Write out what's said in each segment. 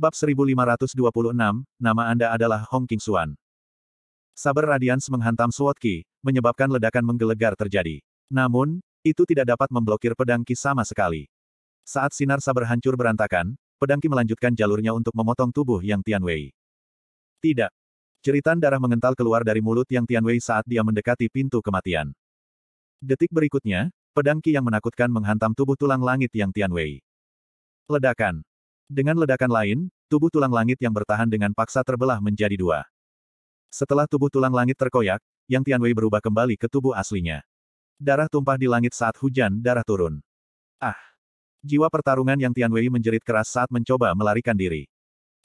Bab 1526, nama Anda adalah Hong King Suan. Saber Radians menghantam Sword Qi, menyebabkan ledakan menggelegar terjadi. Namun, itu tidak dapat memblokir pedang Ki sama sekali. Saat sinar saber hancur berantakan, pedang Ki melanjutkan jalurnya untuk memotong tubuh yang Tian Wei. Tidak. Jeritan darah mengental keluar dari mulut yang Tian Wei saat dia mendekati pintu kematian. Detik berikutnya, pedang Ki yang menakutkan menghantam tubuh tulang langit yang Tian Wei. Ledakan. Dengan ledakan lain, tubuh tulang langit yang bertahan dengan paksa terbelah menjadi dua. Setelah tubuh tulang langit terkoyak, Yang Tianwei berubah kembali ke tubuh aslinya. Darah tumpah di langit saat hujan darah turun. Ah! Jiwa pertarungan Yang Tianwei menjerit keras saat mencoba melarikan diri.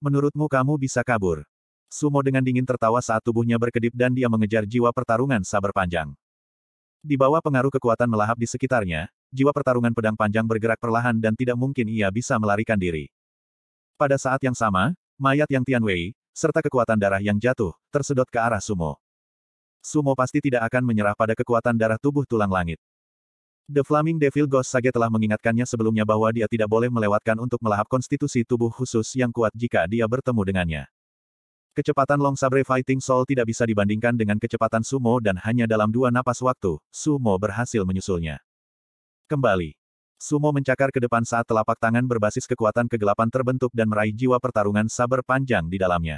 Menurutmu kamu bisa kabur? Sumo dengan dingin tertawa saat tubuhnya berkedip dan dia mengejar jiwa pertarungan sabar panjang. Di bawah pengaruh kekuatan melahap di sekitarnya, jiwa pertarungan pedang panjang bergerak perlahan dan tidak mungkin ia bisa melarikan diri. Pada saat yang sama, mayat yang Tian Wei, serta kekuatan darah yang jatuh, tersedot ke arah Sumo. Sumo pasti tidak akan menyerah pada kekuatan darah tubuh tulang langit. The Flaming Devil Ghost Sage telah mengingatkannya sebelumnya bahwa dia tidak boleh melewatkan untuk melahap konstitusi tubuh khusus yang kuat jika dia bertemu dengannya. Kecepatan Long Sabre Fighting Soul tidak bisa dibandingkan dengan kecepatan Sumo dan hanya dalam dua napas waktu, Sumo berhasil menyusulnya. Kembali. Sumo mencakar ke depan saat telapak tangan berbasis kekuatan kegelapan terbentuk dan meraih jiwa pertarungan sabar panjang di dalamnya.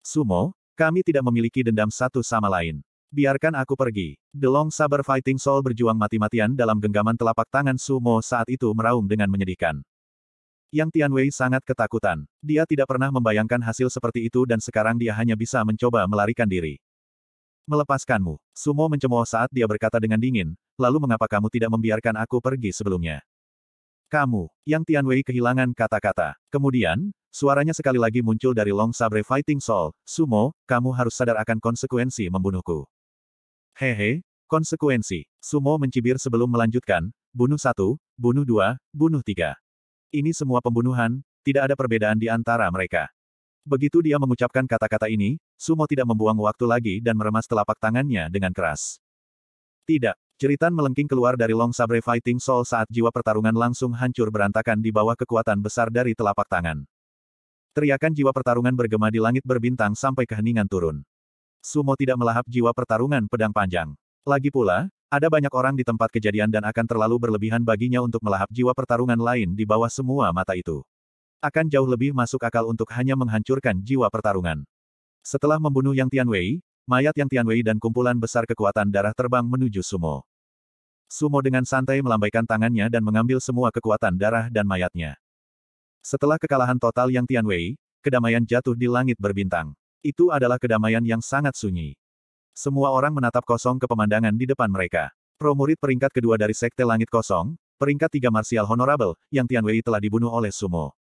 Sumo, kami tidak memiliki dendam satu sama lain. Biarkan aku pergi. The Long Saber Fighting Soul berjuang mati-matian dalam genggaman telapak tangan Sumo saat itu meraung dengan menyedihkan. Yang Tianwei sangat ketakutan. Dia tidak pernah membayangkan hasil seperti itu dan sekarang dia hanya bisa mencoba melarikan diri. Melepaskanmu. Sumo mencemooh saat dia berkata dengan dingin, lalu mengapa kamu tidak membiarkan aku pergi sebelumnya? Kamu, yang Tianwei kehilangan kata-kata. Kemudian, suaranya sekali lagi muncul dari Long Sabre Fighting Soul, Sumo, kamu harus sadar akan konsekuensi membunuhku. Hehe, konsekuensi. Sumo mencibir sebelum melanjutkan, bunuh satu, bunuh dua, bunuh tiga. Ini semua pembunuhan, tidak ada perbedaan di antara mereka. Begitu dia mengucapkan kata-kata ini, Sumo tidak membuang waktu lagi dan meremas telapak tangannya dengan keras. Tidak, jeritan melengking keluar dari Long Sabre Fighting Soul saat jiwa pertarungan langsung hancur berantakan di bawah kekuatan besar dari telapak tangan. Teriakan jiwa pertarungan bergema di langit berbintang sampai keheningan turun. Sumo tidak melahap jiwa pertarungan pedang panjang. Lagi pula, ada banyak orang di tempat kejadian dan akan terlalu berlebihan baginya untuk melahap jiwa pertarungan lain di bawah semua mata itu. Akan jauh lebih masuk akal untuk hanya menghancurkan jiwa pertarungan. Setelah membunuh Yang Tianwei, mayat Yang Tianwei dan kumpulan besar kekuatan darah terbang menuju Sumo. Sumo dengan santai melambaikan tangannya dan mengambil semua kekuatan darah dan mayatnya. Setelah kekalahan total Yang Tianwei, kedamaian jatuh di langit berbintang. Itu adalah kedamaian yang sangat sunyi. Semua orang menatap kosong ke pemandangan di depan mereka. Pro murid peringkat kedua dari Sekte Langit Kosong, peringkat tiga Martial Honorable, Yang Tianwei telah dibunuh oleh Sumo.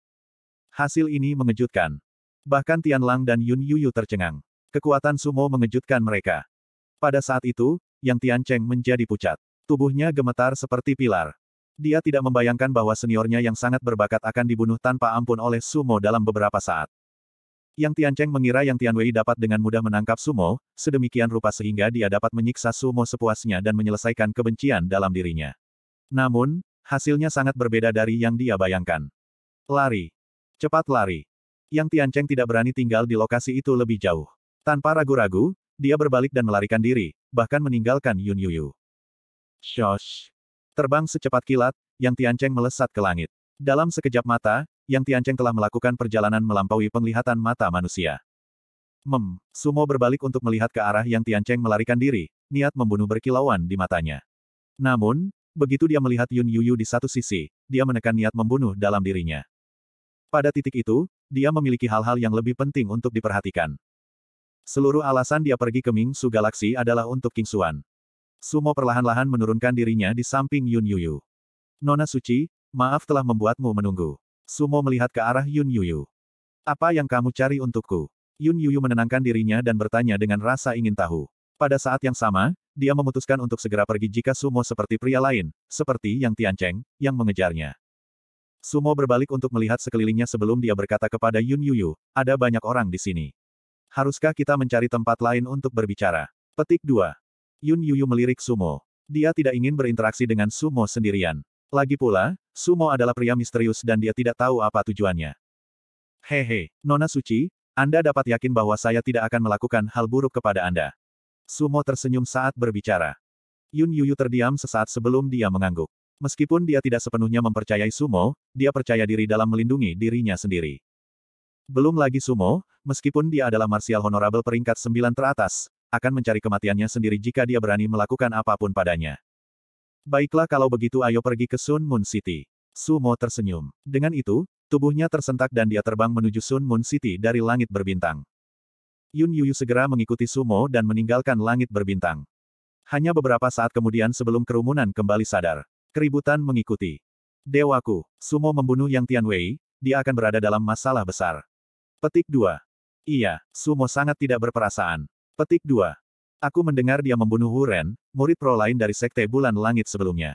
Hasil ini mengejutkan. Bahkan Tian Lang dan Yun Yuyu tercengang. Kekuatan sumo mengejutkan mereka. Pada saat itu, Yang Cheng menjadi pucat. Tubuhnya gemetar seperti pilar. Dia tidak membayangkan bahwa seniornya yang sangat berbakat akan dibunuh tanpa ampun oleh sumo dalam beberapa saat. Yang Tian Cheng mengira Yang Tian Wei dapat dengan mudah menangkap sumo, sedemikian rupa sehingga dia dapat menyiksa sumo sepuasnya dan menyelesaikan kebencian dalam dirinya. Namun, hasilnya sangat berbeda dari yang dia bayangkan. Lari. Cepat lari. Yang Tiancheng tidak berani tinggal di lokasi itu lebih jauh. Tanpa ragu-ragu, dia berbalik dan melarikan diri, bahkan meninggalkan Yun Yuyu. Shosh. Terbang secepat kilat, Yang Tiancheng melesat ke langit. Dalam sekejap mata, Yang Tiancheng telah melakukan perjalanan melampaui penglihatan mata manusia. Mem, Sumo berbalik untuk melihat ke arah Yang Tiancheng melarikan diri, niat membunuh berkilauan di matanya. Namun, begitu dia melihat Yun Yuyu di satu sisi, dia menekan niat membunuh dalam dirinya. Pada titik itu, dia memiliki hal-hal yang lebih penting untuk diperhatikan. Seluruh alasan dia pergi ke Ming Su Galaxy adalah untuk King Xuan. Sumo perlahan-lahan menurunkan dirinya di samping Yun Yuyu. Nona Suci, maaf telah membuatmu menunggu. Sumo melihat ke arah Yun Yuyu. Apa yang kamu cari untukku? Yun Yuyu menenangkan dirinya dan bertanya dengan rasa ingin tahu. Pada saat yang sama, dia memutuskan untuk segera pergi jika Sumo seperti pria lain, seperti yang Tiancheng, yang mengejarnya. Sumo berbalik untuk melihat sekelilingnya sebelum dia berkata kepada Yun Yuyu, ada banyak orang di sini. Haruskah kita mencari tempat lain untuk berbicara? Petik 2. Yun Yuyu melirik Sumo. Dia tidak ingin berinteraksi dengan Sumo sendirian. Lagi pula, Sumo adalah pria misterius dan dia tidak tahu apa tujuannya. Hehe, Nona Suci, Anda dapat yakin bahwa saya tidak akan melakukan hal buruk kepada Anda. Sumo tersenyum saat berbicara. Yun Yuyu terdiam sesaat sebelum dia mengangguk. Meskipun dia tidak sepenuhnya mempercayai Sumo, dia percaya diri dalam melindungi dirinya sendiri. Belum lagi Sumo, meskipun dia adalah martial honorable peringkat 9 teratas, akan mencari kematiannya sendiri jika dia berani melakukan apapun padanya. Baiklah kalau begitu ayo pergi ke Sun Moon City. Sumo tersenyum. Dengan itu, tubuhnya tersentak dan dia terbang menuju Sun Moon City dari langit berbintang. Yun Yuyu segera mengikuti Sumo dan meninggalkan langit berbintang. Hanya beberapa saat kemudian sebelum kerumunan kembali sadar. Keributan mengikuti. Dewaku, Sumo membunuh Yang Tianwei, dia akan berada dalam masalah besar. Petik 2. Iya, Sumo sangat tidak berperasaan. Petik 2. Aku mendengar dia membunuh Huren, murid pro lain dari Sekte Bulan Langit sebelumnya.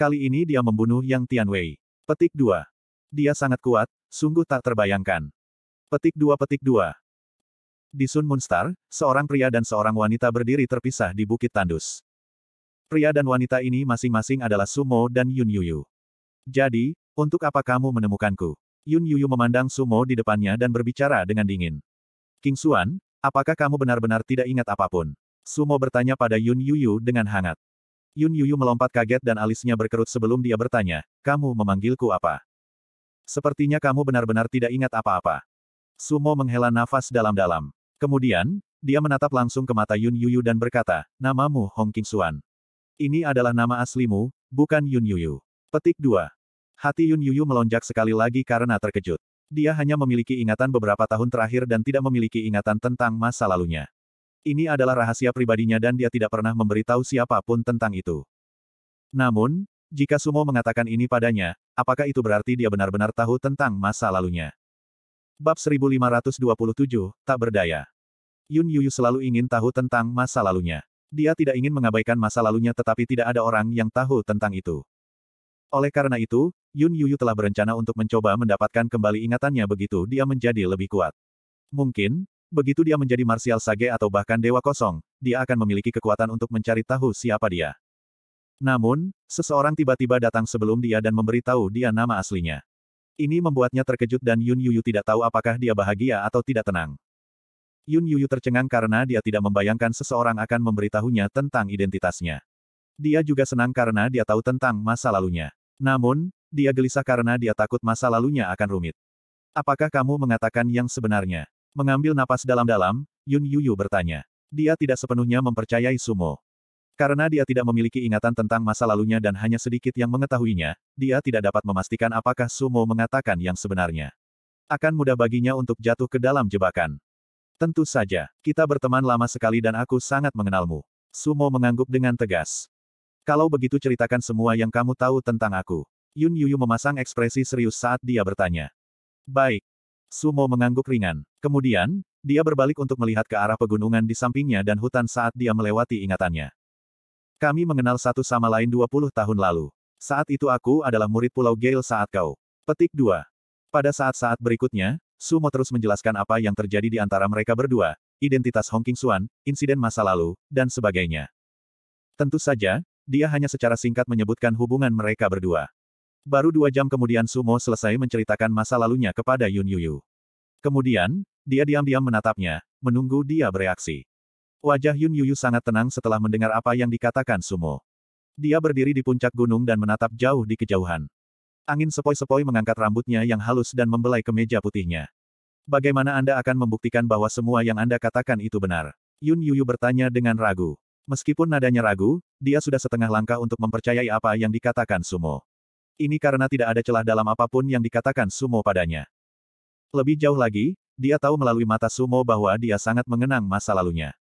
Kali ini dia membunuh Yang Tianwei. Petik 2. Dia sangat kuat, sungguh tak terbayangkan. Petik 2 Petik 2. Di Sun Moonstar, seorang pria dan seorang wanita berdiri terpisah di Bukit Tandus. Pria dan wanita ini masing-masing adalah Sumo dan Yun Yuyu. Jadi, untuk apa kamu menemukanku? Yun Yuyu memandang Sumo di depannya dan berbicara dengan dingin. King Xuan, apakah kamu benar-benar tidak ingat apapun? Sumo bertanya pada Yun Yuyu dengan hangat. Yun Yuyu melompat kaget dan alisnya berkerut sebelum dia bertanya, kamu memanggilku apa? Sepertinya kamu benar-benar tidak ingat apa-apa. Sumo menghela nafas dalam-dalam. Kemudian, dia menatap langsung ke mata Yun Yuyu dan berkata, namamu Hong King Xuan. Ini adalah nama aslimu, bukan Yun Yuyu. Petik 2. Hati Yun Yuyu melonjak sekali lagi karena terkejut. Dia hanya memiliki ingatan beberapa tahun terakhir dan tidak memiliki ingatan tentang masa lalunya. Ini adalah rahasia pribadinya dan dia tidak pernah memberitahu siapapun tentang itu. Namun, jika Sumo mengatakan ini padanya, apakah itu berarti dia benar-benar tahu tentang masa lalunya? Bab 1527, Tak Berdaya Yun Yuyu selalu ingin tahu tentang masa lalunya. Dia tidak ingin mengabaikan masa lalunya tetapi tidak ada orang yang tahu tentang itu. Oleh karena itu, Yun Yuyu telah berencana untuk mencoba mendapatkan kembali ingatannya begitu dia menjadi lebih kuat. Mungkin, begitu dia menjadi Martial Sage atau bahkan Dewa Kosong, dia akan memiliki kekuatan untuk mencari tahu siapa dia. Namun, seseorang tiba-tiba datang sebelum dia dan memberitahu dia nama aslinya. Ini membuatnya terkejut dan Yun Yuyu tidak tahu apakah dia bahagia atau tidak tenang. Yun Yuyu tercengang karena dia tidak membayangkan seseorang akan memberitahunya tentang identitasnya. Dia juga senang karena dia tahu tentang masa lalunya. Namun, dia gelisah karena dia takut masa lalunya akan rumit. Apakah kamu mengatakan yang sebenarnya? Mengambil napas dalam-dalam, Yun Yuyu bertanya. Dia tidak sepenuhnya mempercayai Sumo. Karena dia tidak memiliki ingatan tentang masa lalunya dan hanya sedikit yang mengetahuinya, dia tidak dapat memastikan apakah Sumo mengatakan yang sebenarnya. Akan mudah baginya untuk jatuh ke dalam jebakan. Tentu saja, kita berteman lama sekali dan aku sangat mengenalmu. Sumo mengangguk dengan tegas. Kalau begitu ceritakan semua yang kamu tahu tentang aku. Yun Yuyu memasang ekspresi serius saat dia bertanya. Baik. Sumo mengangguk ringan. Kemudian, dia berbalik untuk melihat ke arah pegunungan di sampingnya dan hutan saat dia melewati ingatannya. Kami mengenal satu sama lain 20 tahun lalu. Saat itu aku adalah murid Pulau Gale saat kau. Petik 2. Pada saat-saat berikutnya, Sumo terus menjelaskan apa yang terjadi di antara mereka berdua, identitas Hong King Suan, insiden masa lalu, dan sebagainya. Tentu saja, dia hanya secara singkat menyebutkan hubungan mereka berdua. Baru dua jam kemudian Sumo selesai menceritakan masa lalunya kepada Yun Yuyu. Kemudian, dia diam-diam menatapnya, menunggu dia bereaksi. Wajah Yun Yuyu sangat tenang setelah mendengar apa yang dikatakan Sumo. Dia berdiri di puncak gunung dan menatap jauh di kejauhan. Angin sepoi-sepoi mengangkat rambutnya yang halus dan membelai kemeja putihnya. Bagaimana Anda akan membuktikan bahwa semua yang Anda katakan itu benar? Yun Yuyu bertanya dengan ragu. Meskipun nadanya ragu, dia sudah setengah langkah untuk mempercayai apa yang dikatakan Sumo. Ini karena tidak ada celah dalam apapun yang dikatakan Sumo padanya. Lebih jauh lagi, dia tahu melalui mata Sumo bahwa dia sangat mengenang masa lalunya.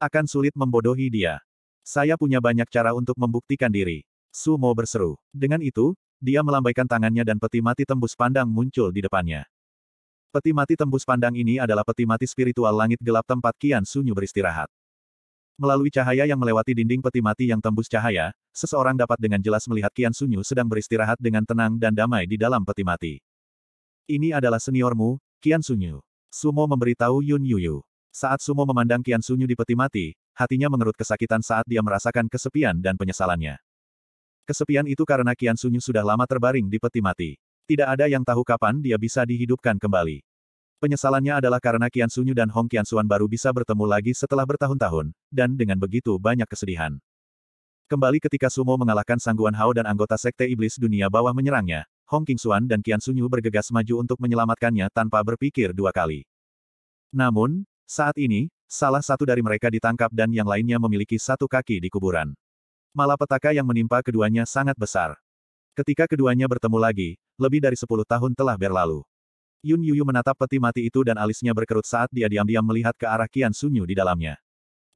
Akan sulit membodohi dia. Saya punya banyak cara untuk membuktikan diri. Sumo berseru. Dengan itu, dia melambaikan tangannya dan peti mati tembus pandang muncul di depannya. Peti mati tembus pandang ini adalah peti mati spiritual langit gelap tempat Kian Sunyu beristirahat. Melalui cahaya yang melewati dinding peti mati yang tembus cahaya, seseorang dapat dengan jelas melihat Kian Sunyu sedang beristirahat dengan tenang dan damai di dalam peti mati. Ini adalah seniormu, Kian Sunyu. Sumo memberitahu Yun Yuyu. Saat Sumo memandang Kian Sunyu di peti mati, hatinya mengerut kesakitan saat dia merasakan kesepian dan penyesalannya. Kesepian itu karena Kian Sunyu sudah lama terbaring di peti mati. Tidak ada yang tahu kapan dia bisa dihidupkan kembali. Penyesalannya adalah karena Kian Sunyu dan Hong Kian Suan baru bisa bertemu lagi setelah bertahun-tahun, dan dengan begitu banyak kesedihan. Kembali ketika Sumo mengalahkan Sangguan Hao dan anggota Sekte Iblis Dunia Bawah menyerangnya, Hong Qing Suan dan Kian Sunyu bergegas maju untuk menyelamatkannya tanpa berpikir dua kali. Namun, saat ini, salah satu dari mereka ditangkap dan yang lainnya memiliki satu kaki di kuburan malapetaka yang menimpa keduanya sangat besar. Ketika keduanya bertemu lagi, lebih dari sepuluh tahun telah berlalu. Yun Yuyu menatap peti mati itu dan alisnya berkerut saat dia diam-diam melihat ke arah Kian Sunyu di dalamnya.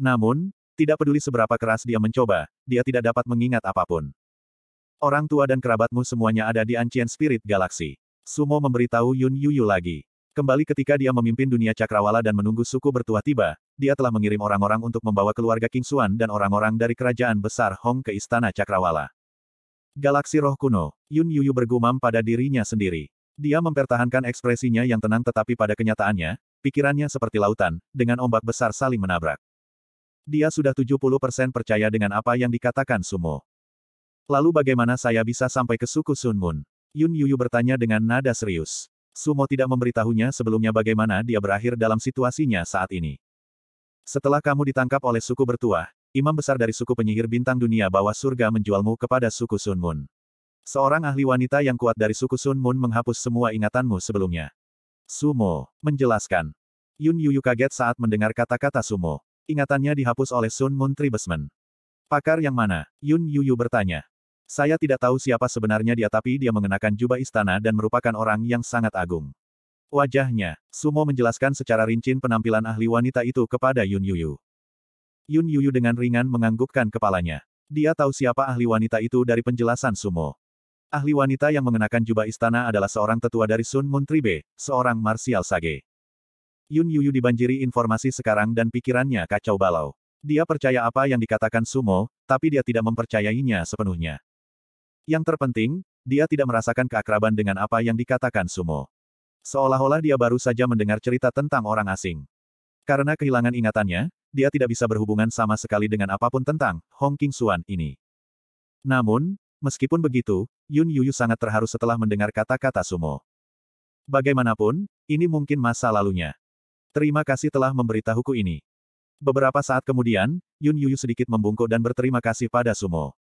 Namun, tidak peduli seberapa keras dia mencoba, dia tidak dapat mengingat apapun. Orang tua dan kerabatmu semuanya ada di Ancient Spirit Galaxy. Sumo memberitahu Yun Yuyu lagi. Kembali ketika dia memimpin dunia cakrawala dan menunggu suku bertuah tiba, dia telah mengirim orang-orang untuk membawa keluarga King Xuan dan orang-orang dari kerajaan besar Hong ke istana cakrawala. Galaksi roh kuno, Yun Yuyu bergumam pada dirinya sendiri. Dia mempertahankan ekspresinya yang tenang tetapi pada kenyataannya, pikirannya seperti lautan, dengan ombak besar saling menabrak. Dia sudah 70% percaya dengan apa yang dikatakan Sumo. Lalu bagaimana saya bisa sampai ke suku Sun Moon? Yun Yuyu bertanya dengan nada serius. Sumo tidak memberitahunya sebelumnya bagaimana dia berakhir dalam situasinya saat ini. Setelah kamu ditangkap oleh suku bertuah, imam besar dari suku penyihir bintang dunia bahwa surga menjualmu kepada suku Sun Moon. Seorang ahli wanita yang kuat dari suku Sun Moon menghapus semua ingatanmu sebelumnya. Sumo menjelaskan. Yun Yuyu kaget saat mendengar kata-kata Sumo. Ingatannya dihapus oleh Sun Moon Tribesman. Pakar yang mana? Yun Yuyu bertanya. Saya tidak tahu siapa sebenarnya dia tapi dia mengenakan jubah istana dan merupakan orang yang sangat agung. Wajahnya, Sumo menjelaskan secara rinci penampilan ahli wanita itu kepada Yun Yuyu. Yun Yuyu dengan ringan menganggukkan kepalanya. Dia tahu siapa ahli wanita itu dari penjelasan Sumo. Ahli wanita yang mengenakan jubah istana adalah seorang tetua dari Sun Moon Tribe, seorang marsial sage. Yun Yuyu dibanjiri informasi sekarang dan pikirannya kacau balau. Dia percaya apa yang dikatakan Sumo, tapi dia tidak mempercayainya sepenuhnya. Yang terpenting, dia tidak merasakan keakraban dengan apa yang dikatakan Sumo. Seolah-olah dia baru saja mendengar cerita tentang orang asing. Karena kehilangan ingatannya, dia tidak bisa berhubungan sama sekali dengan apapun tentang Hong King Suan ini. Namun, meskipun begitu, Yun Yuyu sangat terharu setelah mendengar kata-kata Sumo. Bagaimanapun, ini mungkin masa lalunya. Terima kasih telah memberitahuku ini. Beberapa saat kemudian, Yun Yuyu sedikit membungkuk dan berterima kasih pada Sumo.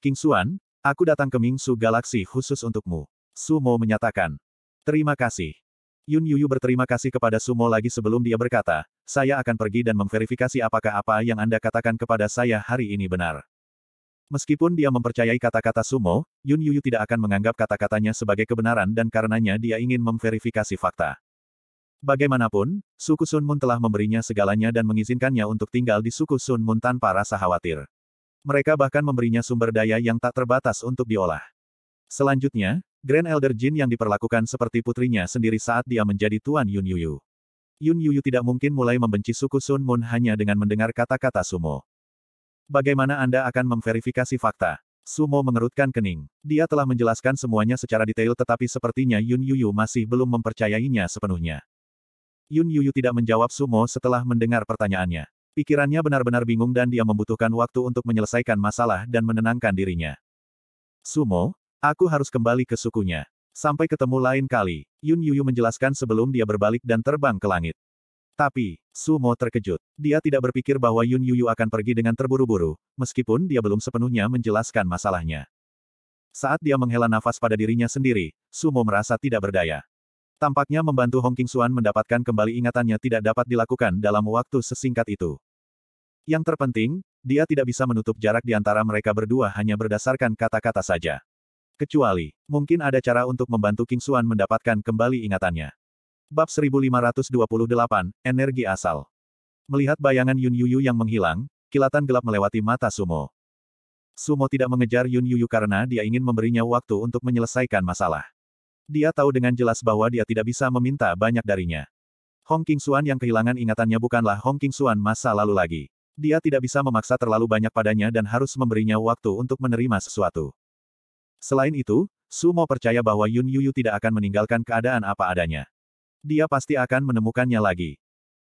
King Suan, Aku datang ke Mingsu Galaksi khusus untukmu. Sumo menyatakan. Terima kasih. Yun Yuyu berterima kasih kepada Sumo lagi sebelum dia berkata, saya akan pergi dan memverifikasi apakah apa yang Anda katakan kepada saya hari ini benar. Meskipun dia mempercayai kata-kata Sumo, Yun Yuyu tidak akan menganggap kata-katanya sebagai kebenaran dan karenanya dia ingin memverifikasi fakta. Bagaimanapun, suku Sun Moon telah memberinya segalanya dan mengizinkannya untuk tinggal di suku Sun Moon tanpa rasa khawatir. Mereka bahkan memberinya sumber daya yang tak terbatas untuk diolah. Selanjutnya, Grand Elder Jin yang diperlakukan seperti putrinya sendiri saat dia menjadi Tuan Yun Yuyu. Yun Yuyu tidak mungkin mulai membenci suku Sun Moon hanya dengan mendengar kata-kata Sumo. Bagaimana Anda akan memverifikasi fakta? Sumo mengerutkan kening. Dia telah menjelaskan semuanya secara detail tetapi sepertinya Yun Yuyu masih belum mempercayainya sepenuhnya. Yun Yuyu tidak menjawab Sumo setelah mendengar pertanyaannya. Pikirannya benar-benar bingung dan dia membutuhkan waktu untuk menyelesaikan masalah dan menenangkan dirinya. Sumo, aku harus kembali ke sukunya. Sampai ketemu lain kali, Yun Yuyu menjelaskan sebelum dia berbalik dan terbang ke langit. Tapi, Sumo terkejut. Dia tidak berpikir bahwa Yun Yuyu akan pergi dengan terburu-buru, meskipun dia belum sepenuhnya menjelaskan masalahnya. Saat dia menghela nafas pada dirinya sendiri, Sumo merasa tidak berdaya. Tampaknya membantu Hong King Suan mendapatkan kembali ingatannya tidak dapat dilakukan dalam waktu sesingkat itu. Yang terpenting, dia tidak bisa menutup jarak di antara mereka berdua hanya berdasarkan kata-kata saja. Kecuali, mungkin ada cara untuk membantu King Suan mendapatkan kembali ingatannya. Bab 1528, Energi Asal Melihat bayangan Yun Yuyu yang menghilang, kilatan gelap melewati mata Sumo. Sumo tidak mengejar Yun Yuyu karena dia ingin memberinya waktu untuk menyelesaikan masalah. Dia tahu dengan jelas bahwa dia tidak bisa meminta banyak darinya. Hong Suan yang kehilangan ingatannya bukanlah Hong Suan masa lalu lagi. Dia tidak bisa memaksa terlalu banyak padanya dan harus memberinya waktu untuk menerima sesuatu. Selain itu, Sumo percaya bahwa Yun Yuyu tidak akan meninggalkan keadaan apa adanya. Dia pasti akan menemukannya lagi.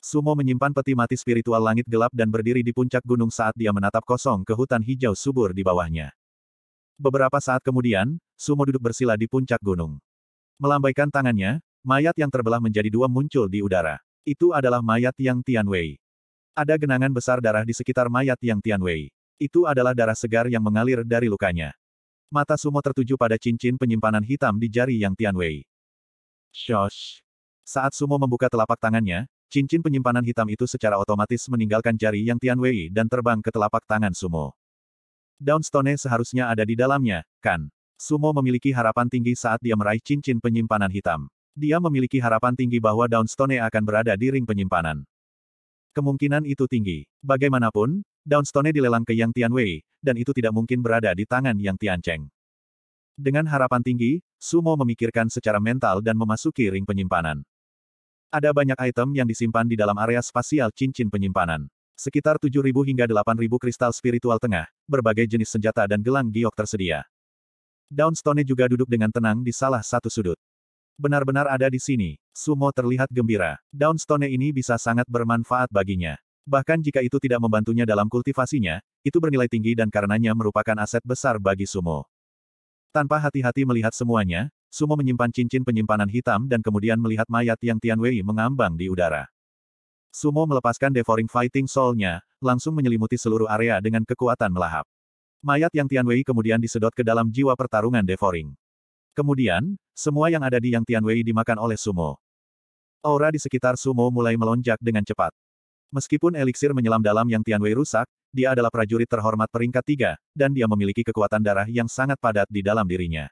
Sumo menyimpan peti mati spiritual langit gelap dan berdiri di puncak gunung saat dia menatap kosong ke hutan hijau subur di bawahnya. Beberapa saat kemudian, Sumo duduk bersila di puncak gunung. Melambaikan tangannya, mayat yang terbelah menjadi dua muncul di udara. Itu adalah mayat yang Tianwei. Ada genangan besar darah di sekitar mayat yang Tianwei. Itu adalah darah segar yang mengalir dari lukanya. Mata Sumo tertuju pada cincin penyimpanan hitam di jari yang Tianwei. Shosh. Saat Sumo membuka telapak tangannya, cincin penyimpanan hitam itu secara otomatis meninggalkan jari yang Tianwei dan terbang ke telapak tangan Sumo. Daun Stone seharusnya ada di dalamnya, kan? Sumo memiliki harapan tinggi saat dia meraih cincin penyimpanan hitam. Dia memiliki harapan tinggi bahwa Downstone akan berada di ring penyimpanan. Kemungkinan itu tinggi. Bagaimanapun, Downstone dilelang ke Yang Tianwei, dan itu tidak mungkin berada di tangan Yang Tiancheng. Dengan harapan tinggi, Sumo memikirkan secara mental dan memasuki ring penyimpanan. Ada banyak item yang disimpan di dalam area spasial cincin penyimpanan. Sekitar 7.000 hingga 8.000 kristal spiritual tengah, berbagai jenis senjata dan gelang giok tersedia. Downstone juga duduk dengan tenang di salah satu sudut. Benar-benar ada di sini, Sumo terlihat gembira. Downstone ini bisa sangat bermanfaat baginya. Bahkan jika itu tidak membantunya dalam kultivasinya, itu bernilai tinggi dan karenanya merupakan aset besar bagi Sumo. Tanpa hati-hati melihat semuanya, Sumo menyimpan cincin penyimpanan hitam dan kemudian melihat mayat yang Tian Wei mengambang di udara. Sumo melepaskan devouring fighting soul-nya, langsung menyelimuti seluruh area dengan kekuatan melahap. Mayat Yang Tianwei kemudian disedot ke dalam jiwa pertarungan Devoring. Kemudian, semua yang ada di Yang Tianwei dimakan oleh Sumo. Aura di sekitar Sumo mulai melonjak dengan cepat. Meskipun eliksir menyelam dalam Yang Tianwei rusak, dia adalah prajurit terhormat peringkat tiga, dan dia memiliki kekuatan darah yang sangat padat di dalam dirinya.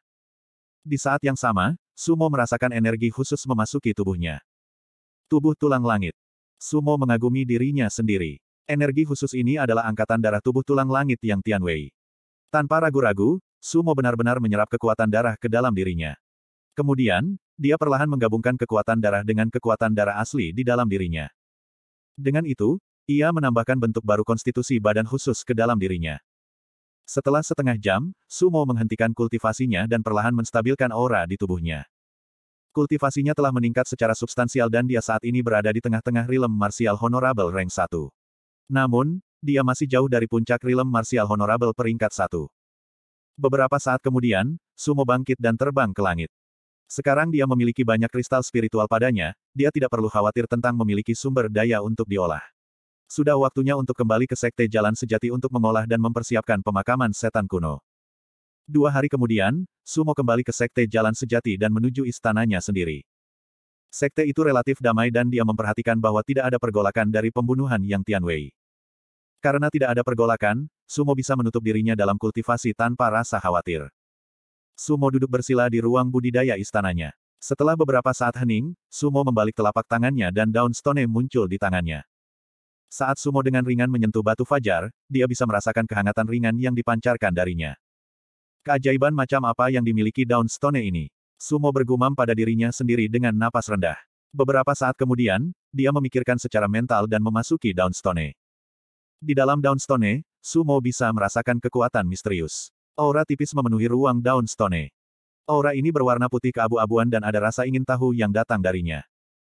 Di saat yang sama, Sumo merasakan energi khusus memasuki tubuhnya. Tubuh tulang langit. Sumo mengagumi dirinya sendiri. Energi khusus ini adalah angkatan darah tubuh tulang langit yang Tianwei. Tanpa ragu-ragu, Sumo benar-benar menyerap kekuatan darah ke dalam dirinya. Kemudian, dia perlahan menggabungkan kekuatan darah dengan kekuatan darah asli di dalam dirinya. Dengan itu, ia menambahkan bentuk baru konstitusi badan khusus ke dalam dirinya. Setelah setengah jam, Sumo menghentikan kultivasinya dan perlahan menstabilkan aura di tubuhnya. Kultivasinya telah meningkat secara substansial dan dia saat ini berada di tengah-tengah rilem martial honorable rank 1. Namun, dia masih jauh dari puncak rilem martial honorable peringkat satu. Beberapa saat kemudian, Sumo bangkit dan terbang ke langit. Sekarang dia memiliki banyak kristal spiritual padanya, dia tidak perlu khawatir tentang memiliki sumber daya untuk diolah. Sudah waktunya untuk kembali ke Sekte Jalan Sejati untuk mengolah dan mempersiapkan pemakaman setan kuno. Dua hari kemudian, Sumo kembali ke Sekte Jalan Sejati dan menuju istananya sendiri. Sekte itu relatif damai dan dia memperhatikan bahwa tidak ada pergolakan dari pembunuhan Yang Tianwei. Karena tidak ada pergolakan, Sumo bisa menutup dirinya dalam kultivasi tanpa rasa khawatir. Sumo duduk bersila di ruang budidaya istananya. Setelah beberapa saat hening, Sumo membalik telapak tangannya dan daun stone muncul di tangannya. Saat Sumo dengan ringan menyentuh batu fajar, dia bisa merasakan kehangatan ringan yang dipancarkan darinya. Keajaiban macam apa yang dimiliki daun stone ini? Sumo bergumam pada dirinya sendiri dengan napas rendah. Beberapa saat kemudian, dia memikirkan secara mental dan memasuki daun stone. Di dalam Downstone, Sumo bisa merasakan kekuatan misterius. Aura tipis memenuhi ruang Downstone. Aura ini berwarna putih keabu-abuan dan ada rasa ingin tahu yang datang darinya.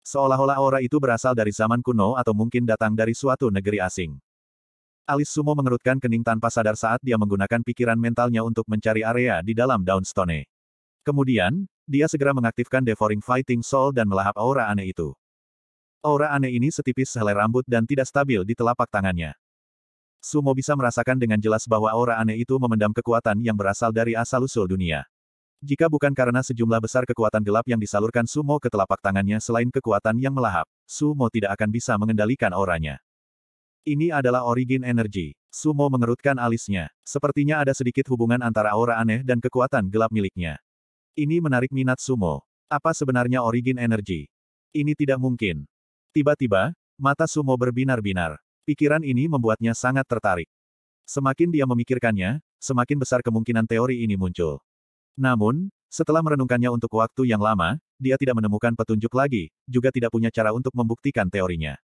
Seolah-olah aura itu berasal dari zaman kuno atau mungkin datang dari suatu negeri asing. Alis Sumo mengerutkan kening tanpa sadar saat dia menggunakan pikiran mentalnya untuk mencari area di dalam Downstone. Kemudian, dia segera mengaktifkan Devouring Fighting Soul dan melahap aura aneh itu. Aura aneh ini setipis sehelai rambut dan tidak stabil di telapak tangannya. Sumo bisa merasakan dengan jelas bahwa aura aneh itu memendam kekuatan yang berasal dari asal-usul dunia. Jika bukan karena sejumlah besar kekuatan gelap yang disalurkan Sumo ke telapak tangannya selain kekuatan yang melahap, Sumo tidak akan bisa mengendalikan auranya. Ini adalah origin energy. Sumo mengerutkan alisnya. Sepertinya ada sedikit hubungan antara aura aneh dan kekuatan gelap miliknya. Ini menarik minat Sumo. Apa sebenarnya origin energy? Ini tidak mungkin. Tiba-tiba, mata Sumo berbinar-binar. Pikiran ini membuatnya sangat tertarik. Semakin dia memikirkannya, semakin besar kemungkinan teori ini muncul. Namun, setelah merenungkannya untuk waktu yang lama, dia tidak menemukan petunjuk lagi, juga tidak punya cara untuk membuktikan teorinya.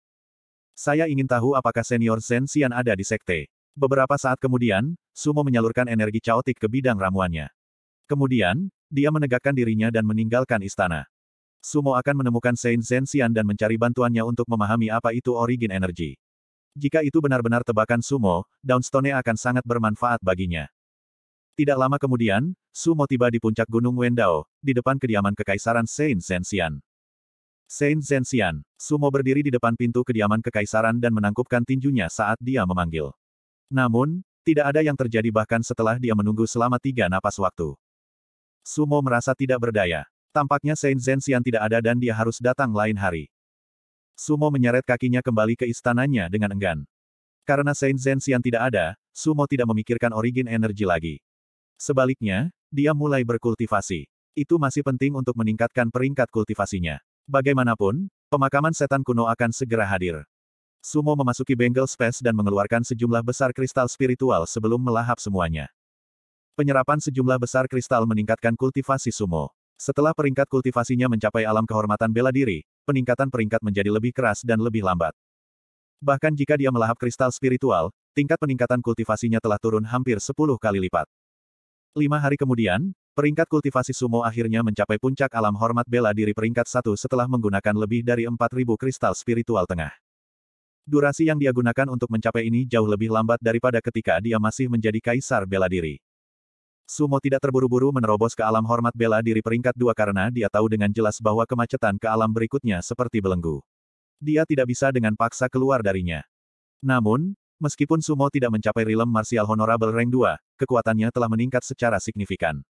Saya ingin tahu apakah senior Zen Xian ada di sekte. Beberapa saat kemudian, Sumo menyalurkan energi caotik ke bidang ramuannya. Kemudian, dia menegakkan dirinya dan meninggalkan istana. Sumo akan menemukan Saint Zen Xian dan mencari bantuannya untuk memahami apa itu origin energi. Jika itu benar-benar tebakan Sumo, Downstone akan sangat bermanfaat baginya. Tidak lama kemudian, Sumo tiba di puncak Gunung Wendao, di depan kediaman Kekaisaran Saint Zensian. Saint Zensian, Sumo berdiri di depan pintu kediaman Kekaisaran dan menangkupkan tinjunya saat dia memanggil. Namun, tidak ada yang terjadi bahkan setelah dia menunggu selama tiga napas waktu. Sumo merasa tidak berdaya. Tampaknya Saint Zensian tidak ada dan dia harus datang lain hari. Sumo menyeret kakinya kembali ke istananya dengan enggan. Karena Saint Zensian tidak ada, Sumo tidak memikirkan origin energi lagi. Sebaliknya, dia mulai berkultivasi. Itu masih penting untuk meningkatkan peringkat kultivasinya. Bagaimanapun, pemakaman setan kuno akan segera hadir. Sumo memasuki Bengal Space dan mengeluarkan sejumlah besar kristal spiritual sebelum melahap semuanya. Penyerapan sejumlah besar kristal meningkatkan kultivasi Sumo. Setelah peringkat kultivasinya mencapai alam kehormatan bela diri, peningkatan peringkat menjadi lebih keras dan lebih lambat. Bahkan jika dia melahap kristal spiritual, tingkat peningkatan kultivasinya telah turun hampir 10 kali lipat. Lima hari kemudian, peringkat kultivasi sumo akhirnya mencapai puncak alam hormat bela diri peringkat satu setelah menggunakan lebih dari 4.000 kristal spiritual tengah. Durasi yang dia gunakan untuk mencapai ini jauh lebih lambat daripada ketika dia masih menjadi kaisar bela diri. Sumo tidak terburu-buru menerobos ke alam hormat bela diri peringkat dua karena dia tahu dengan jelas bahwa kemacetan ke alam berikutnya seperti belenggu. Dia tidak bisa dengan paksa keluar darinya. Namun, meskipun Sumo tidak mencapai rilem martial honorable rank 2, kekuatannya telah meningkat secara signifikan.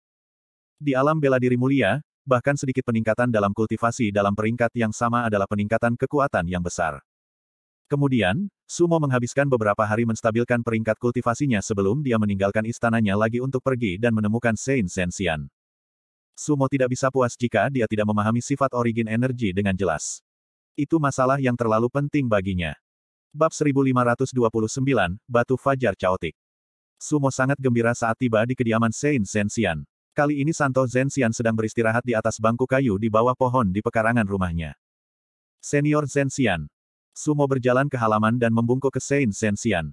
Di alam bela diri mulia, bahkan sedikit peningkatan dalam kultivasi dalam peringkat yang sama adalah peningkatan kekuatan yang besar. Kemudian, Sumo menghabiskan beberapa hari menstabilkan peringkat kultivasinya sebelum dia meninggalkan istananya lagi untuk pergi dan menemukan Saint Sensian. Sumo tidak bisa puas jika dia tidak memahami sifat origin energi dengan jelas. Itu masalah yang terlalu penting baginya. Bab 1529, Batu Fajar Chaotic. Sumo sangat gembira saat tiba di kediaman Saint Sensian. Kali ini Santo Zensian sedang beristirahat di atas bangku kayu di bawah pohon di pekarangan rumahnya. Senior Zensian, Sumo berjalan ke halaman dan membungkuk ke Saint Zensian.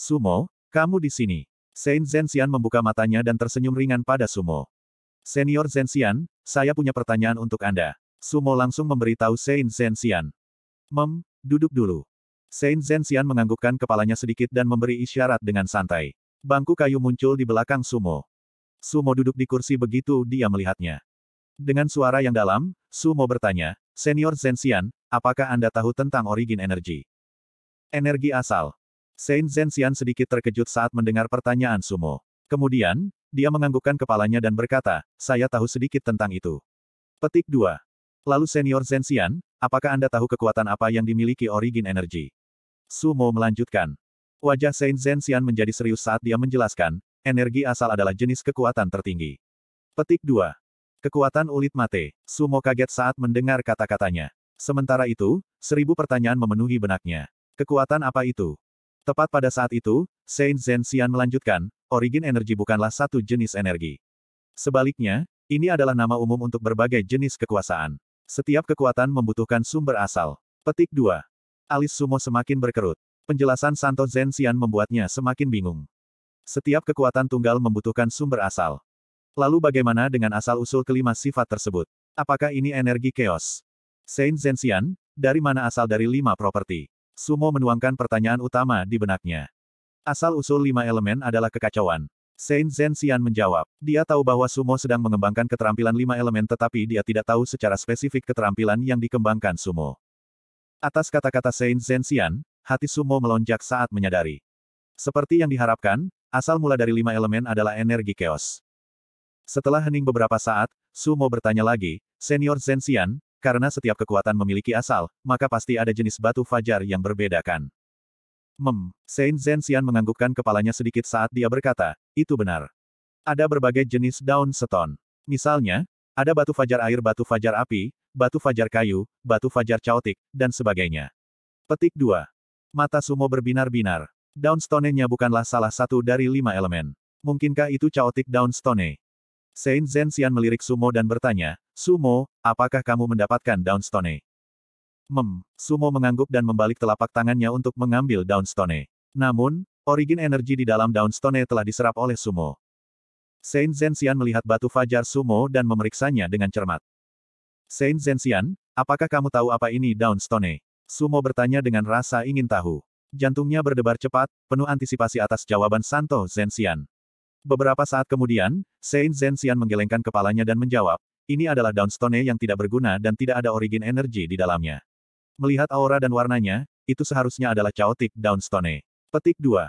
Sumo, kamu di sini. Saint Zensian membuka matanya dan tersenyum ringan pada Sumo. Senior Zensian, saya punya pertanyaan untuk Anda. Sumo langsung memberitahu Saint Zensian. Mem, duduk dulu. Saint Zensian menganggukkan kepalanya sedikit dan memberi isyarat dengan santai. Bangku kayu muncul di belakang Sumo. Sumo duduk di kursi begitu dia melihatnya. Dengan suara yang dalam, Sumo bertanya, Senior Zensian, Apakah Anda tahu tentang origin energi? Energi asal. Saint Zensian sedikit terkejut saat mendengar pertanyaan Sumo. Kemudian, dia menganggukkan kepalanya dan berkata, saya tahu sedikit tentang itu. Petik 2. Lalu senior Zensian, apakah Anda tahu kekuatan apa yang dimiliki origin energi? Sumo melanjutkan. Wajah Saint Zensian menjadi serius saat dia menjelaskan, energi asal adalah jenis kekuatan tertinggi. Petik 2. Kekuatan ulit mate, Sumo kaget saat mendengar kata-katanya. Sementara itu, seribu pertanyaan memenuhi benaknya. Kekuatan apa itu? Tepat pada saat itu, Saint Zen Xian melanjutkan, origin energi bukanlah satu jenis energi. Sebaliknya, ini adalah nama umum untuk berbagai jenis kekuasaan. Setiap kekuatan membutuhkan sumber asal. Petik 2. Alis Sumo semakin berkerut. Penjelasan Santo Zen Xian membuatnya semakin bingung. Setiap kekuatan tunggal membutuhkan sumber asal. Lalu bagaimana dengan asal-usul kelima sifat tersebut? Apakah ini energi chaos? Saint Zensian, dari mana asal dari lima properti? Sumo menuangkan pertanyaan utama di benaknya. Asal-usul lima elemen adalah kekacauan. Saint Zensian menjawab, dia tahu bahwa Sumo sedang mengembangkan keterampilan lima elemen tetapi dia tidak tahu secara spesifik keterampilan yang dikembangkan Sumo. Atas kata-kata Saint Zensian, hati Sumo melonjak saat menyadari. Seperti yang diharapkan, asal mula dari lima elemen adalah energi keos. Setelah hening beberapa saat, Sumo bertanya lagi, Senior Zensian. Karena setiap kekuatan memiliki asal, maka pasti ada jenis batu fajar yang berbedakan. Mem, Saint Zensian menganggukkan kepalanya sedikit saat dia berkata, itu benar. Ada berbagai jenis daun seton. Misalnya, ada batu fajar air batu fajar api, batu fajar kayu, batu fajar caotik, dan sebagainya. Petik 2. Mata sumo berbinar-binar. Daun stone nya bukanlah salah satu dari lima elemen. Mungkinkah itu caotik daun stone? Saint Zensian melirik Sumo dan bertanya, Sumo, apakah kamu mendapatkan Downstone? Mem, Sumo mengangguk dan membalik telapak tangannya untuk mengambil Downstone. Namun, origin energi di dalam Downstone telah diserap oleh Sumo. Saint Zensian melihat batu fajar Sumo dan memeriksanya dengan cermat. Saint Zensian, apakah kamu tahu apa ini Downstone? Sumo bertanya dengan rasa ingin tahu. Jantungnya berdebar cepat, penuh antisipasi atas jawaban Santo Zensian. Beberapa saat kemudian, Saint Zenxian menggelengkan kepalanya dan menjawab, ini adalah Downstone yang tidak berguna dan tidak ada origin energi di dalamnya. Melihat aura dan warnanya, itu seharusnya adalah chaotic Downstone. Petik 2.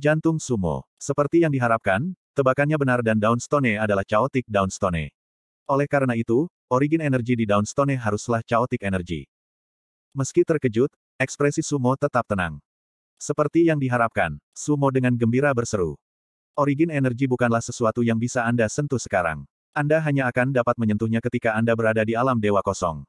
Jantung sumo. Seperti yang diharapkan, tebakannya benar dan Downstone adalah chaotic Downstone. Oleh karena itu, origin energi di Downstone haruslah chaotic energi. Meski terkejut, ekspresi sumo tetap tenang. Seperti yang diharapkan, Sumo dengan gembira berseru. Origin energi bukanlah sesuatu yang bisa Anda sentuh sekarang. Anda hanya akan dapat menyentuhnya ketika Anda berada di alam dewa kosong.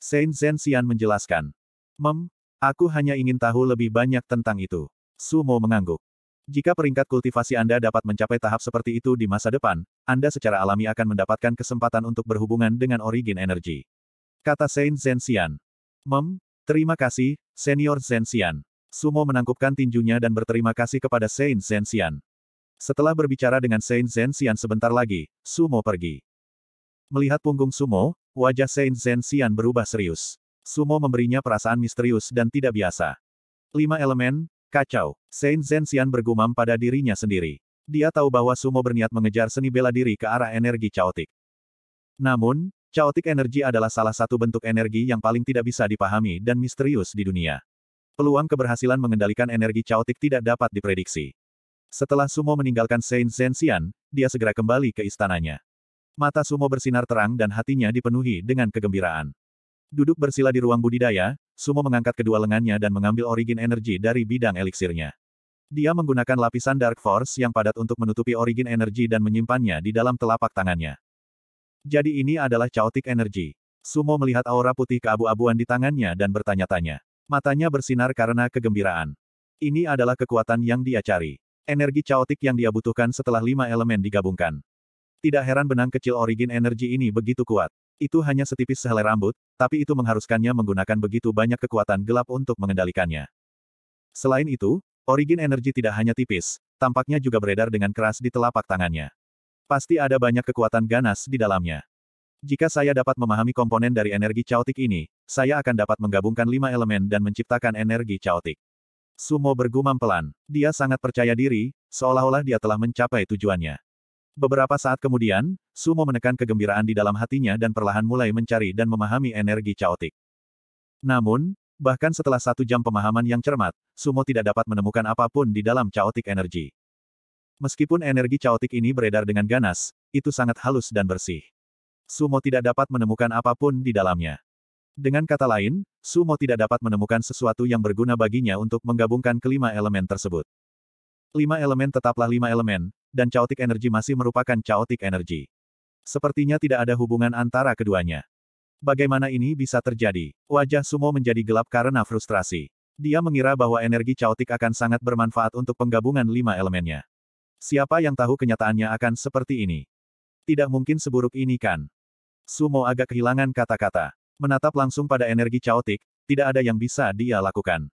Saint Zensian menjelaskan. Mem, aku hanya ingin tahu lebih banyak tentang itu. Sumo mengangguk. Jika peringkat kultivasi Anda dapat mencapai tahap seperti itu di masa depan, Anda secara alami akan mendapatkan kesempatan untuk berhubungan dengan origin energi. Kata Saint Zensian. Mem, terima kasih, Senior Zensian. Sumo menangkupkan tinjunya dan berterima kasih kepada Saint Zensian. Setelah berbicara dengan Saint Zensian sebentar lagi, Sumo pergi. Melihat punggung Sumo, wajah Saint Zensian berubah serius. Sumo memberinya perasaan misterius dan tidak biasa. Lima elemen, kacau. Saint Zensian bergumam pada dirinya sendiri. Dia tahu bahwa Sumo berniat mengejar seni bela diri ke arah energi caotik. Namun, caotik energi adalah salah satu bentuk energi yang paling tidak bisa dipahami dan misterius di dunia. Peluang keberhasilan mengendalikan energi caotik tidak dapat diprediksi. Setelah Sumo meninggalkan Saint Zensian, dia segera kembali ke istananya. Mata Sumo bersinar terang dan hatinya dipenuhi dengan kegembiraan. Duduk bersila di ruang budidaya, Sumo mengangkat kedua lengannya dan mengambil origin energi dari bidang eliksirnya. Dia menggunakan lapisan Dark Force yang padat untuk menutupi origin energi dan menyimpannya di dalam telapak tangannya. Jadi ini adalah chaotic energy. Sumo melihat aura putih keabu-abuan di tangannya dan bertanya-tanya. Matanya bersinar karena kegembiraan. Ini adalah kekuatan yang dia cari. Energi caotik yang dia butuhkan setelah lima elemen digabungkan. Tidak heran benang kecil origin energi ini begitu kuat. Itu hanya setipis sehelai rambut, tapi itu mengharuskannya menggunakan begitu banyak kekuatan gelap untuk mengendalikannya. Selain itu, origin energi tidak hanya tipis, tampaknya juga beredar dengan keras di telapak tangannya. Pasti ada banyak kekuatan ganas di dalamnya. Jika saya dapat memahami komponen dari energi caotik ini, saya akan dapat menggabungkan lima elemen dan menciptakan energi caotik. Sumo bergumam pelan. Dia sangat percaya diri, seolah-olah dia telah mencapai tujuannya. Beberapa saat kemudian, Sumo menekan kegembiraan di dalam hatinya dan perlahan mulai mencari dan memahami energi caotik. Namun, bahkan setelah satu jam pemahaman yang cermat, Sumo tidak dapat menemukan apapun di dalam caotik energi. Meskipun energi caotik ini beredar dengan ganas, itu sangat halus dan bersih. Sumo tidak dapat menemukan apapun di dalamnya. Dengan kata lain, Sumo tidak dapat menemukan sesuatu yang berguna baginya untuk menggabungkan kelima elemen tersebut. Lima elemen tetaplah lima elemen, dan chaotic energi masih merupakan chaotic energi. Sepertinya tidak ada hubungan antara keduanya. Bagaimana ini bisa terjadi? Wajah Sumo menjadi gelap karena frustrasi. Dia mengira bahwa energi chaotic akan sangat bermanfaat untuk penggabungan lima elemennya. Siapa yang tahu kenyataannya akan seperti ini? Tidak mungkin seburuk ini kan? Sumo agak kehilangan kata-kata. Menatap langsung pada energi caotik, tidak ada yang bisa dia lakukan.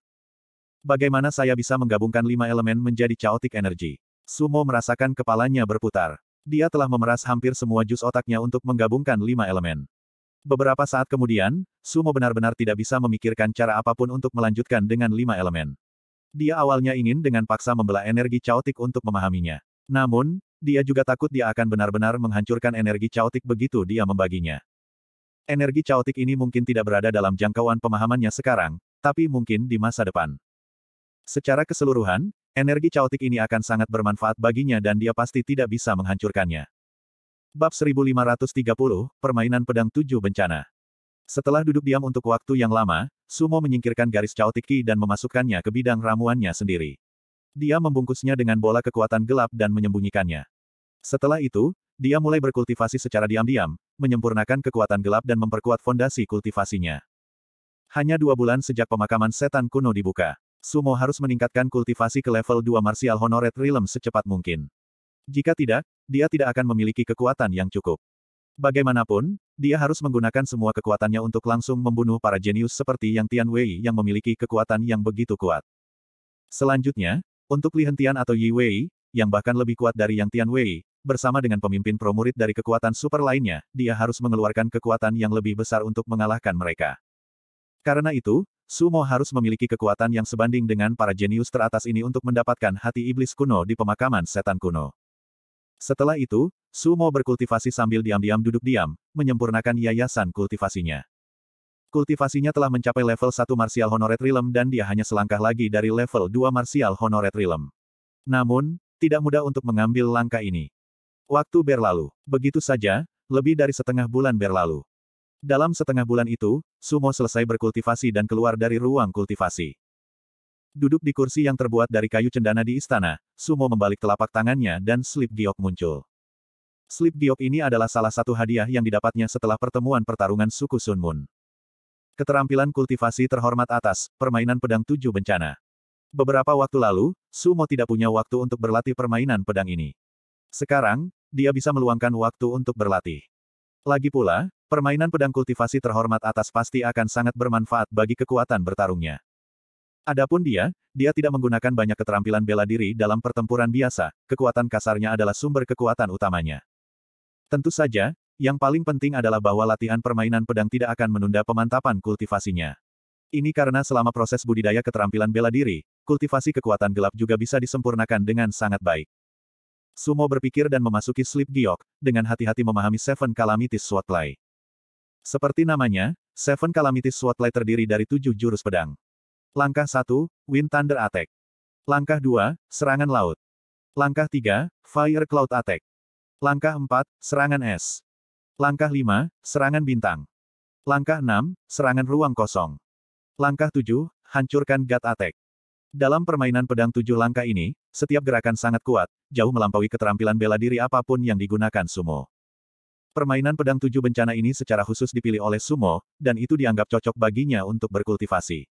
Bagaimana saya bisa menggabungkan lima elemen menjadi caotik energi? Sumo merasakan kepalanya berputar. Dia telah memeras hampir semua jus otaknya untuk menggabungkan lima elemen. Beberapa saat kemudian, Sumo benar-benar tidak bisa memikirkan cara apapun untuk melanjutkan dengan lima elemen. Dia awalnya ingin dengan paksa membelah energi caotik untuk memahaminya. Namun, dia juga takut dia akan benar-benar menghancurkan energi caotik begitu dia membaginya. Energi caotik ini mungkin tidak berada dalam jangkauan pemahamannya sekarang, tapi mungkin di masa depan. Secara keseluruhan, energi caotik ini akan sangat bermanfaat baginya dan dia pasti tidak bisa menghancurkannya. Bab 1530, Permainan Pedang Tujuh Bencana Setelah duduk diam untuk waktu yang lama, Sumo menyingkirkan garis caotik Ki dan memasukkannya ke bidang ramuannya sendiri. Dia membungkusnya dengan bola kekuatan gelap dan menyembunyikannya. Setelah itu, dia mulai berkultivasi secara diam-diam, menyempurnakan kekuatan gelap dan memperkuat fondasi kultivasinya. Hanya dua bulan sejak pemakaman setan kuno dibuka, Sumo harus meningkatkan kultivasi ke level 2 Martial Honored Realm secepat mungkin. Jika tidak, dia tidak akan memiliki kekuatan yang cukup. Bagaimanapun, dia harus menggunakan semua kekuatannya untuk langsung membunuh para jenius seperti Yang Tian Wei yang memiliki kekuatan yang begitu kuat. Selanjutnya, untuk Li Hentian atau Yi Wei, yang bahkan lebih kuat dari Yang Tian Wei, bersama dengan pemimpin promurid dari kekuatan super lainnya, dia harus mengeluarkan kekuatan yang lebih besar untuk mengalahkan mereka. Karena itu, Sumo harus memiliki kekuatan yang sebanding dengan para jenius teratas ini untuk mendapatkan hati iblis kuno di pemakaman setan kuno. Setelah itu, Sumo berkultivasi sambil diam-diam duduk diam, menyempurnakan yayasan kultivasinya. Kultivasinya telah mencapai level 1 Martial Honored Realm dan dia hanya selangkah lagi dari level 2 Martial Honored Realm. Namun, tidak mudah untuk mengambil langkah ini. Waktu berlalu. Begitu saja, lebih dari setengah bulan berlalu. Dalam setengah bulan itu, Sumo selesai berkultivasi dan keluar dari ruang kultivasi. Duduk di kursi yang terbuat dari kayu cendana di istana, Sumo membalik telapak tangannya dan slip giok muncul. Slip giok ini adalah salah satu hadiah yang didapatnya setelah pertemuan pertarungan suku Sunmun. Keterampilan kultivasi terhormat atas, permainan pedang tujuh bencana. Beberapa waktu lalu, Sumo tidak punya waktu untuk berlatih permainan pedang ini. Sekarang, dia bisa meluangkan waktu untuk berlatih. Lagi pula, permainan pedang kultivasi terhormat atas pasti akan sangat bermanfaat bagi kekuatan bertarungnya. Adapun dia, dia tidak menggunakan banyak keterampilan bela diri dalam pertempuran biasa, kekuatan kasarnya adalah sumber kekuatan utamanya. Tentu saja, yang paling penting adalah bahwa latihan permainan pedang tidak akan menunda pemantapan kultivasinya. Ini karena selama proses budidaya keterampilan bela diri, kultivasi kekuatan gelap juga bisa disempurnakan dengan sangat baik. Sumo berpikir dan memasuki Sleep Giok, dengan hati-hati memahami Seven Calamities Swordplay. Seperti namanya, Seven Calamities Swordplay terdiri dari tujuh jurus pedang. Langkah 1, Wind Thunder Attack. Langkah 2, Serangan Laut. Langkah 3, Fire Cloud Attack. Langkah 4, Serangan Es. Langkah 5, Serangan Bintang. Langkah 6, Serangan Ruang Kosong. Langkah 7, Hancurkan Gut Attack. Dalam permainan pedang tujuh langkah ini, setiap gerakan sangat kuat, jauh melampaui keterampilan bela diri apapun yang digunakan sumo. Permainan pedang tujuh bencana ini secara khusus dipilih oleh sumo, dan itu dianggap cocok baginya untuk berkultivasi.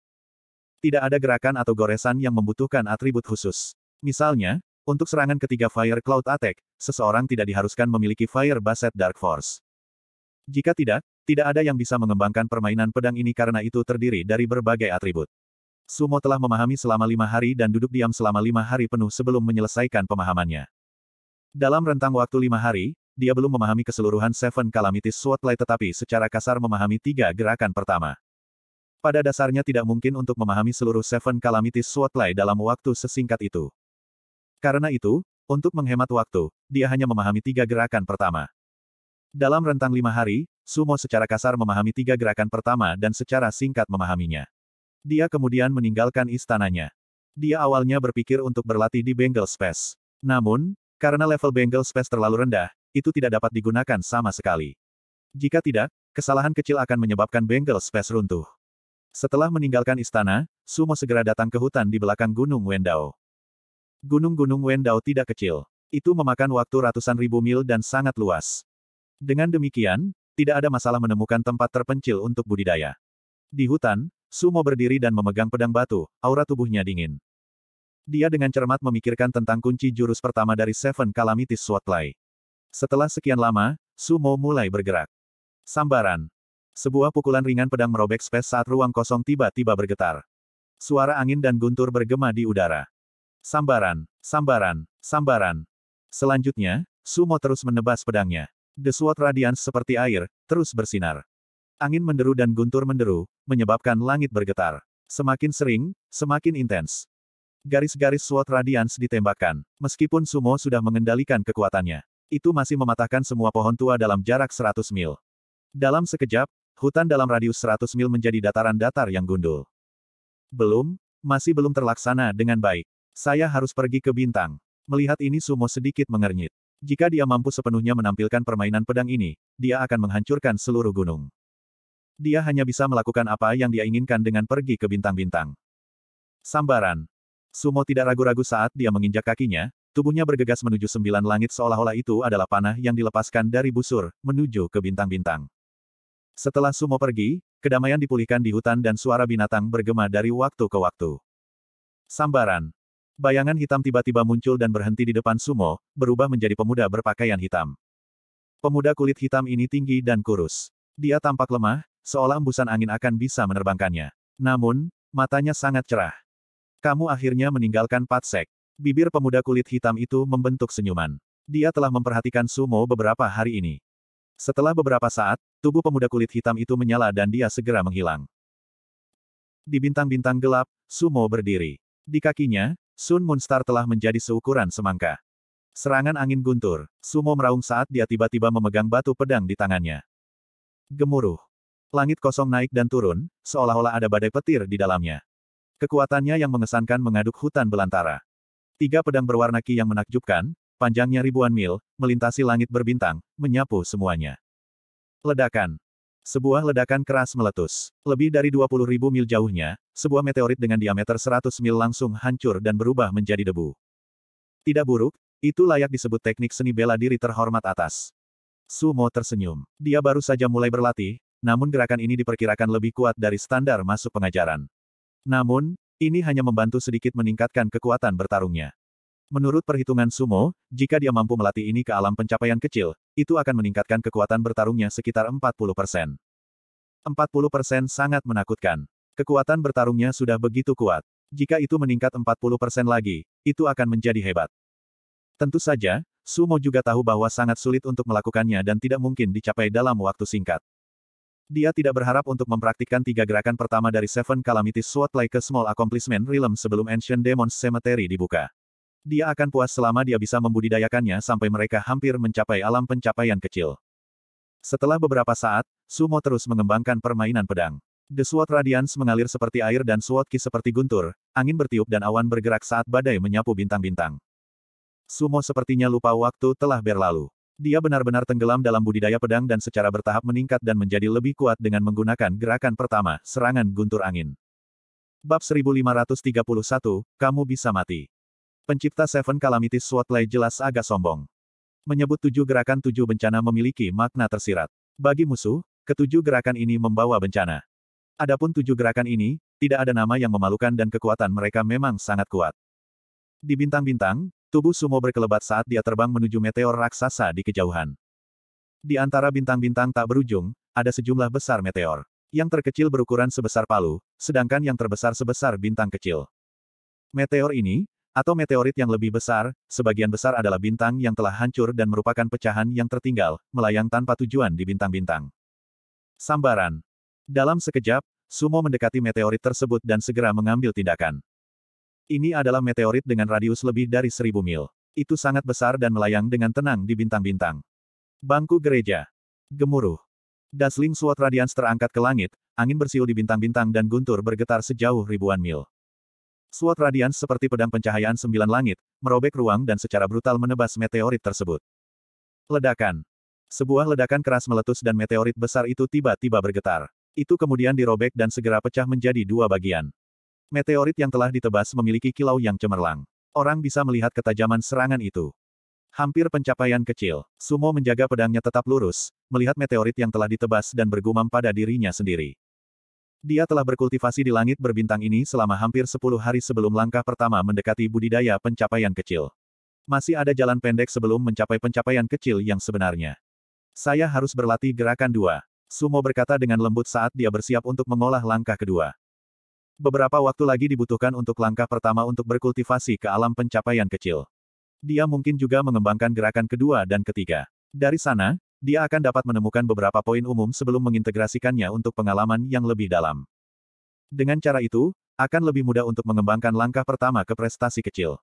Tidak ada gerakan atau goresan yang membutuhkan atribut khusus. Misalnya, untuk serangan ketiga Fire Cloud Attack, seseorang tidak diharuskan memiliki Fire Basset Dark Force. Jika tidak, tidak ada yang bisa mengembangkan permainan pedang ini karena itu terdiri dari berbagai atribut. Sumo telah memahami selama lima hari dan duduk diam selama lima hari penuh sebelum menyelesaikan pemahamannya. Dalam rentang waktu lima hari, dia belum memahami keseluruhan Seven Calamities Swordplay, tetapi secara kasar memahami tiga gerakan pertama. Pada dasarnya tidak mungkin untuk memahami seluruh Seven Calamities Swordplay dalam waktu sesingkat itu. Karena itu, untuk menghemat waktu, dia hanya memahami tiga gerakan pertama. Dalam rentang lima hari, Sumo secara kasar memahami tiga gerakan pertama dan secara singkat memahaminya. Dia kemudian meninggalkan istananya. Dia awalnya berpikir untuk berlatih di Bengal Space. Namun, karena level Bengal Space terlalu rendah, itu tidak dapat digunakan sama sekali. Jika tidak, kesalahan kecil akan menyebabkan Bengal Space runtuh. Setelah meninggalkan istana, Sumo segera datang ke hutan di belakang Gunung Wendao. Gunung-gunung Wendao tidak kecil. Itu memakan waktu ratusan ribu mil dan sangat luas. Dengan demikian, tidak ada masalah menemukan tempat terpencil untuk budidaya. Di hutan, Sumo berdiri dan memegang pedang batu, aura tubuhnya dingin. Dia dengan cermat memikirkan tentang kunci jurus pertama dari Seven Calamities Swordplay. Setelah sekian lama, Sumo mulai bergerak. Sambaran. Sebuah pukulan ringan pedang merobek spes saat ruang kosong tiba-tiba bergetar. Suara angin dan guntur bergema di udara. Sambaran, sambaran, sambaran. Selanjutnya, Sumo terus menebas pedangnya. The Sword Radiance seperti air, terus bersinar. Angin menderu dan guntur menderu, menyebabkan langit bergetar. Semakin sering, semakin intens. Garis-garis SWOT radians ditembakkan, meskipun Sumo sudah mengendalikan kekuatannya. Itu masih mematahkan semua pohon tua dalam jarak 100 mil. Dalam sekejap, hutan dalam radius 100 mil menjadi dataran datar yang gundul. Belum, masih belum terlaksana dengan baik. Saya harus pergi ke bintang. Melihat ini Sumo sedikit mengernyit. Jika dia mampu sepenuhnya menampilkan permainan pedang ini, dia akan menghancurkan seluruh gunung. Dia hanya bisa melakukan apa yang dia inginkan dengan pergi ke bintang-bintang. Sambaran. Sumo tidak ragu-ragu saat dia menginjak kakinya, tubuhnya bergegas menuju sembilan langit seolah-olah itu adalah panah yang dilepaskan dari busur, menuju ke bintang-bintang. Setelah Sumo pergi, kedamaian dipulihkan di hutan dan suara binatang bergema dari waktu ke waktu. Sambaran. Bayangan hitam tiba-tiba muncul dan berhenti di depan Sumo, berubah menjadi pemuda berpakaian hitam. Pemuda kulit hitam ini tinggi dan kurus. Dia tampak lemah, seolah embusan angin akan bisa menerbangkannya. Namun, matanya sangat cerah. Kamu akhirnya meninggalkan Patsek. Bibir pemuda kulit hitam itu membentuk senyuman. Dia telah memperhatikan Sumo beberapa hari ini. Setelah beberapa saat, tubuh pemuda kulit hitam itu menyala dan dia segera menghilang. Di bintang-bintang gelap, Sumo berdiri. Di kakinya, Sun Moonstar telah menjadi seukuran semangka. Serangan angin guntur, Sumo meraung saat dia tiba-tiba memegang batu pedang di tangannya. Gemuruh. Langit kosong naik dan turun, seolah-olah ada badai petir di dalamnya. Kekuatannya yang mengesankan mengaduk hutan belantara. Tiga pedang berwarna ki yang menakjubkan, panjangnya ribuan mil, melintasi langit berbintang, menyapu semuanya. Ledakan. Sebuah ledakan keras meletus. Lebih dari 20 ribu mil jauhnya, sebuah meteorit dengan diameter 100 mil langsung hancur dan berubah menjadi debu. Tidak buruk, itu layak disebut teknik seni bela diri terhormat atas. Sumo tersenyum. Dia baru saja mulai berlatih, namun gerakan ini diperkirakan lebih kuat dari standar masuk pengajaran. Namun, ini hanya membantu sedikit meningkatkan kekuatan bertarungnya. Menurut perhitungan Sumo, jika dia mampu melatih ini ke alam pencapaian kecil, itu akan meningkatkan kekuatan bertarungnya sekitar 40 persen. 40 persen sangat menakutkan. Kekuatan bertarungnya sudah begitu kuat. Jika itu meningkat 40 persen lagi, itu akan menjadi hebat. Tentu saja, Sumo juga tahu bahwa sangat sulit untuk melakukannya dan tidak mungkin dicapai dalam waktu singkat. Dia tidak berharap untuk mempraktikkan tiga gerakan pertama dari Seven Calamities Sword Play ke small accomplishment realm sebelum Ancient Demon Cemetery dibuka. Dia akan puas selama dia bisa membudidayakannya sampai mereka hampir mencapai alam pencapaian kecil. Setelah beberapa saat, Sumo terus mengembangkan permainan pedang. The Sword Radiance mengalir seperti air dan Sword Ki seperti guntur, angin bertiup dan awan bergerak saat badai menyapu bintang-bintang. Sumo sepertinya lupa waktu telah berlalu. Dia benar-benar tenggelam dalam budidaya pedang dan secara bertahap meningkat dan menjadi lebih kuat dengan menggunakan gerakan pertama, serangan guntur angin. Bab 1531, Kamu Bisa Mati. Pencipta Seven Calamities Swatley jelas agak sombong. Menyebut tujuh gerakan tujuh bencana memiliki makna tersirat. Bagi musuh, ketujuh gerakan ini membawa bencana. Adapun tujuh gerakan ini, tidak ada nama yang memalukan dan kekuatan mereka memang sangat kuat. Di bintang-bintang, Tubuh Sumo berkelebat saat dia terbang menuju meteor raksasa di kejauhan. Di antara bintang-bintang tak berujung, ada sejumlah besar meteor. Yang terkecil berukuran sebesar palu, sedangkan yang terbesar sebesar bintang kecil. Meteor ini, atau meteorit yang lebih besar, sebagian besar adalah bintang yang telah hancur dan merupakan pecahan yang tertinggal, melayang tanpa tujuan di bintang-bintang. Sambaran. Dalam sekejap, Sumo mendekati meteorit tersebut dan segera mengambil tindakan. Ini adalah meteorit dengan radius lebih dari seribu mil. Itu sangat besar dan melayang dengan tenang di bintang-bintang. Bangku gereja. Gemuruh. Dasling suat radians terangkat ke langit, angin bersiul di bintang-bintang dan guntur bergetar sejauh ribuan mil. Suat radians seperti pedang pencahayaan sembilan langit, merobek ruang dan secara brutal menebas meteorit tersebut. Ledakan. Sebuah ledakan keras meletus dan meteorit besar itu tiba-tiba bergetar. Itu kemudian dirobek dan segera pecah menjadi dua bagian. Meteorit yang telah ditebas memiliki kilau yang cemerlang. Orang bisa melihat ketajaman serangan itu. Hampir pencapaian kecil, Sumo menjaga pedangnya tetap lurus, melihat meteorit yang telah ditebas dan bergumam pada dirinya sendiri. Dia telah berkultivasi di langit berbintang ini selama hampir 10 hari sebelum langkah pertama mendekati budidaya pencapaian kecil. Masih ada jalan pendek sebelum mencapai pencapaian kecil yang sebenarnya. Saya harus berlatih gerakan dua. Sumo berkata dengan lembut saat dia bersiap untuk mengolah langkah kedua. Beberapa waktu lagi dibutuhkan untuk langkah pertama untuk berkultivasi ke alam pencapaian kecil. Dia mungkin juga mengembangkan gerakan kedua dan ketiga. Dari sana, dia akan dapat menemukan beberapa poin umum sebelum mengintegrasikannya untuk pengalaman yang lebih dalam. Dengan cara itu, akan lebih mudah untuk mengembangkan langkah pertama ke prestasi kecil.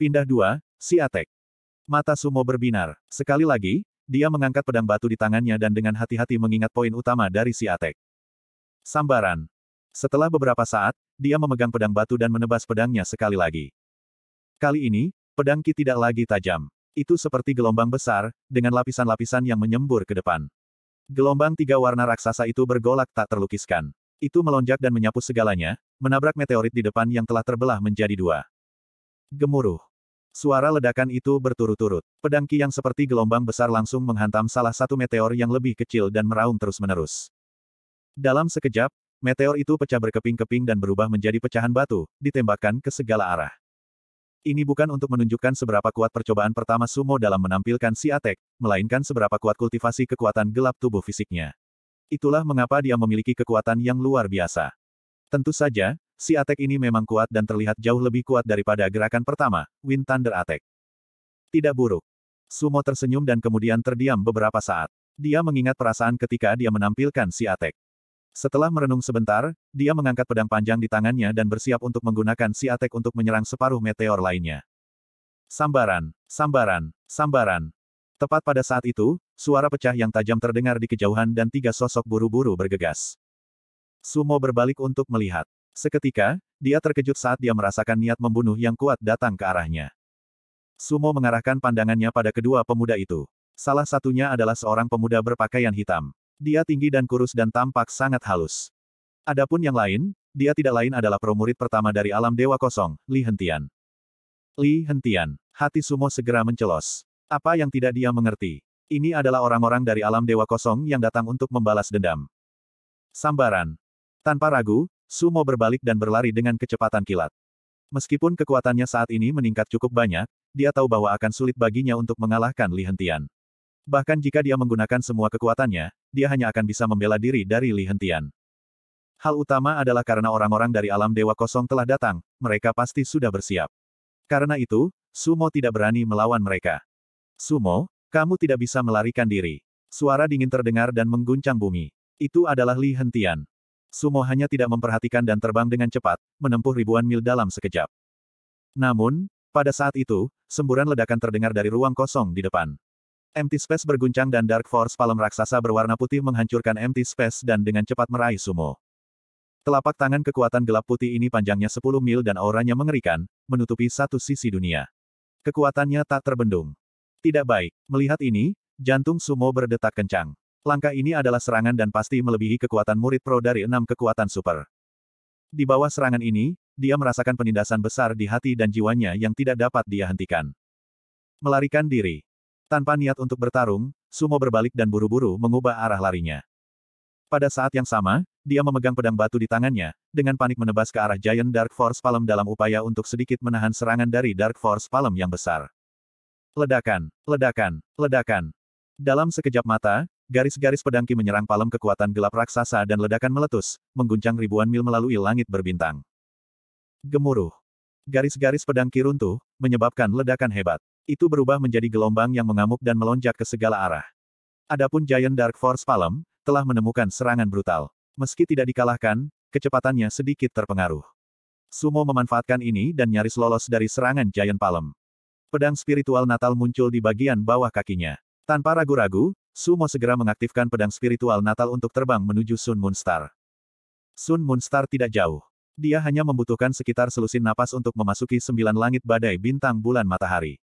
Pindah dua, si atek. Mata Sumo berbinar. Sekali lagi, dia mengangkat pedang batu di tangannya dan dengan hati-hati mengingat poin utama dari si atek. Sambaran. Setelah beberapa saat, dia memegang pedang batu dan menebas pedangnya sekali lagi. Kali ini, pedang Ki tidak lagi tajam. Itu seperti gelombang besar, dengan lapisan-lapisan yang menyembur ke depan. Gelombang tiga warna raksasa itu bergolak tak terlukiskan. Itu melonjak dan menyapu segalanya, menabrak meteorit di depan yang telah terbelah menjadi dua. Gemuruh. Suara ledakan itu berturut-turut. Pedang Ki yang seperti gelombang besar langsung menghantam salah satu meteor yang lebih kecil dan meraung terus-menerus. Dalam sekejap, meteor itu pecah berkeping-keping dan berubah menjadi pecahan batu, ditembakkan ke segala arah. Ini bukan untuk menunjukkan seberapa kuat percobaan pertama Sumo dalam menampilkan si Atek, melainkan seberapa kuat kultivasi kekuatan gelap tubuh fisiknya. Itulah mengapa dia memiliki kekuatan yang luar biasa. Tentu saja, si Atek ini memang kuat dan terlihat jauh lebih kuat daripada gerakan pertama, Wind Thunder Atek. Tidak buruk. Sumo tersenyum dan kemudian terdiam beberapa saat. Dia mengingat perasaan ketika dia menampilkan si Atek. Setelah merenung sebentar, dia mengangkat pedang panjang di tangannya dan bersiap untuk menggunakan si atek untuk menyerang separuh meteor lainnya. Sambaran, sambaran, sambaran. Tepat pada saat itu, suara pecah yang tajam terdengar di kejauhan dan tiga sosok buru-buru bergegas. Sumo berbalik untuk melihat. Seketika, dia terkejut saat dia merasakan niat membunuh yang kuat datang ke arahnya. Sumo mengarahkan pandangannya pada kedua pemuda itu. Salah satunya adalah seorang pemuda berpakaian hitam. Dia tinggi dan kurus dan tampak sangat halus. Adapun yang lain, dia tidak lain adalah promurid pertama dari alam dewa kosong, Li Hentian. Li Hentian, hati Sumo segera mencelos. Apa yang tidak dia mengerti? Ini adalah orang-orang dari alam dewa kosong yang datang untuk membalas dendam. Sambaran. Tanpa ragu, Sumo berbalik dan berlari dengan kecepatan kilat. Meskipun kekuatannya saat ini meningkat cukup banyak, dia tahu bahwa akan sulit baginya untuk mengalahkan Li Hentian. Bahkan jika dia menggunakan semua kekuatannya, dia hanya akan bisa membela diri dari Li Hentian. Hal utama adalah karena orang-orang dari alam dewa kosong telah datang, mereka pasti sudah bersiap. Karena itu, Sumo tidak berani melawan mereka. Sumo, kamu tidak bisa melarikan diri. Suara dingin terdengar dan mengguncang bumi. Itu adalah Li Hentian. Sumo hanya tidak memperhatikan dan terbang dengan cepat, menempuh ribuan mil dalam sekejap. Namun, pada saat itu, semburan ledakan terdengar dari ruang kosong di depan. Empty Space berguncang dan Dark Force palem raksasa berwarna putih menghancurkan Empty Space dan dengan cepat meraih Sumo. Telapak tangan kekuatan gelap putih ini panjangnya 10 mil dan auranya mengerikan, menutupi satu sisi dunia. Kekuatannya tak terbendung. Tidak baik. Melihat ini, jantung Sumo berdetak kencang. Langkah ini adalah serangan dan pasti melebihi kekuatan murid pro dari enam kekuatan super. Di bawah serangan ini, dia merasakan penindasan besar di hati dan jiwanya yang tidak dapat dia hentikan. Melarikan diri. Tanpa niat untuk bertarung, Sumo berbalik dan buru-buru mengubah arah larinya. Pada saat yang sama, dia memegang pedang batu di tangannya, dengan panik menebas ke arah Giant Dark Force Palem dalam upaya untuk sedikit menahan serangan dari Dark Force Palem yang besar. Ledakan, ledakan, ledakan. Dalam sekejap mata, garis-garis pedangki menyerang palem kekuatan gelap raksasa dan ledakan meletus, mengguncang ribuan mil melalui langit berbintang. Gemuruh. Garis-garis pedangki runtuh, menyebabkan ledakan hebat itu berubah menjadi gelombang yang mengamuk dan melonjak ke segala arah. Adapun Giant Dark Force Palem, telah menemukan serangan brutal. Meski tidak dikalahkan, kecepatannya sedikit terpengaruh. Sumo memanfaatkan ini dan nyaris lolos dari serangan Giant Palem. Pedang spiritual Natal muncul di bagian bawah kakinya. Tanpa ragu-ragu, Sumo segera mengaktifkan pedang spiritual Natal untuk terbang menuju Sun Moonstar. Sun Moonstar tidak jauh. Dia hanya membutuhkan sekitar selusin napas untuk memasuki sembilan langit badai bintang bulan matahari.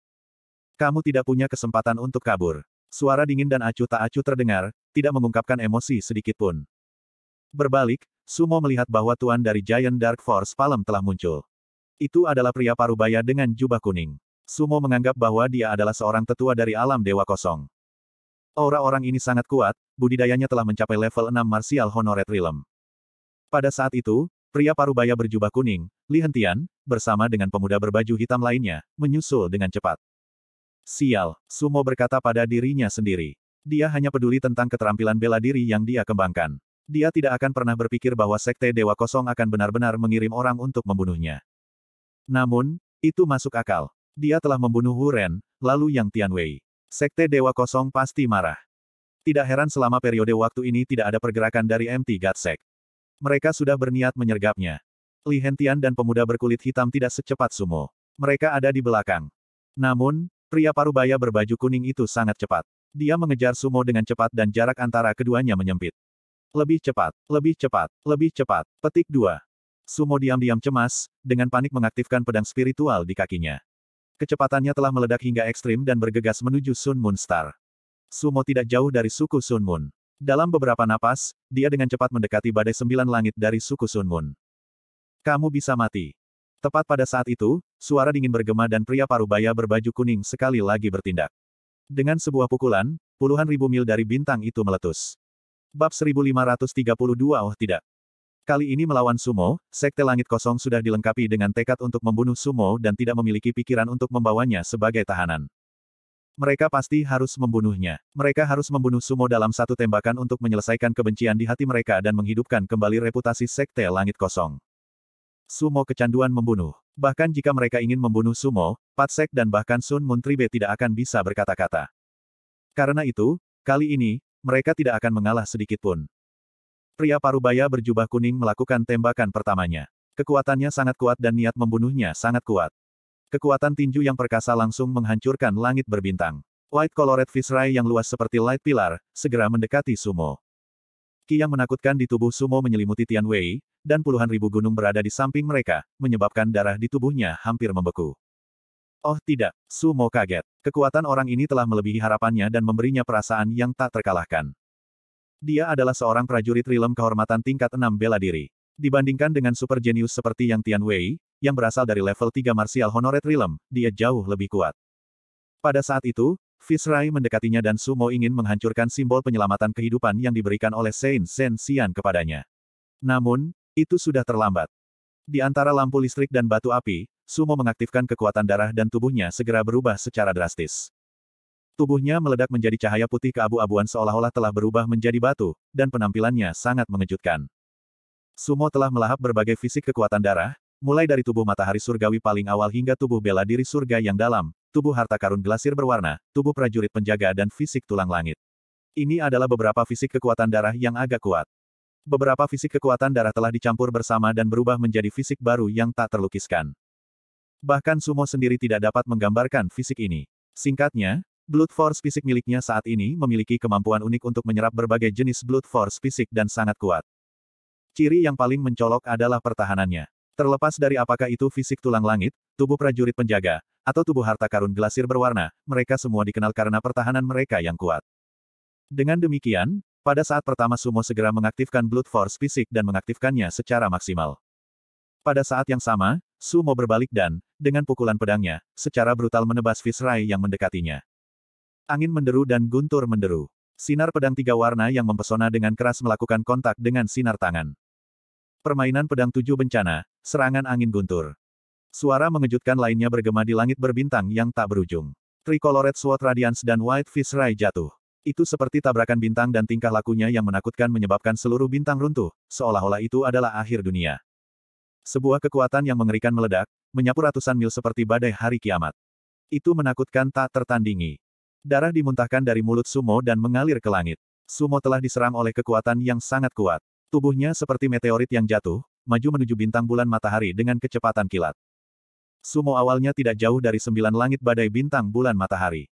Kamu tidak punya kesempatan untuk kabur. Suara dingin dan acuh tak acuh terdengar, tidak mengungkapkan emosi sedikit pun. Berbalik, Sumo melihat bahwa tuan dari Giant Dark Force Palem telah muncul. Itu adalah pria parubaya dengan jubah kuning. Sumo menganggap bahwa dia adalah seorang tetua dari alam dewa kosong. Aura orang ini sangat kuat, budidayanya telah mencapai level 6 Martial Honored Realm. Pada saat itu, pria parubaya berjubah kuning, Li Hentian, bersama dengan pemuda berbaju hitam lainnya, menyusul dengan cepat. Sial, Sumo berkata pada dirinya sendiri. Dia hanya peduli tentang keterampilan bela diri yang dia kembangkan. Dia tidak akan pernah berpikir bahwa Sekte Dewa Kosong akan benar-benar mengirim orang untuk membunuhnya. Namun, itu masuk akal. Dia telah membunuh Wu Ren, lalu Yang Tianwei. Sekte Dewa Kosong pasti marah. Tidak heran selama periode waktu ini tidak ada pergerakan dari MT Gatsek. Mereka sudah berniat menyergapnya. Li Hentian dan pemuda berkulit hitam tidak secepat sumo. Mereka ada di belakang. Namun, Pria parubaya berbaju kuning itu sangat cepat. Dia mengejar Sumo dengan cepat dan jarak antara keduanya menyempit. Lebih cepat, lebih cepat, lebih cepat. Petik dua. Sumo diam-diam cemas, dengan panik mengaktifkan pedang spiritual di kakinya. Kecepatannya telah meledak hingga ekstrim dan bergegas menuju Sun Moon Star. Sumo tidak jauh dari suku Sun Moon. Dalam beberapa napas, dia dengan cepat mendekati badai sembilan langit dari suku Sun Moon. Kamu bisa mati. Tepat pada saat itu, suara dingin bergema dan pria parubaya berbaju kuning sekali lagi bertindak. Dengan sebuah pukulan, puluhan ribu mil dari bintang itu meletus. Bab 1532 Oh tidak. Kali ini melawan Sumo, Sekte Langit Kosong sudah dilengkapi dengan tekad untuk membunuh Sumo dan tidak memiliki pikiran untuk membawanya sebagai tahanan. Mereka pasti harus membunuhnya. Mereka harus membunuh Sumo dalam satu tembakan untuk menyelesaikan kebencian di hati mereka dan menghidupkan kembali reputasi Sekte Langit Kosong. Sumo kecanduan membunuh. Bahkan jika mereka ingin membunuh Sumo, Patsek dan bahkan Sun Muntribe tidak akan bisa berkata-kata. Karena itu, kali ini, mereka tidak akan mengalah sedikitpun. Pria parubaya berjubah kuning melakukan tembakan pertamanya. Kekuatannya sangat kuat dan niat membunuhnya sangat kuat. Kekuatan tinju yang perkasa langsung menghancurkan langit berbintang. White Colored Viscerai yang luas seperti Light Pilar, segera mendekati Sumo. Ki yang menakutkan di tubuh Sumo menyelimuti Tian Wei, dan puluhan ribu gunung berada di samping mereka, menyebabkan darah di tubuhnya hampir membeku. Oh tidak, Sumo kaget. Kekuatan orang ini telah melebihi harapannya dan memberinya perasaan yang tak terkalahkan. Dia adalah seorang prajurit rilem kehormatan tingkat 6 bela diri. Dibandingkan dengan super jenius seperti yang Tian Wei, yang berasal dari level 3 martial honoret rilem, dia jauh lebih kuat. Pada saat itu, Visrai mendekatinya dan Sumo ingin menghancurkan simbol penyelamatan kehidupan yang diberikan oleh Saint Sen Xian kepadanya. Namun, itu sudah terlambat. Di antara lampu listrik dan batu api, Sumo mengaktifkan kekuatan darah dan tubuhnya segera berubah secara drastis. Tubuhnya meledak menjadi cahaya putih keabu-abuan seolah-olah telah berubah menjadi batu, dan penampilannya sangat mengejutkan. Sumo telah melahap berbagai fisik kekuatan darah, mulai dari tubuh matahari surgawi paling awal hingga tubuh bela diri surga yang dalam, tubuh harta karun glasir berwarna, tubuh prajurit penjaga dan fisik tulang langit. Ini adalah beberapa fisik kekuatan darah yang agak kuat. Beberapa fisik kekuatan darah telah dicampur bersama dan berubah menjadi fisik baru yang tak terlukiskan. Bahkan Sumo sendiri tidak dapat menggambarkan fisik ini. Singkatnya, Blood Force fisik miliknya saat ini memiliki kemampuan unik untuk menyerap berbagai jenis Blood Force fisik dan sangat kuat. Ciri yang paling mencolok adalah pertahanannya. Terlepas dari apakah itu fisik tulang langit, tubuh prajurit penjaga, atau tubuh harta karun glasir berwarna, mereka semua dikenal karena pertahanan mereka yang kuat. Dengan demikian, pada saat pertama Sumo segera mengaktifkan Blood Force fisik dan mengaktifkannya secara maksimal. Pada saat yang sama, Sumo berbalik dan, dengan pukulan pedangnya, secara brutal menebas Visrai yang mendekatinya. Angin menderu dan guntur menderu. Sinar pedang tiga warna yang mempesona dengan keras melakukan kontak dengan sinar tangan. Permainan pedang tujuh bencana, Serangan angin guntur. Suara mengejutkan lainnya bergema di langit berbintang yang tak berujung. Tricolored Sword Radiance dan White Fish Rai jatuh. Itu seperti tabrakan bintang dan tingkah lakunya yang menakutkan menyebabkan seluruh bintang runtuh, seolah-olah itu adalah akhir dunia. Sebuah kekuatan yang mengerikan meledak, menyapu ratusan mil seperti badai hari kiamat. Itu menakutkan tak tertandingi. Darah dimuntahkan dari mulut Sumo dan mengalir ke langit. Sumo telah diserang oleh kekuatan yang sangat kuat. Tubuhnya seperti meteorit yang jatuh, maju menuju bintang bulan matahari dengan kecepatan kilat. Sumo awalnya tidak jauh dari sembilan langit badai bintang bulan matahari.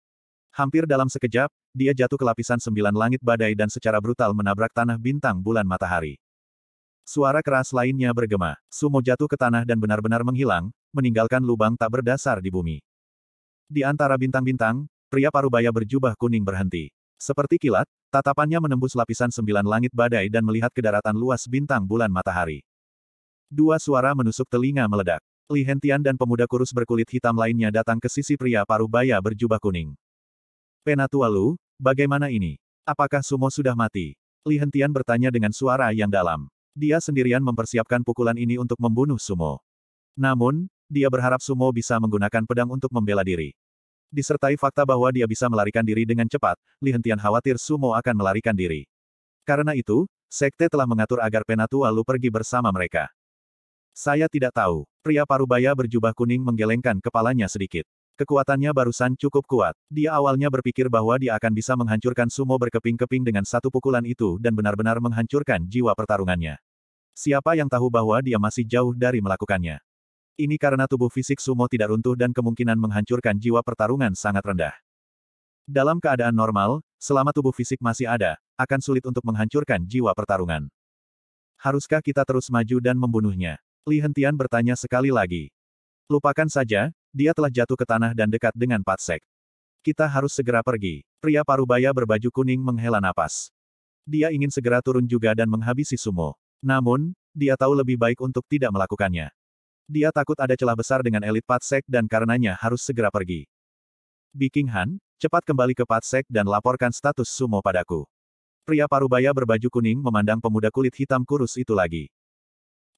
Hampir dalam sekejap, dia jatuh ke lapisan sembilan langit badai dan secara brutal menabrak tanah bintang bulan matahari. Suara keras lainnya bergema. Sumo jatuh ke tanah dan benar-benar menghilang, meninggalkan lubang tak berdasar di bumi. Di antara bintang-bintang, pria parubaya berjubah kuning berhenti. Seperti kilat, tatapannya menembus lapisan sembilan langit badai dan melihat ke daratan luas bintang bulan matahari. Dua suara menusuk telinga meledak. Li Hentian dan pemuda kurus berkulit hitam lainnya datang ke sisi pria paruh baya berjubah kuning. Penatua Lu, bagaimana ini? Apakah Sumo sudah mati? Li Hentian bertanya dengan suara yang dalam. Dia sendirian mempersiapkan pukulan ini untuk membunuh Sumo. Namun, dia berharap Sumo bisa menggunakan pedang untuk membela diri. Disertai fakta bahwa dia bisa melarikan diri dengan cepat, Li Hentian khawatir Sumo akan melarikan diri. Karena itu, Sekte telah mengatur agar Penatua Lu pergi bersama mereka. Saya tidak tahu. Pria parubaya berjubah kuning menggelengkan kepalanya sedikit. Kekuatannya barusan cukup kuat. Dia awalnya berpikir bahwa dia akan bisa menghancurkan sumo berkeping-keping dengan satu pukulan itu dan benar-benar menghancurkan jiwa pertarungannya. Siapa yang tahu bahwa dia masih jauh dari melakukannya. Ini karena tubuh fisik sumo tidak runtuh dan kemungkinan menghancurkan jiwa pertarungan sangat rendah. Dalam keadaan normal, selama tubuh fisik masih ada, akan sulit untuk menghancurkan jiwa pertarungan. Haruskah kita terus maju dan membunuhnya? Li Hentian bertanya sekali lagi. Lupakan saja, dia telah jatuh ke tanah dan dekat dengan Patsek. Kita harus segera pergi. Pria parubaya berbaju kuning menghela napas. Dia ingin segera turun juga dan menghabisi Sumo. Namun, dia tahu lebih baik untuk tidak melakukannya. Dia takut ada celah besar dengan elit Patsek dan karenanya harus segera pergi. Biking Han, cepat kembali ke Patsek dan laporkan status Sumo padaku. Pria parubaya berbaju kuning memandang pemuda kulit hitam kurus itu lagi.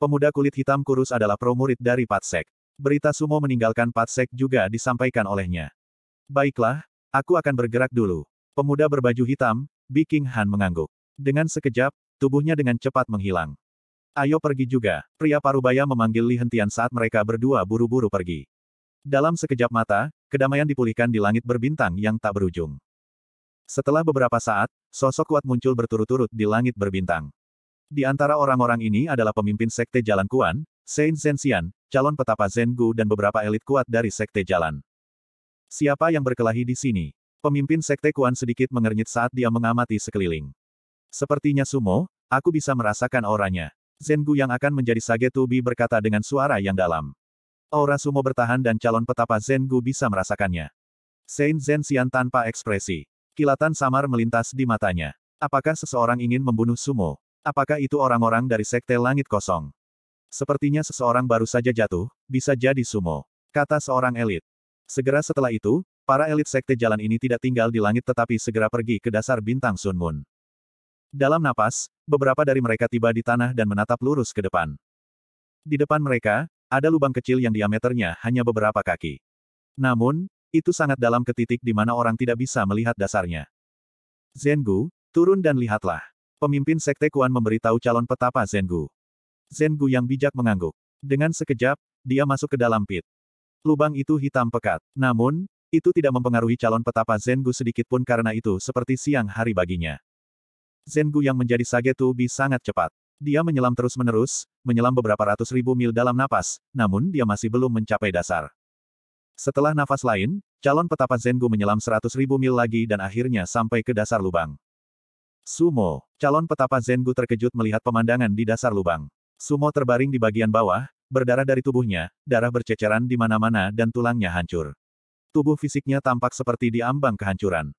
Pemuda kulit hitam kurus adalah promurid dari Patsek. Berita Sumo meninggalkan Patsek juga disampaikan olehnya. Baiklah, aku akan bergerak dulu. Pemuda berbaju hitam, Biking Han mengangguk. Dengan sekejap, tubuhnya dengan cepat menghilang. Ayo pergi juga, pria parubaya memanggil Li Hentian saat mereka berdua buru-buru pergi. Dalam sekejap mata, kedamaian dipulihkan di langit berbintang yang tak berujung. Setelah beberapa saat, sosok kuat muncul berturut-turut di langit berbintang. Di antara orang-orang ini adalah pemimpin Sekte Jalan Kuan, Saint Zenxian, calon petapa Gu, dan beberapa elit kuat dari Sekte Jalan. Siapa yang berkelahi di sini? Pemimpin Sekte Kuan sedikit mengernyit saat dia mengamati sekeliling. Sepertinya sumo, aku bisa merasakan auranya. Gu yang akan menjadi Sage Tubi berkata dengan suara yang dalam. Aura sumo bertahan dan calon petapa Gu bisa merasakannya. Saint Zenxian tanpa ekspresi. Kilatan samar melintas di matanya. Apakah seseorang ingin membunuh sumo? Apakah itu orang-orang dari Sekte Langit Kosong? Sepertinya seseorang baru saja jatuh, bisa jadi sumo. Kata seorang elit. Segera setelah itu, para elit Sekte Jalan ini tidak tinggal di langit tetapi segera pergi ke dasar bintang Sun Moon. Dalam napas, beberapa dari mereka tiba di tanah dan menatap lurus ke depan. Di depan mereka, ada lubang kecil yang diameternya hanya beberapa kaki. Namun, itu sangat dalam ke titik di mana orang tidak bisa melihat dasarnya. Zengu, turun dan lihatlah. Pemimpin Sekte Kuan memberitahu calon petapa Zenggu. Zenggu yang bijak mengangguk. Dengan sekejap, dia masuk ke dalam pit. Lubang itu hitam pekat. Namun, itu tidak mempengaruhi calon petapa Zenggu sedikitpun karena itu seperti siang hari baginya. Zenggu yang menjadi Sagetu Bi sangat cepat. Dia menyelam terus-menerus, menyelam beberapa ratus ribu mil dalam napas, namun dia masih belum mencapai dasar. Setelah nafas lain, calon petapa Zenggu menyelam seratus ribu mil lagi dan akhirnya sampai ke dasar lubang. Sumo, calon petapa Zengu terkejut melihat pemandangan di dasar lubang. Sumo terbaring di bagian bawah, berdarah dari tubuhnya, darah berceceran di mana-mana dan tulangnya hancur. Tubuh fisiknya tampak seperti diambang kehancuran.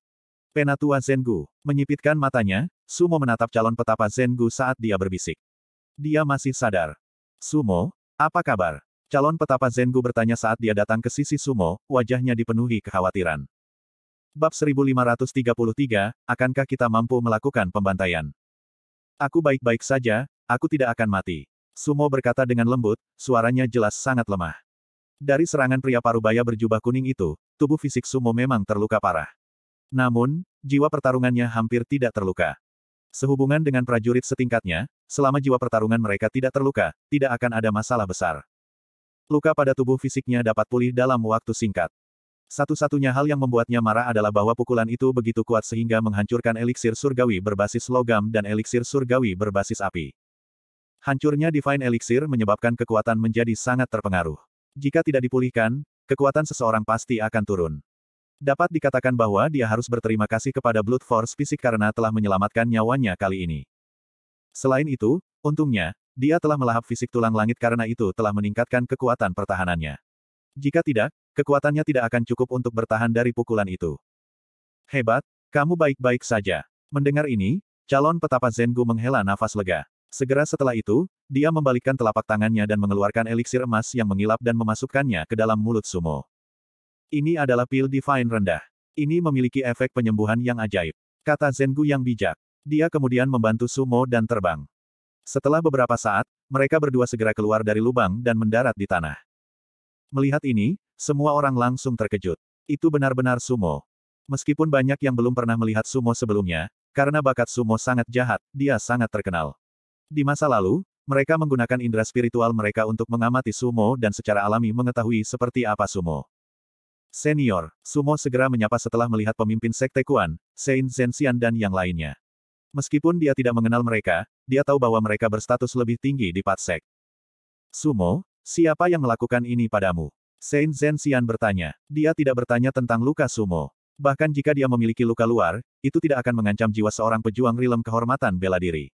Penatua Zengu, menyipitkan matanya, Sumo menatap calon petapa Zengu saat dia berbisik. Dia masih sadar. Sumo, apa kabar? Calon petapa Zengu bertanya saat dia datang ke sisi Sumo, wajahnya dipenuhi kekhawatiran. Bab 1533, akankah kita mampu melakukan pembantaian? Aku baik-baik saja, aku tidak akan mati. Sumo berkata dengan lembut, suaranya jelas sangat lemah. Dari serangan pria parubaya berjubah kuning itu, tubuh fisik Sumo memang terluka parah. Namun, jiwa pertarungannya hampir tidak terluka. Sehubungan dengan prajurit setingkatnya, selama jiwa pertarungan mereka tidak terluka, tidak akan ada masalah besar. Luka pada tubuh fisiknya dapat pulih dalam waktu singkat. Satu-satunya hal yang membuatnya marah adalah bahwa pukulan itu begitu kuat sehingga menghancurkan eliksir surgawi berbasis logam dan eliksir surgawi berbasis api. Hancurnya Divine Elixir menyebabkan kekuatan menjadi sangat terpengaruh. Jika tidak dipulihkan, kekuatan seseorang pasti akan turun. Dapat dikatakan bahwa dia harus berterima kasih kepada Blood Force fisik karena telah menyelamatkan nyawanya kali ini. Selain itu, untungnya, dia telah melahap fisik tulang langit karena itu telah meningkatkan kekuatan pertahanannya. Jika tidak, Kekuatannya tidak akan cukup untuk bertahan dari pukulan itu. Hebat, kamu baik-baik saja. Mendengar ini, calon petapa Zengu menghela nafas lega. Segera setelah itu, dia membalikkan telapak tangannya dan mengeluarkan eliksir emas yang mengilap dan memasukkannya ke dalam mulut sumo. Ini adalah pil divine rendah. Ini memiliki efek penyembuhan yang ajaib. Kata Zengu yang bijak. Dia kemudian membantu sumo dan terbang. Setelah beberapa saat, mereka berdua segera keluar dari lubang dan mendarat di tanah. Melihat ini, semua orang langsung terkejut. Itu benar-benar sumo. Meskipun banyak yang belum pernah melihat sumo sebelumnya, karena bakat sumo sangat jahat, dia sangat terkenal. Di masa lalu, mereka menggunakan indera spiritual mereka untuk mengamati sumo dan secara alami mengetahui seperti apa sumo. Senior, Sumo segera menyapa setelah melihat pemimpin Sekte Kuan, Saint Zhenxian dan yang lainnya. Meskipun dia tidak mengenal mereka, dia tahu bahwa mereka berstatus lebih tinggi di Patsek. Sumo, siapa yang melakukan ini padamu? Saint Zensian bertanya. Dia tidak bertanya tentang luka sumo. Bahkan jika dia memiliki luka luar, itu tidak akan mengancam jiwa seorang pejuang rilem kehormatan bela diri.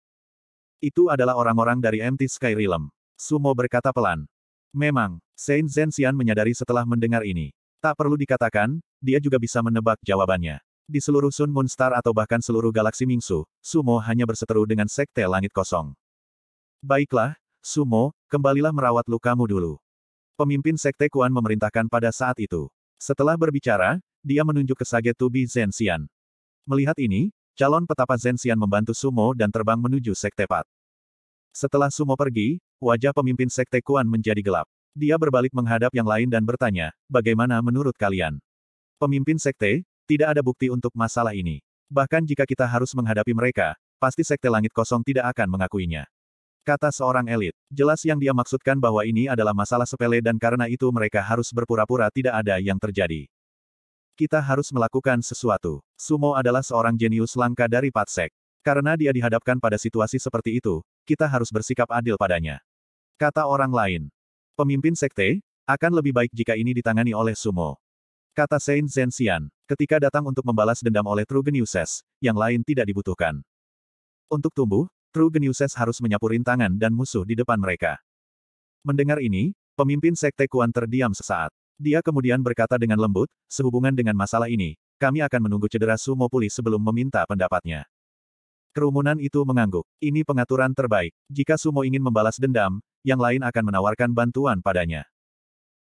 Itu adalah orang-orang dari Empty Sky Realm. Sumo berkata pelan. Memang, Saint Zensian menyadari setelah mendengar ini. Tak perlu dikatakan, dia juga bisa menebak jawabannya. Di seluruh Sun Moon Star atau bahkan seluruh galaksi Mingsu, Sumo hanya berseteru dengan Sekte Langit Kosong. Baiklah, Sumo, kembalilah merawat lukamu dulu. Pemimpin Sekte Kuan memerintahkan pada saat itu. Setelah berbicara, dia menunjuk ke Sage Tubi Zensian. Melihat ini, calon petapa Zensian membantu Sumo dan terbang menuju Sekte Pat. Setelah Sumo pergi, wajah pemimpin Sekte Kuan menjadi gelap. Dia berbalik menghadap yang lain dan bertanya, bagaimana menurut kalian? Pemimpin Sekte, tidak ada bukti untuk masalah ini. Bahkan jika kita harus menghadapi mereka, pasti Sekte Langit Kosong tidak akan mengakuinya. Kata seorang elit. Jelas yang dia maksudkan bahwa ini adalah masalah sepele dan karena itu mereka harus berpura-pura tidak ada yang terjadi. Kita harus melakukan sesuatu. Sumo adalah seorang jenius langka dari Patsek. Karena dia dihadapkan pada situasi seperti itu, kita harus bersikap adil padanya. Kata orang lain. Pemimpin sekte, akan lebih baik jika ini ditangani oleh Sumo. Kata Saint Zensian, ketika datang untuk membalas dendam oleh True Geniuses, yang lain tidak dibutuhkan. Untuk tumbuh, kru Geniuses harus menyapu rintangan dan musuh di depan mereka. Mendengar ini, pemimpin Sekte Kuan terdiam sesaat. Dia kemudian berkata dengan lembut, sehubungan dengan masalah ini, kami akan menunggu cedera sumo pulih sebelum meminta pendapatnya. Kerumunan itu mengangguk. Ini pengaturan terbaik. Jika sumo ingin membalas dendam, yang lain akan menawarkan bantuan padanya.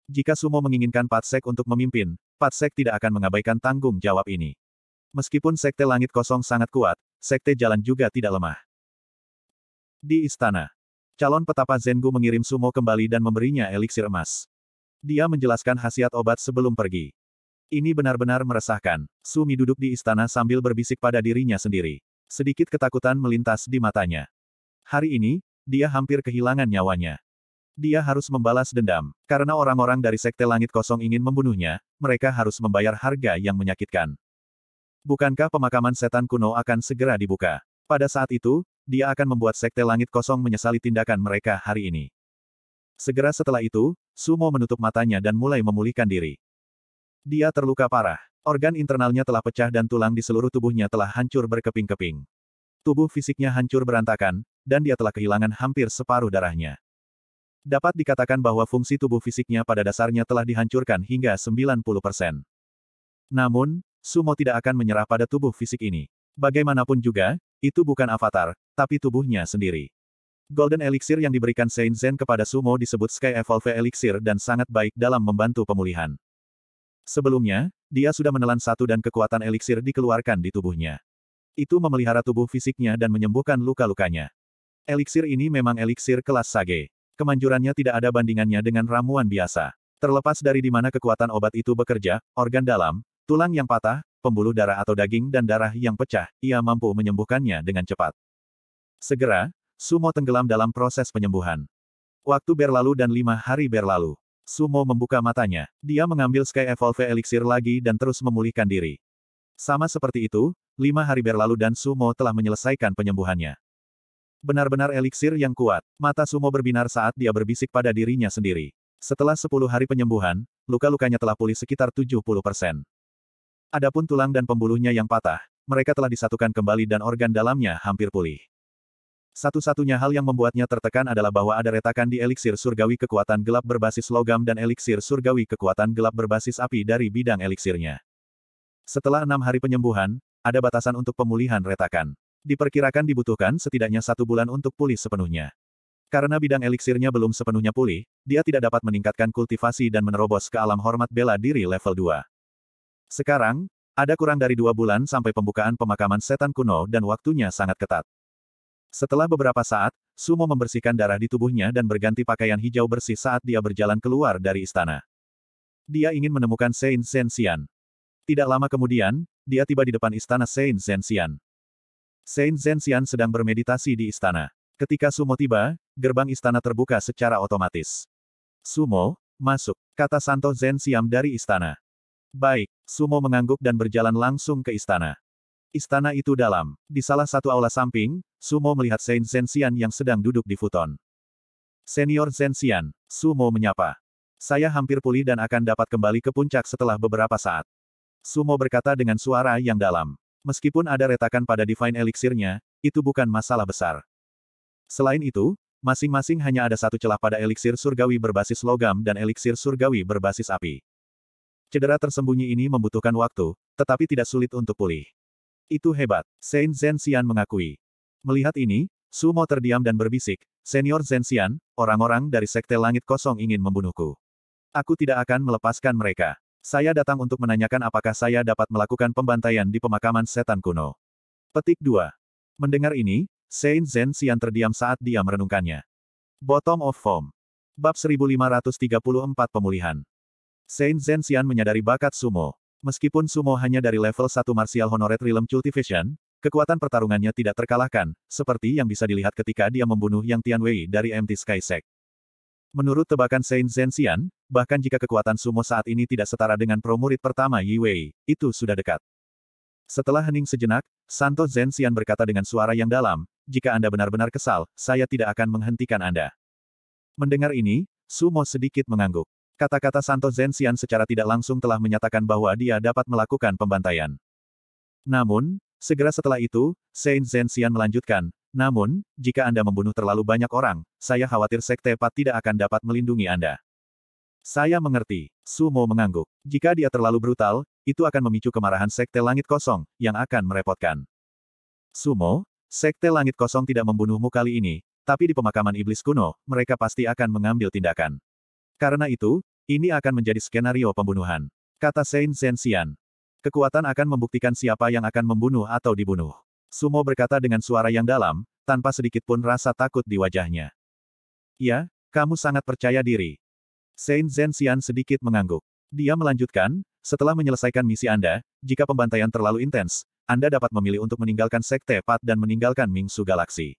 Jika sumo menginginkan Patsek untuk memimpin, Patsek tidak akan mengabaikan tanggung jawab ini. Meskipun Sekte Langit Kosong sangat kuat, Sekte Jalan juga tidak lemah. Di istana, calon petapa Zengu mengirim Sumo kembali dan memberinya eliksir emas. Dia menjelaskan khasiat obat sebelum pergi. Ini benar-benar meresahkan. Sumi duduk di istana sambil berbisik pada dirinya sendiri. Sedikit ketakutan melintas di matanya. Hari ini, dia hampir kehilangan nyawanya. Dia harus membalas dendam. Karena orang-orang dari Sekte Langit Kosong ingin membunuhnya, mereka harus membayar harga yang menyakitkan. Bukankah pemakaman setan kuno akan segera dibuka? Pada saat itu, dia akan membuat Sekte Langit Kosong menyesali tindakan mereka hari ini. Segera setelah itu, Sumo menutup matanya dan mulai memulihkan diri. Dia terluka parah. Organ internalnya telah pecah dan tulang di seluruh tubuhnya telah hancur berkeping-keping. Tubuh fisiknya hancur berantakan, dan dia telah kehilangan hampir separuh darahnya. Dapat dikatakan bahwa fungsi tubuh fisiknya pada dasarnya telah dihancurkan hingga 90%. Namun, Sumo tidak akan menyerah pada tubuh fisik ini. Bagaimanapun juga, itu bukan avatar, tapi tubuhnya sendiri. Golden Elixir yang diberikan Saint Zen kepada Sumo disebut Sky Evolve Elixir dan sangat baik dalam membantu pemulihan. Sebelumnya, dia sudah menelan satu dan kekuatan elixir dikeluarkan di tubuhnya. Itu memelihara tubuh fisiknya dan menyembuhkan luka-lukanya. Elixir ini memang elixir kelas sage. Kemanjurannya tidak ada bandingannya dengan ramuan biasa. Terlepas dari di mana kekuatan obat itu bekerja, organ dalam, tulang yang patah, pembuluh darah atau daging dan darah yang pecah, ia mampu menyembuhkannya dengan cepat. Segera, Sumo tenggelam dalam proses penyembuhan. Waktu berlalu dan lima hari berlalu. Sumo membuka matanya. Dia mengambil Sky Evolve Elixir lagi dan terus memulihkan diri. Sama seperti itu, lima hari berlalu dan Sumo telah menyelesaikan penyembuhannya. Benar-benar elixir yang kuat. Mata Sumo berbinar saat dia berbisik pada dirinya sendiri. Setelah sepuluh hari penyembuhan, luka-lukanya telah pulih sekitar 70 persen. Adapun tulang dan pembuluhnya yang patah, mereka telah disatukan kembali dan organ dalamnya hampir pulih. Satu-satunya hal yang membuatnya tertekan adalah bahwa ada retakan di eliksir surgawi kekuatan gelap berbasis logam dan eliksir surgawi kekuatan gelap berbasis api dari bidang eliksirnya. Setelah enam hari penyembuhan, ada batasan untuk pemulihan retakan. Diperkirakan dibutuhkan setidaknya satu bulan untuk pulih sepenuhnya. Karena bidang eliksirnya belum sepenuhnya pulih, dia tidak dapat meningkatkan kultivasi dan menerobos ke alam hormat bela diri level 2. Sekarang, ada kurang dari dua bulan sampai pembukaan pemakaman setan kuno dan waktunya sangat ketat. Setelah beberapa saat, Sumo membersihkan darah di tubuhnya dan berganti pakaian hijau bersih saat dia berjalan keluar dari istana. Dia ingin menemukan Saint Zensian. Tidak lama kemudian, dia tiba di depan istana Saint Zensian. Saint Zensian sedang bermeditasi di istana. Ketika Sumo tiba, gerbang istana terbuka secara otomatis. Sumo, masuk, kata Santo Zensiam dari istana. Baik, Sumo mengangguk dan berjalan langsung ke istana. Istana itu dalam. Di salah satu aula samping, Sumo melihat Saint Zensian yang sedang duduk di futon. Senior Zensian, Sumo menyapa. Saya hampir pulih dan akan dapat kembali ke puncak setelah beberapa saat. Sumo berkata dengan suara yang dalam. Meskipun ada retakan pada Divine Elixirnya, itu bukan masalah besar. Selain itu, masing-masing hanya ada satu celah pada eliksir surgawi berbasis logam dan eliksir surgawi berbasis api. Cedera tersembunyi ini membutuhkan waktu, tetapi tidak sulit untuk pulih. Itu hebat, Saint Zensian mengakui. Melihat ini, Sumo terdiam dan berbisik, Senior Zensian, orang-orang dari Sekte Langit Kosong ingin membunuhku. Aku tidak akan melepaskan mereka. Saya datang untuk menanyakan apakah saya dapat melakukan pembantaian di pemakaman setan kuno. Petik 2. Mendengar ini, Saint Zensian terdiam saat dia merenungkannya. Bottom of Form. Bab 1534 Pemulihan. Saint Zhenxian menyadari bakat sumo. Meskipun sumo hanya dari level 1 Martial Honored Realm Cultivation, kekuatan pertarungannya tidak terkalahkan, seperti yang bisa dilihat ketika dia membunuh Yang Tianwei dari Empty Sky Sect. Menurut tebakan Saint Zhenxian, bahkan jika kekuatan sumo saat ini tidak setara dengan pro murid pertama Yi Wei, itu sudah dekat. Setelah hening sejenak, Santo Zhenxian berkata dengan suara yang dalam, jika Anda benar-benar kesal, saya tidak akan menghentikan Anda. Mendengar ini, Sumo sedikit mengangguk. Kata-kata Santo Zensian secara tidak langsung telah menyatakan bahwa dia dapat melakukan pembantaian. Namun, segera setelah itu, Saint Zensian melanjutkan, namun, jika Anda membunuh terlalu banyak orang, saya khawatir Sekte Pat tidak akan dapat melindungi Anda. Saya mengerti, Sumo mengangguk. Jika dia terlalu brutal, itu akan memicu kemarahan Sekte Langit Kosong, yang akan merepotkan. Sumo, Sekte Langit Kosong tidak membunuhmu kali ini, tapi di pemakaman iblis kuno, mereka pasti akan mengambil tindakan. Karena itu, ini akan menjadi skenario pembunuhan. Kata Saint Zensian. Kekuatan akan membuktikan siapa yang akan membunuh atau dibunuh. Sumo berkata dengan suara yang dalam, tanpa sedikit pun rasa takut di wajahnya. Ya, kamu sangat percaya diri. Saint Zensian sedikit mengangguk. Dia melanjutkan, setelah menyelesaikan misi Anda, jika pembantaian terlalu intens, Anda dapat memilih untuk meninggalkan Sekte Pat dan meninggalkan Mingsu Galaksi.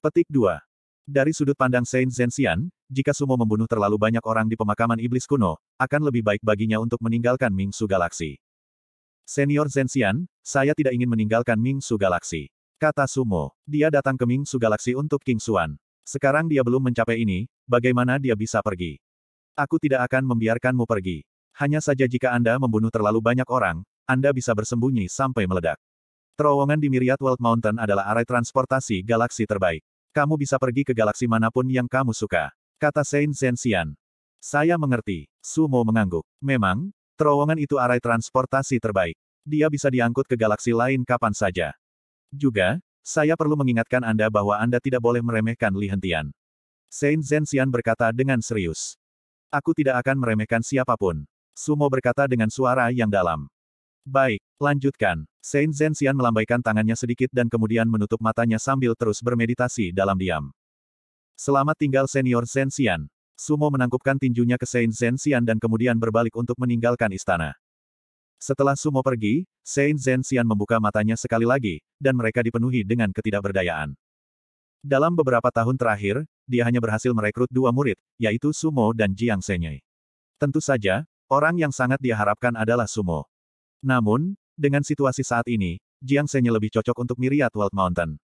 Petik 2. Dari sudut pandang Saint Zensian, jika Sumo membunuh terlalu banyak orang di pemakaman iblis kuno, akan lebih baik baginya untuk meninggalkan Ming Su Galaxy. Senior Zensian, saya tidak ingin meninggalkan Ming Su Galaxy. Kata Sumo, dia datang ke Ming Su Galaxy untuk King Suan. Sekarang dia belum mencapai ini, bagaimana dia bisa pergi? Aku tidak akan membiarkanmu pergi. Hanya saja jika Anda membunuh terlalu banyak orang, Anda bisa bersembunyi sampai meledak. Terowongan di Myriad World Mountain adalah arai transportasi galaksi terbaik. Kamu bisa pergi ke galaksi manapun yang kamu suka. Kata Saint Zensian. Saya mengerti. Sumo mengangguk. Memang, terowongan itu arai transportasi terbaik. Dia bisa diangkut ke galaksi lain kapan saja. Juga, saya perlu mengingatkan Anda bahwa Anda tidak boleh meremehkan lihentian. Saint Zensian berkata dengan serius. Aku tidak akan meremehkan siapapun. Sumo berkata dengan suara yang dalam. Baik, lanjutkan. Saint Zensian melambaikan tangannya sedikit dan kemudian menutup matanya sambil terus bermeditasi dalam diam. Selamat tinggal senior Zensian. Sumo menangkupkan tinjunya ke Saint Zensian dan kemudian berbalik untuk meninggalkan istana. Setelah Sumo pergi, Saint Zensian membuka matanya sekali lagi, dan mereka dipenuhi dengan ketidakberdayaan. Dalam beberapa tahun terakhir, dia hanya berhasil merekrut dua murid, yaitu Sumo dan Jiang Senyei. Tentu saja, orang yang sangat diharapkan adalah Sumo. Namun, dengan situasi saat ini, Jiang Senye lebih cocok untuk Myriad Wild Mountain.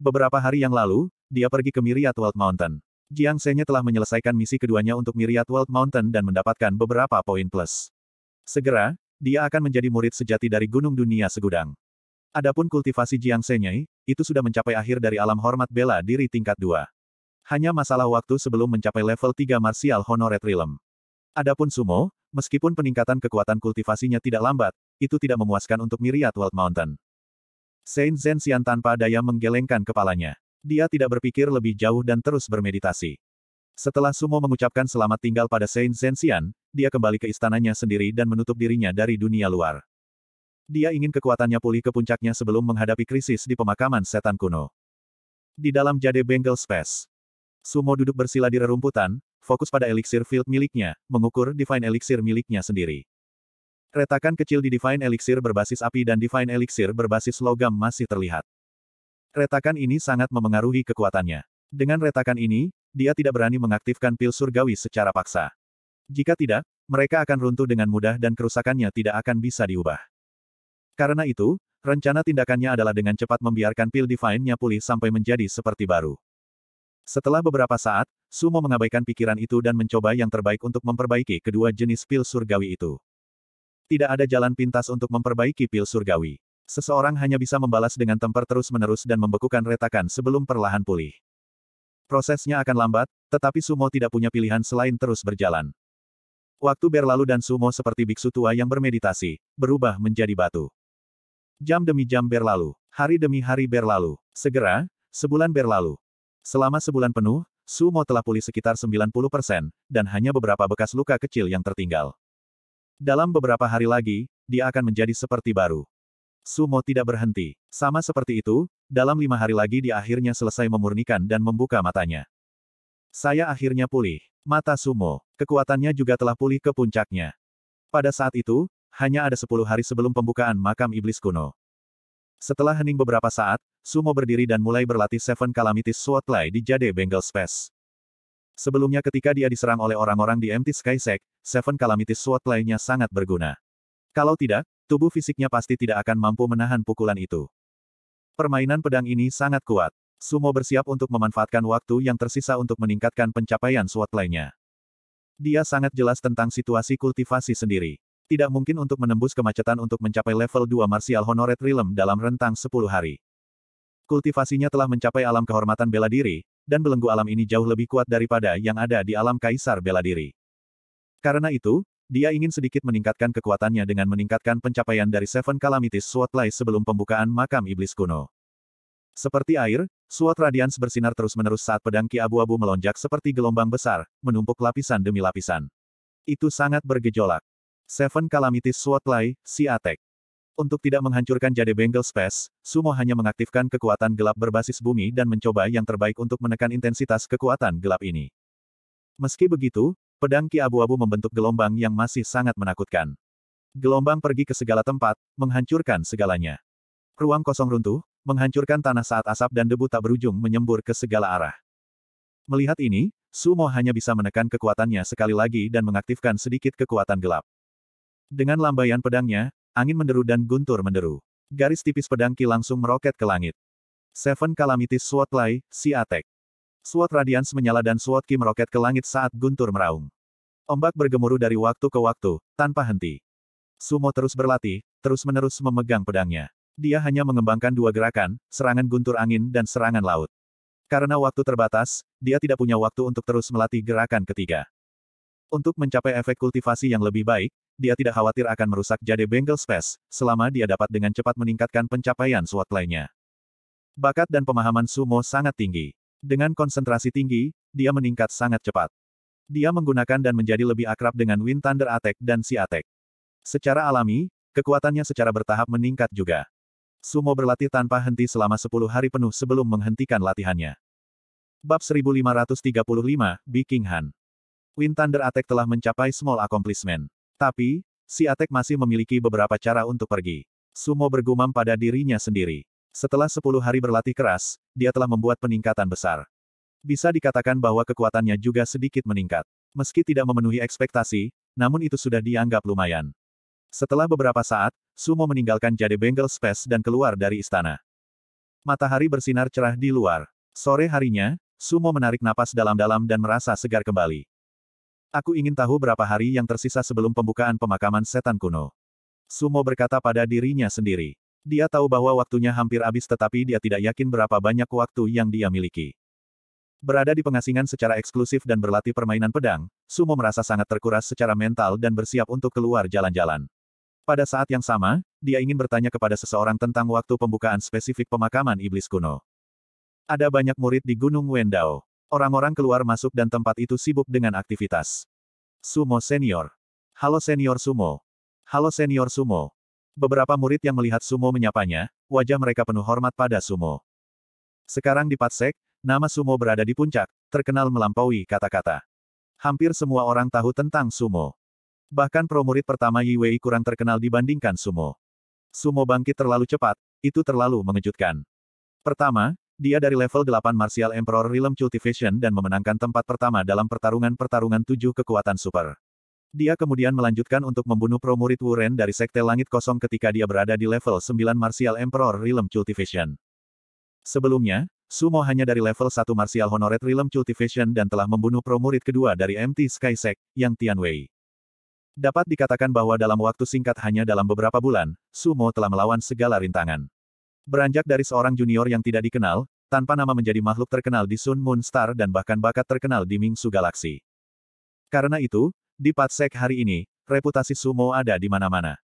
Beberapa hari yang lalu, dia pergi ke Myriad Wild Mountain. Jiang Senye telah menyelesaikan misi keduanya untuk Myriad Wild Mountain dan mendapatkan beberapa poin plus. Segera, dia akan menjadi murid sejati dari Gunung Dunia Segudang. Adapun kultivasi Jiang Senye, itu sudah mencapai akhir dari alam hormat bela diri tingkat 2. Hanya masalah waktu sebelum mencapai level 3 Martial Honored Realm. Adapun Sumo, Meskipun peningkatan kekuatan kultivasinya tidak lambat, itu tidak memuaskan untuk Myriad World Mountain. Saint Zensian tanpa daya menggelengkan kepalanya. Dia tidak berpikir lebih jauh dan terus bermeditasi. Setelah Sumo mengucapkan selamat tinggal pada Saint Zensian, dia kembali ke istananya sendiri dan menutup dirinya dari dunia luar. Dia ingin kekuatannya pulih ke puncaknya sebelum menghadapi krisis di pemakaman setan kuno. Di dalam jade Bengal Space, Sumo duduk bersila di rerumputan, fokus pada elixir field miliknya, mengukur Divine elixir miliknya sendiri. Retakan kecil di Divine elixir berbasis api dan Divine elixir berbasis logam masih terlihat. Retakan ini sangat memengaruhi kekuatannya. Dengan retakan ini, dia tidak berani mengaktifkan pil surgawi secara paksa. Jika tidak, mereka akan runtuh dengan mudah dan kerusakannya tidak akan bisa diubah. Karena itu, rencana tindakannya adalah dengan cepat membiarkan pil divine-nya pulih sampai menjadi seperti baru. Setelah beberapa saat, Sumo mengabaikan pikiran itu dan mencoba yang terbaik untuk memperbaiki kedua jenis pil surgawi itu. Tidak ada jalan pintas untuk memperbaiki pil surgawi. Seseorang hanya bisa membalas dengan temper terus-menerus dan membekukan retakan sebelum perlahan pulih. Prosesnya akan lambat, tetapi Sumo tidak punya pilihan selain terus berjalan. Waktu berlalu dan Sumo seperti biksu tua yang bermeditasi, berubah menjadi batu. Jam demi jam berlalu, hari demi hari berlalu, segera, sebulan berlalu, Selama sebulan penuh, Sumo telah pulih sekitar 90 persen, dan hanya beberapa bekas luka kecil yang tertinggal. Dalam beberapa hari lagi, dia akan menjadi seperti baru. Sumo tidak berhenti. Sama seperti itu, dalam lima hari lagi dia akhirnya selesai memurnikan dan membuka matanya. Saya akhirnya pulih. Mata Sumo, kekuatannya juga telah pulih ke puncaknya. Pada saat itu, hanya ada sepuluh hari sebelum pembukaan makam iblis kuno. Setelah hening beberapa saat, Sumo berdiri dan mulai berlatih Seven Calamities Swordplay di Jade Bengal Space. Sebelumnya ketika dia diserang oleh orang-orang di Empty Sky Sek, Seven Calamities Swordplay-nya sangat berguna. Kalau tidak, tubuh fisiknya pasti tidak akan mampu menahan pukulan itu. Permainan pedang ini sangat kuat. Sumo bersiap untuk memanfaatkan waktu yang tersisa untuk meningkatkan pencapaian swordplay-nya. Dia sangat jelas tentang situasi kultivasi sendiri tidak mungkin untuk menembus kemacetan untuk mencapai level 2 Martial Honored Realm dalam rentang 10 hari. Kultivasinya telah mencapai alam kehormatan bela diri, dan belenggu alam ini jauh lebih kuat daripada yang ada di alam kaisar bela diri. Karena itu, dia ingin sedikit meningkatkan kekuatannya dengan meningkatkan pencapaian dari Seven Calamities Swatlai sebelum pembukaan makam iblis kuno. Seperti air, suat radians bersinar terus-menerus saat pedang Ki Abu-Abu melonjak seperti gelombang besar, menumpuk lapisan demi lapisan. Itu sangat bergejolak. Seven Calamities Swordplay, si atek. Untuk tidak menghancurkan jade Bengal Space, Sumo hanya mengaktifkan kekuatan gelap berbasis bumi dan mencoba yang terbaik untuk menekan intensitas kekuatan gelap ini. Meski begitu, pedang Ki Abu-Abu membentuk gelombang yang masih sangat menakutkan. Gelombang pergi ke segala tempat, menghancurkan segalanya. Ruang kosong runtuh, menghancurkan tanah saat asap dan debu tak berujung menyembur ke segala arah. Melihat ini, Sumo hanya bisa menekan kekuatannya sekali lagi dan mengaktifkan sedikit kekuatan gelap. Dengan lambaian pedangnya, angin menderu dan guntur menderu. Garis tipis pedang Ki langsung meroket ke langit. Seven Calamities Sword Lai, Si Atek. Sword Radiance menyala dan Sword Ki meroket ke langit saat guntur meraung. Ombak bergemuruh dari waktu ke waktu, tanpa henti. Sumo terus berlatih, terus-menerus memegang pedangnya. Dia hanya mengembangkan dua gerakan, serangan guntur angin dan serangan laut. Karena waktu terbatas, dia tidak punya waktu untuk terus melatih gerakan ketiga. Untuk mencapai efek kultivasi yang lebih baik, dia tidak khawatir akan merusak jade Bengal Space, selama dia dapat dengan cepat meningkatkan pencapaian SWAT lainnya. Bakat dan pemahaman sumo sangat tinggi. Dengan konsentrasi tinggi, dia meningkat sangat cepat. Dia menggunakan dan menjadi lebih akrab dengan Wind Thunder Attack dan Sea Attack. Secara alami, kekuatannya secara bertahap meningkat juga. Sumo berlatih tanpa henti selama 10 hari penuh sebelum menghentikan latihannya. Bab 1535, Biking Han. Wind Thunder Attack telah mencapai small accomplishment. Tapi, si Atek masih memiliki beberapa cara untuk pergi. Sumo bergumam pada dirinya sendiri. Setelah 10 hari berlatih keras, dia telah membuat peningkatan besar. Bisa dikatakan bahwa kekuatannya juga sedikit meningkat. Meski tidak memenuhi ekspektasi, namun itu sudah dianggap lumayan. Setelah beberapa saat, Sumo meninggalkan Jade Bengal Space dan keluar dari istana. Matahari bersinar cerah di luar. Sore harinya, Sumo menarik napas dalam-dalam dan merasa segar kembali. Aku ingin tahu berapa hari yang tersisa sebelum pembukaan pemakaman setan kuno. Sumo berkata pada dirinya sendiri. Dia tahu bahwa waktunya hampir habis tetapi dia tidak yakin berapa banyak waktu yang dia miliki. Berada di pengasingan secara eksklusif dan berlatih permainan pedang, Sumo merasa sangat terkuras secara mental dan bersiap untuk keluar jalan-jalan. Pada saat yang sama, dia ingin bertanya kepada seseorang tentang waktu pembukaan spesifik pemakaman iblis kuno. Ada banyak murid di Gunung Wendao. Orang-orang keluar masuk dan tempat itu sibuk dengan aktivitas. Sumo Senior. Halo Senior Sumo. Halo Senior Sumo. Beberapa murid yang melihat Sumo menyapanya, wajah mereka penuh hormat pada Sumo. Sekarang di Patsek, nama Sumo berada di puncak, terkenal melampaui kata-kata. Hampir semua orang tahu tentang Sumo. Bahkan pro murid pertama Yiwei kurang terkenal dibandingkan Sumo. Sumo bangkit terlalu cepat, itu terlalu mengejutkan. Pertama, dia dari level 8 Martial Emperor Realm Cultivation dan memenangkan tempat pertama dalam pertarungan-pertarungan tujuh kekuatan super. Dia kemudian melanjutkan untuk membunuh pro murid Wuren dari Sekte Langit Kosong ketika dia berada di level 9 Martial Emperor Realm Cultivation. Sebelumnya, Sumo hanya dari level 1 Martial Honored Realm Cultivation dan telah membunuh pro murid kedua dari MT Sky Sect, yang Tianwei. Dapat dikatakan bahwa dalam waktu singkat hanya dalam beberapa bulan, Sumo telah melawan segala rintangan. Beranjak dari seorang junior yang tidak dikenal, tanpa nama menjadi makhluk terkenal di Sun Moon Star dan bahkan bakat terkenal di Mingsu Galaxy. Karena itu, di Patsek hari ini, reputasi sumo ada di mana-mana.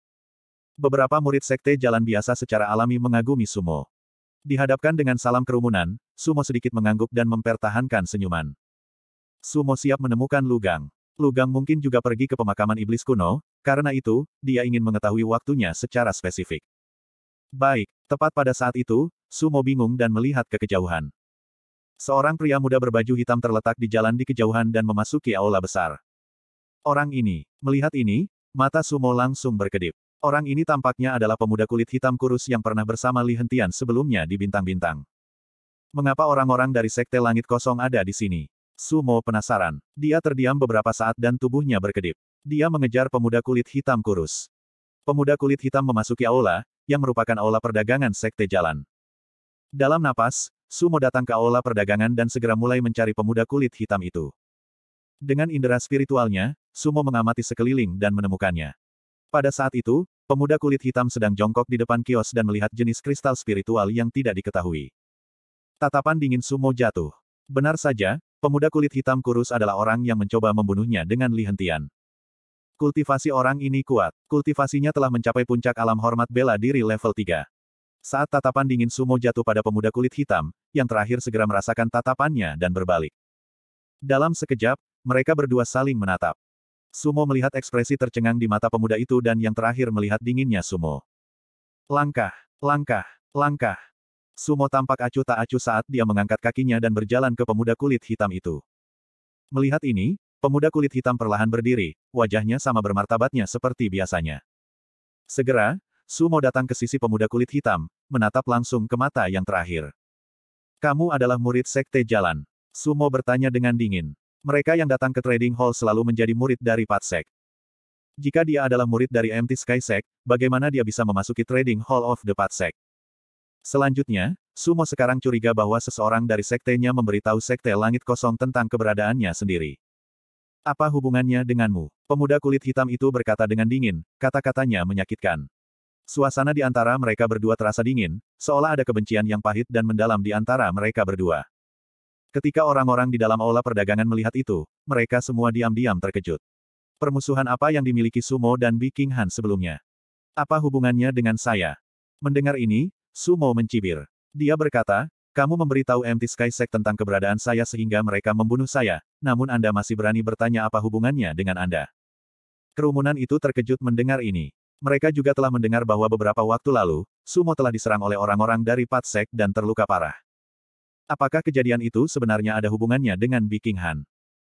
Beberapa murid sekte jalan biasa secara alami mengagumi sumo. Dihadapkan dengan salam kerumunan, sumo sedikit mengangguk dan mempertahankan senyuman. Sumo siap menemukan Lugang. Lugang mungkin juga pergi ke pemakaman iblis kuno, karena itu, dia ingin mengetahui waktunya secara spesifik. Baik, tepat pada saat itu, Sumo bingung dan melihat ke kejauhan. Seorang pria muda berbaju hitam terletak di jalan di kejauhan dan memasuki aula besar. Orang ini, melihat ini, mata Sumo langsung berkedip. Orang ini tampaknya adalah pemuda kulit hitam kurus yang pernah bersama Li Hentian sebelumnya di Bintang-Bintang. Mengapa orang-orang dari Sekte Langit Kosong ada di sini? Sumo penasaran. Dia terdiam beberapa saat dan tubuhnya berkedip. Dia mengejar pemuda kulit hitam kurus. Pemuda kulit hitam memasuki aula, yang merupakan aula perdagangan sekte jalan. Dalam napas, Sumo datang ke aula perdagangan dan segera mulai mencari pemuda kulit hitam itu. Dengan indera spiritualnya, Sumo mengamati sekeliling dan menemukannya. Pada saat itu, pemuda kulit hitam sedang jongkok di depan kios dan melihat jenis kristal spiritual yang tidak diketahui. Tatapan dingin Sumo jatuh. Benar saja, pemuda kulit hitam kurus adalah orang yang mencoba membunuhnya dengan lihentian. Kultivasi orang ini kuat. Kultivasinya telah mencapai puncak alam hormat bela diri level 3. Saat tatapan dingin Sumo jatuh pada pemuda kulit hitam, yang terakhir segera merasakan tatapannya dan berbalik. Dalam sekejap, mereka berdua saling menatap. Sumo melihat ekspresi tercengang di mata pemuda itu dan yang terakhir melihat dinginnya Sumo. Langkah, langkah, langkah. Sumo tampak acuh tak acuh saat dia mengangkat kakinya dan berjalan ke pemuda kulit hitam itu. Melihat ini, Pemuda kulit hitam perlahan berdiri, wajahnya sama bermartabatnya seperti biasanya. Segera, Sumo datang ke sisi pemuda kulit hitam, menatap langsung ke mata yang terakhir. Kamu adalah murid sekte jalan. Sumo bertanya dengan dingin. Mereka yang datang ke Trading Hall selalu menjadi murid dari Patsek. Jika dia adalah murid dari Empty Sky Sek, bagaimana dia bisa memasuki Trading Hall of the Patsek? Selanjutnya, Sumo sekarang curiga bahwa seseorang dari sektenya memberitahu sekte Langit Kosong tentang keberadaannya sendiri. Apa hubungannya denganmu? Pemuda kulit hitam itu berkata dengan dingin, kata-katanya menyakitkan. Suasana di antara mereka berdua terasa dingin, seolah ada kebencian yang pahit dan mendalam di antara mereka berdua. Ketika orang-orang di dalam aula perdagangan melihat itu, mereka semua diam-diam terkejut. Permusuhan apa yang dimiliki Sumo dan Biking Han sebelumnya? Apa hubungannya dengan saya? Mendengar ini, Sumo mencibir. Dia berkata, kamu memberitahu MT Skysec tentang keberadaan saya sehingga mereka membunuh saya, namun Anda masih berani bertanya apa hubungannya dengan Anda. Kerumunan itu terkejut mendengar ini. Mereka juga telah mendengar bahwa beberapa waktu lalu, Sumo telah diserang oleh orang-orang dari Patsek dan terluka parah. Apakah kejadian itu sebenarnya ada hubungannya dengan Biking Han?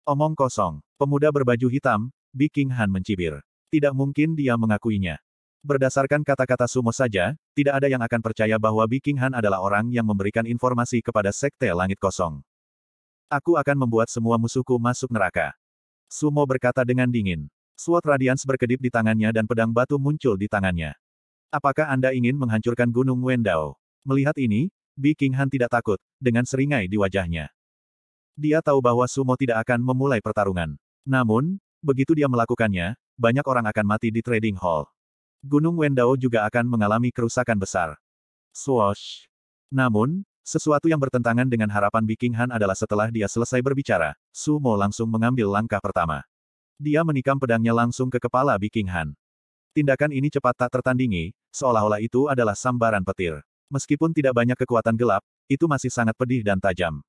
Omong kosong, pemuda berbaju hitam, Biking Han mencibir. Tidak mungkin dia mengakuinya. Berdasarkan kata-kata Sumo saja, tidak ada yang akan percaya bahwa Biking Han adalah orang yang memberikan informasi kepada Sekte Langit Kosong. Aku akan membuat semua musuhku masuk neraka. Sumo berkata dengan dingin. Sword Radiance berkedip di tangannya dan pedang batu muncul di tangannya. Apakah Anda ingin menghancurkan Gunung Wendao? Melihat ini, Biking Han tidak takut, dengan seringai di wajahnya. Dia tahu bahwa Sumo tidak akan memulai pertarungan. Namun, begitu dia melakukannya, banyak orang akan mati di Trading Hall. Gunung Wendao juga akan mengalami kerusakan besar. Swoosh. Namun, sesuatu yang bertentangan dengan harapan Biking Han adalah setelah dia selesai berbicara, Sumo langsung mengambil langkah pertama. Dia menikam pedangnya langsung ke kepala Biking Han. Tindakan ini cepat tak tertandingi, seolah-olah itu adalah sambaran petir. Meskipun tidak banyak kekuatan gelap, itu masih sangat pedih dan tajam.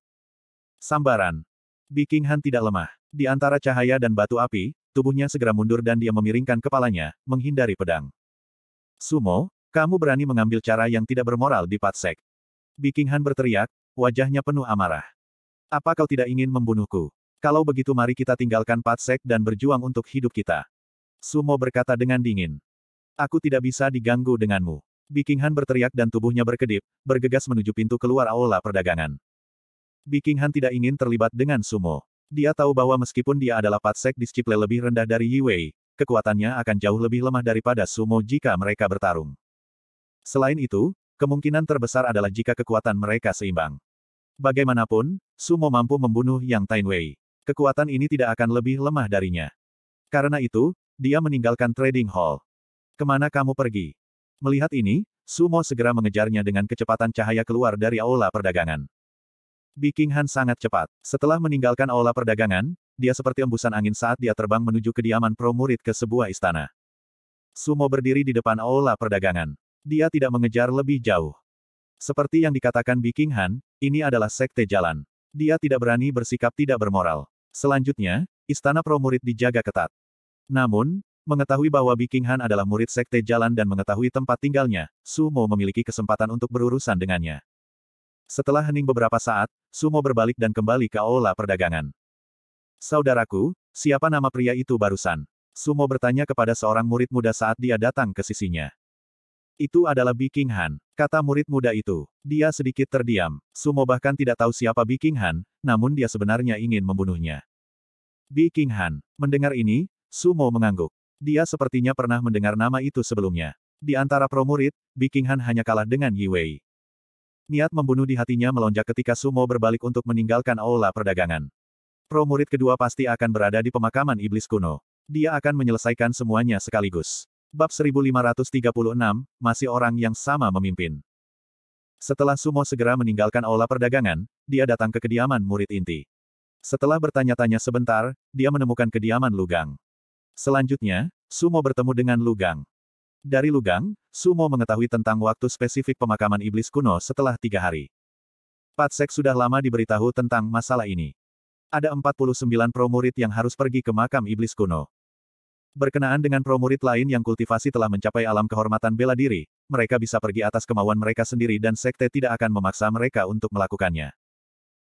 Sambaran. Biking Han tidak lemah. Di antara cahaya dan batu api, tubuhnya segera mundur dan dia memiringkan kepalanya, menghindari pedang. Sumo, kamu berani mengambil cara yang tidak bermoral di Patsek. Bikinghan berteriak, wajahnya penuh amarah. Apa kau tidak ingin membunuhku? Kalau begitu mari kita tinggalkan Patsek dan berjuang untuk hidup kita. Sumo berkata dengan dingin. Aku tidak bisa diganggu denganmu. Bikinghan berteriak dan tubuhnya berkedip, bergegas menuju pintu keluar aula perdagangan. Bikinghan tidak ingin terlibat dengan Sumo. Dia tahu bahwa meskipun dia adalah Patsek disciple lebih rendah dari Yi Wei kekuatannya akan jauh lebih lemah daripada sumo jika mereka bertarung. Selain itu, kemungkinan terbesar adalah jika kekuatan mereka seimbang. Bagaimanapun, sumo mampu membunuh Yang Tain Kekuatan ini tidak akan lebih lemah darinya. Karena itu, dia meninggalkan trading hall. Kemana kamu pergi? Melihat ini, Sumo segera mengejarnya dengan kecepatan cahaya keluar dari aula perdagangan. Biking sangat cepat. Setelah meninggalkan aula perdagangan, dia seperti embusan angin saat dia terbang menuju kediaman pro murid ke sebuah istana. Sumo berdiri di depan aula perdagangan. Dia tidak mengejar lebih jauh. Seperti yang dikatakan Biking Han, ini adalah sekte jalan. Dia tidak berani bersikap tidak bermoral. Selanjutnya, istana pro murid dijaga ketat. Namun, mengetahui bahwa Biking Han adalah murid sekte jalan dan mengetahui tempat tinggalnya, Sumo memiliki kesempatan untuk berurusan dengannya. Setelah hening beberapa saat, Sumo berbalik dan kembali ke aula perdagangan. Saudaraku, siapa nama pria itu barusan? Sumo bertanya kepada seorang murid muda saat dia datang ke sisinya. Itu adalah Biking Han, kata murid muda itu. Dia sedikit terdiam. Sumo bahkan tidak tahu siapa Biking Han, namun dia sebenarnya ingin membunuhnya. Biking Han, mendengar ini, Sumo mengangguk. Dia sepertinya pernah mendengar nama itu sebelumnya. Di antara pro murid, Biking Han hanya kalah dengan Yi Wei. Niat membunuh di hatinya melonjak ketika Sumo berbalik untuk meninggalkan aula perdagangan. Roh murid kedua pasti akan berada di pemakaman iblis kuno. Dia akan menyelesaikan semuanya sekaligus. Bab 1536, masih orang yang sama memimpin. Setelah Sumo segera meninggalkan aula perdagangan, dia datang ke kediaman murid inti. Setelah bertanya-tanya sebentar, dia menemukan kediaman Lugang. Selanjutnya, Sumo bertemu dengan Lugang. Dari Lugang, Sumo mengetahui tentang waktu spesifik pemakaman iblis kuno setelah tiga hari. Patsek sudah lama diberitahu tentang masalah ini ada 49 murid yang harus pergi ke makam iblis kuno. Berkenaan dengan pro murid lain yang kultivasi telah mencapai alam kehormatan bela diri, mereka bisa pergi atas kemauan mereka sendiri dan sekte tidak akan memaksa mereka untuk melakukannya.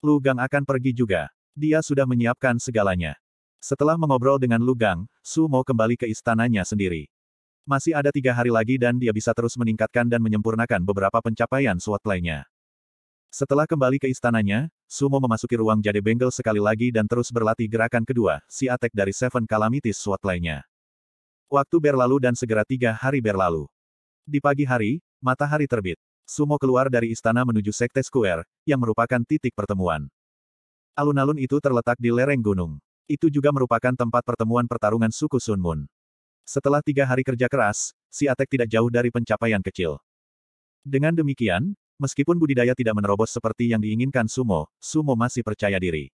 Lugang akan pergi juga. Dia sudah menyiapkan segalanya. Setelah mengobrol dengan Lugang, Gang, Su mau kembali ke istananya sendiri. Masih ada tiga hari lagi dan dia bisa terus meningkatkan dan menyempurnakan beberapa pencapaian SWAT lainnya. Setelah kembali ke istananya, Sumo memasuki ruang jade bengkel sekali lagi dan terus berlatih gerakan kedua, si atek dari Seven Calamities SWAT lainnya. Waktu berlalu dan segera tiga hari berlalu. Di pagi hari, matahari terbit. Sumo keluar dari istana menuju Sekte Square, yang merupakan titik pertemuan. Alun-alun itu terletak di lereng gunung. Itu juga merupakan tempat pertemuan pertarungan suku Sunmun. Setelah tiga hari kerja keras, si Atek tidak jauh dari pencapaian kecil. Dengan demikian, Meskipun budidaya tidak menerobos seperti yang diinginkan Sumo, Sumo masih percaya diri.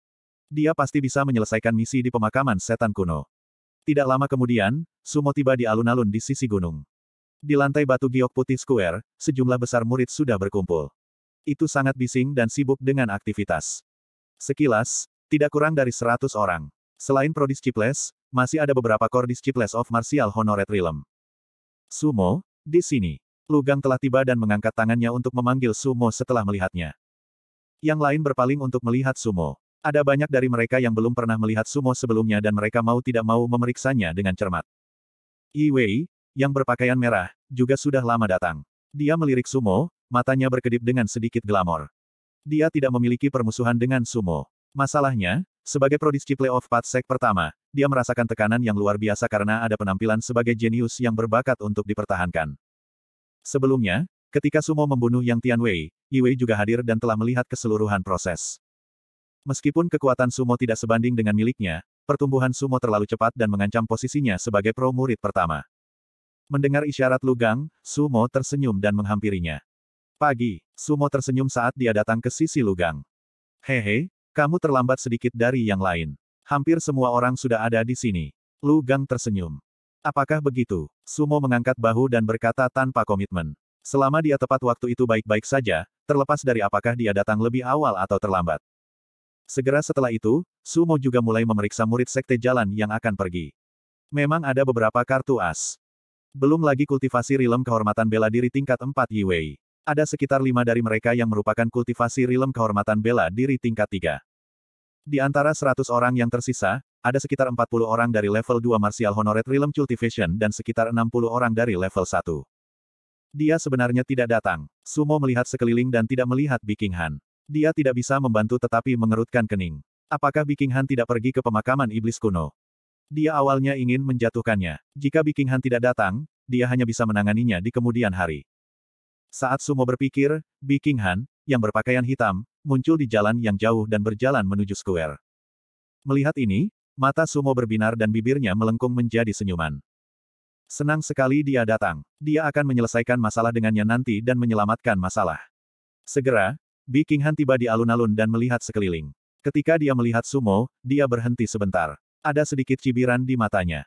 Dia pasti bisa menyelesaikan misi di pemakaman setan kuno. Tidak lama kemudian, Sumo tiba di alun-alun di sisi gunung. Di lantai batu giok putih square, sejumlah besar murid sudah berkumpul. Itu sangat bising dan sibuk dengan aktivitas. Sekilas, tidak kurang dari seratus orang. Selain Prodis Ciples, masih ada beberapa kordis Ciples of Martial Honored Realm. Sumo, di sini. Lugang telah tiba dan mengangkat tangannya untuk memanggil Sumo setelah melihatnya. Yang lain berpaling untuk melihat Sumo. Ada banyak dari mereka yang belum pernah melihat Sumo sebelumnya dan mereka mau tidak mau memeriksanya dengan cermat. Yi Wei, yang berpakaian merah, juga sudah lama datang. Dia melirik Sumo, matanya berkedip dengan sedikit glamor. Dia tidak memiliki permusuhan dengan Sumo. Masalahnya, sebagai prodisci playoff Patsek pertama, dia merasakan tekanan yang luar biasa karena ada penampilan sebagai jenius yang berbakat untuk dipertahankan. Sebelumnya, ketika Sumo membunuh Yang Tianwei, Wei juga hadir dan telah melihat keseluruhan proses. Meskipun kekuatan Sumo tidak sebanding dengan miliknya, pertumbuhan Sumo terlalu cepat dan mengancam posisinya sebagai pro murid pertama. Mendengar isyarat Lugang, Sumo tersenyum dan menghampirinya. Pagi, Sumo tersenyum saat dia datang ke sisi Lugang. Hehe, kamu terlambat sedikit dari yang lain. Hampir semua orang sudah ada di sini. Lugang tersenyum. Apakah begitu? Sumo mengangkat bahu dan berkata tanpa komitmen. Selama dia tepat waktu itu baik-baik saja, terlepas dari apakah dia datang lebih awal atau terlambat. Segera setelah itu, Sumo juga mulai memeriksa murid sekte jalan yang akan pergi. Memang ada beberapa kartu as. Belum lagi kultivasi rilem kehormatan bela diri tingkat 4 Yiwei. Ada sekitar lima dari mereka yang merupakan kultivasi rilem kehormatan bela diri tingkat 3. Di antara seratus orang yang tersisa, ada sekitar 40 orang dari level 2 Martial Honored Realm Cultivation dan sekitar 60 orang dari level 1. Dia sebenarnya tidak datang. Sumo melihat sekeliling dan tidak melihat Biking Han. Dia tidak bisa membantu tetapi mengerutkan kening. Apakah Biking Han tidak pergi ke pemakaman iblis kuno? Dia awalnya ingin menjatuhkannya. Jika Biking Han tidak datang, dia hanya bisa menanganinya di kemudian hari. Saat Sumo berpikir, Biking Han, yang berpakaian hitam, muncul di jalan yang jauh dan berjalan menuju square. Melihat ini, Mata Sumo berbinar dan bibirnya melengkung menjadi senyuman. Senang sekali dia datang. Dia akan menyelesaikan masalah dengannya nanti dan menyelamatkan masalah. Segera, Bikinghan tiba di alun-alun dan melihat sekeliling. Ketika dia melihat Sumo, dia berhenti sebentar. Ada sedikit cibiran di matanya.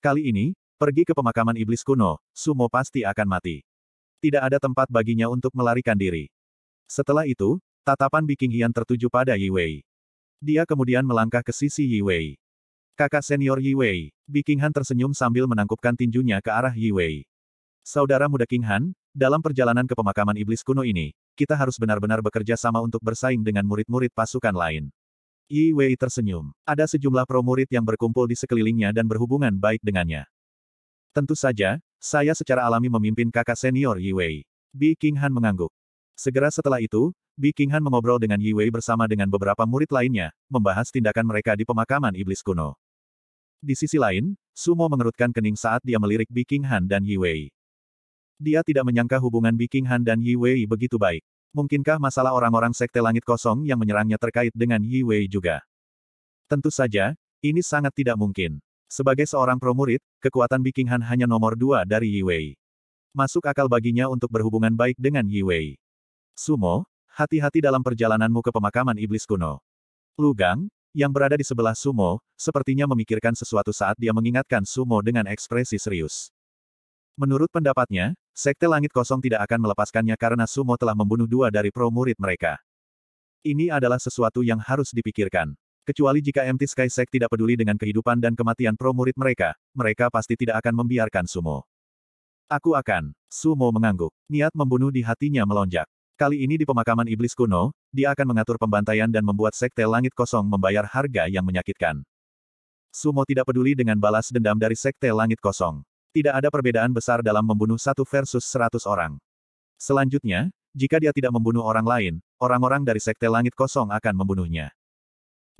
Kali ini, pergi ke pemakaman iblis kuno, Sumo pasti akan mati. Tidak ada tempat baginya untuk melarikan diri. Setelah itu, tatapan Hian tertuju pada Yi Wei. Dia kemudian melangkah ke sisi Yi Wei. Kakak senior Yi Wei. Biking Han tersenyum sambil menangkupkan tinjunya ke arah Yi Wei. Saudara muda King Han, dalam perjalanan ke pemakaman iblis kuno ini, kita harus benar-benar bekerja sama untuk bersaing dengan murid-murid pasukan lain. Yi Wei tersenyum. Ada sejumlah pro murid yang berkumpul di sekelilingnya dan berhubungan baik dengannya. Tentu saja, saya secara alami memimpin kakak senior Yi Wei. Bi King Han mengangguk. Segera setelah itu, Bi King Han mengobrol dengan Yi Wei bersama dengan beberapa murid lainnya, membahas tindakan mereka di pemakaman iblis kuno. Di sisi lain, Sumo mengerutkan kening saat dia melirik Biking Han dan Yi Wei. Dia tidak menyangka hubungan Biking Han dan Yi Wei begitu baik. Mungkinkah masalah orang-orang sekte langit kosong yang menyerangnya terkait dengan Yi Wei juga? Tentu saja, ini sangat tidak mungkin. Sebagai seorang promurid, kekuatan Biking Han hanya nomor dua dari Yi Wei. Masuk akal baginya untuk berhubungan baik dengan Yi Wei. Sumo, hati-hati dalam perjalananmu ke pemakaman iblis kuno. Lugang, yang berada di sebelah Sumo, sepertinya memikirkan sesuatu saat dia mengingatkan Sumo dengan ekspresi serius. Menurut pendapatnya, Sekte Langit Kosong tidak akan melepaskannya karena Sumo telah membunuh dua dari pro murid mereka. Ini adalah sesuatu yang harus dipikirkan. Kecuali jika Empty Sky Sek tidak peduli dengan kehidupan dan kematian pro murid mereka, mereka pasti tidak akan membiarkan Sumo. Aku akan. Sumo mengangguk. Niat membunuh di hatinya melonjak. Kali ini di pemakaman iblis kuno, dia akan mengatur pembantaian dan membuat sekte langit kosong membayar harga yang menyakitkan. Sumo tidak peduli dengan balas dendam dari sekte langit kosong. Tidak ada perbedaan besar dalam membunuh satu versus seratus orang. Selanjutnya, jika dia tidak membunuh orang lain, orang-orang dari sekte langit kosong akan membunuhnya.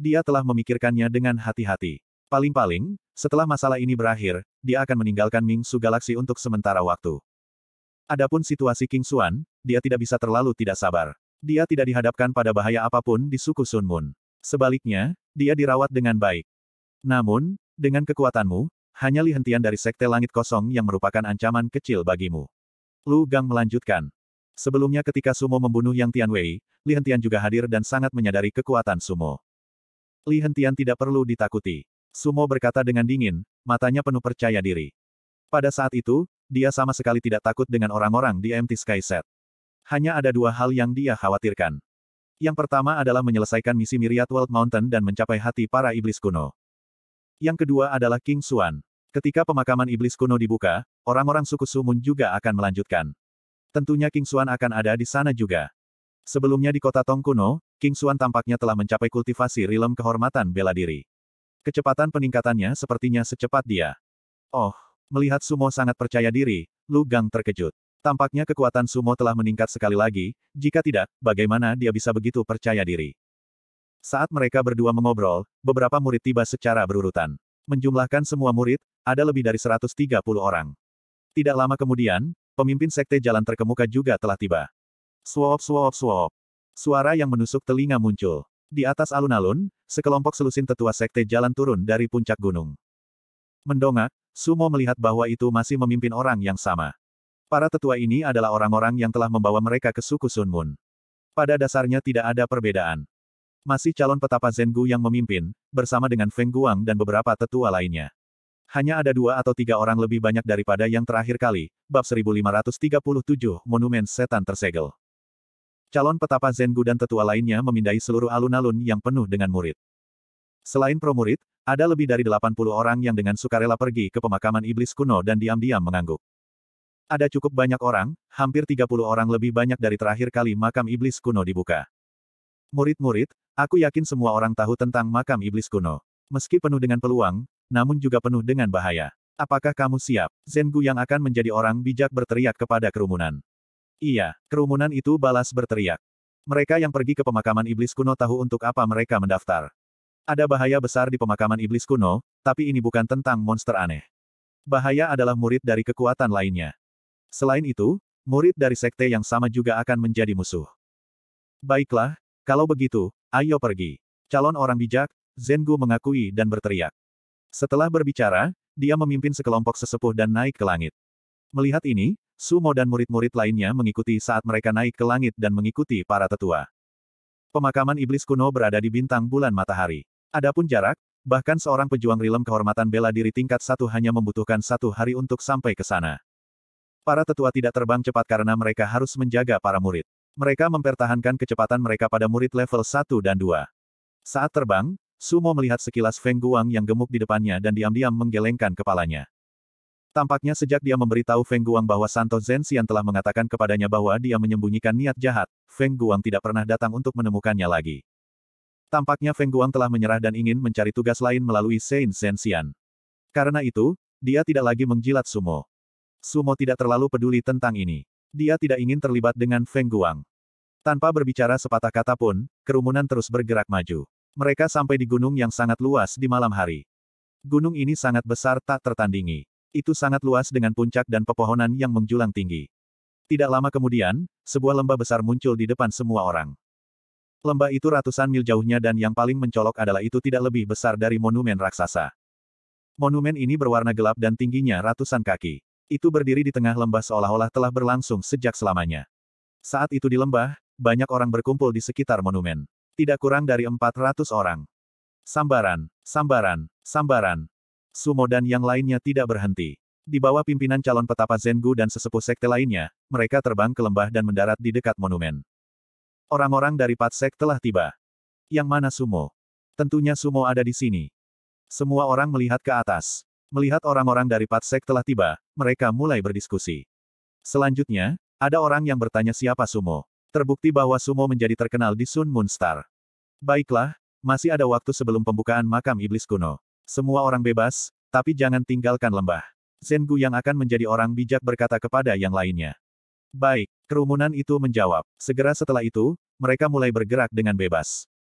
Dia telah memikirkannya dengan hati-hati. Paling-paling, setelah masalah ini berakhir, dia akan meninggalkan Ming Su Galaxy untuk sementara waktu. Adapun situasi King Xuan, dia tidak bisa terlalu tidak sabar. Dia tidak dihadapkan pada bahaya apapun di suku Sun Moon. Sebaliknya, dia dirawat dengan baik. Namun, dengan kekuatanmu, hanya lihentian dari Sekte Langit Kosong yang merupakan ancaman kecil bagimu. Lu Gang melanjutkan. Sebelumnya ketika Sumo membunuh Yang Tianwei, Lihentian juga hadir dan sangat menyadari kekuatan Sumo. Lihentian tidak perlu ditakuti. Sumo berkata dengan dingin, matanya penuh percaya diri. Pada saat itu, dia sama sekali tidak takut dengan orang-orang di Empty Sky Set. Hanya ada dua hal yang dia khawatirkan. Yang pertama adalah menyelesaikan misi Myriad World Mountain dan mencapai hati para iblis kuno. Yang kedua adalah King Suan. Ketika pemakaman iblis kuno dibuka, orang-orang suku Sumun juga akan melanjutkan. Tentunya King Suan akan ada di sana juga. Sebelumnya di kota Tong kuno, King Suan tampaknya telah mencapai kultivasi rilem kehormatan bela diri. Kecepatan peningkatannya sepertinya secepat dia. Oh, melihat Sumo sangat percaya diri, Lu Gang terkejut. Tampaknya kekuatan Sumo telah meningkat sekali lagi, jika tidak, bagaimana dia bisa begitu percaya diri? Saat mereka berdua mengobrol, beberapa murid tiba secara berurutan. Menjumlahkan semua murid, ada lebih dari 130 orang. Tidak lama kemudian, pemimpin sekte jalan terkemuka juga telah tiba. Suop suop suop. Suara yang menusuk telinga muncul. Di atas alun-alun, sekelompok selusin tetua sekte jalan turun dari puncak gunung. Mendongak, Sumo melihat bahwa itu masih memimpin orang yang sama. Para tetua ini adalah orang-orang yang telah membawa mereka ke suku Sun Moon. Pada dasarnya tidak ada perbedaan. Masih calon petapa Zenggu yang memimpin, bersama dengan Feng Guang dan beberapa tetua lainnya. Hanya ada dua atau tiga orang lebih banyak daripada yang terakhir kali, bab 1537, Monumen Setan Tersegel. Calon petapa Zenggu dan tetua lainnya memindai seluruh alun-alun yang penuh dengan murid. Selain promurid, ada lebih dari 80 orang yang dengan sukarela pergi ke pemakaman iblis kuno dan diam-diam mengangguk. Ada cukup banyak orang, hampir 30 orang lebih banyak dari terakhir kali makam iblis kuno dibuka. Murid-murid, aku yakin semua orang tahu tentang makam iblis kuno. Meski penuh dengan peluang, namun juga penuh dengan bahaya. Apakah kamu siap? Zengu yang akan menjadi orang bijak berteriak kepada kerumunan. Iya, kerumunan itu balas berteriak. Mereka yang pergi ke pemakaman iblis kuno tahu untuk apa mereka mendaftar. Ada bahaya besar di pemakaman iblis kuno, tapi ini bukan tentang monster aneh. Bahaya adalah murid dari kekuatan lainnya. Selain itu, murid dari sekte yang sama juga akan menjadi musuh. Baiklah, kalau begitu, ayo pergi. Calon orang bijak, Zengu mengakui dan berteriak. Setelah berbicara, dia memimpin sekelompok sesepuh dan naik ke langit. Melihat ini, Sumo dan murid-murid lainnya mengikuti saat mereka naik ke langit dan mengikuti para tetua. Pemakaman iblis kuno berada di bintang bulan matahari. Adapun jarak, bahkan seorang pejuang rilem kehormatan bela diri tingkat satu hanya membutuhkan satu hari untuk sampai ke sana. Para tetua tidak terbang cepat karena mereka harus menjaga para murid. Mereka mempertahankan kecepatan mereka pada murid level 1 dan 2. Saat terbang, Sumo melihat sekilas Feng Guang yang gemuk di depannya dan diam-diam menggelengkan kepalanya. Tampaknya sejak dia memberitahu Feng Guang bahwa Santo Zensian telah mengatakan kepadanya bahwa dia menyembunyikan niat jahat, Feng Guang tidak pernah datang untuk menemukannya lagi. Tampaknya Feng Guang telah menyerah dan ingin mencari tugas lain melalui Saint Zensian. Karena itu, dia tidak lagi menjilat Sumo. Sumo tidak terlalu peduli tentang ini. Dia tidak ingin terlibat dengan Feng Guang. Tanpa berbicara sepatah kata pun, kerumunan terus bergerak maju. Mereka sampai di gunung yang sangat luas di malam hari. Gunung ini sangat besar tak tertandingi. Itu sangat luas dengan puncak dan pepohonan yang menjulang tinggi. Tidak lama kemudian, sebuah lembah besar muncul di depan semua orang. Lembah itu ratusan mil jauhnya dan yang paling mencolok adalah itu tidak lebih besar dari monumen raksasa. Monumen ini berwarna gelap dan tingginya ratusan kaki itu berdiri di tengah lembah seolah-olah telah berlangsung sejak selamanya. Saat itu di lembah, banyak orang berkumpul di sekitar monumen. Tidak kurang dari 400 orang. Sambaran, sambaran, sambaran. Sumo dan yang lainnya tidak berhenti. Di bawah pimpinan calon petapa Zengu dan sesepuh sekte lainnya, mereka terbang ke lembah dan mendarat di dekat monumen. Orang-orang dari Patsek telah tiba. Yang mana Sumo? Tentunya Sumo ada di sini. Semua orang melihat ke atas. Melihat orang-orang dari Patsek telah tiba, mereka mulai berdiskusi. Selanjutnya, ada orang yang bertanya siapa Sumo. Terbukti bahwa Sumo menjadi terkenal di Sun Moon Star. Baiklah, masih ada waktu sebelum pembukaan makam iblis kuno. Semua orang bebas, tapi jangan tinggalkan lembah. Gu yang akan menjadi orang bijak berkata kepada yang lainnya. Baik, kerumunan itu menjawab. Segera setelah itu, mereka mulai bergerak dengan bebas.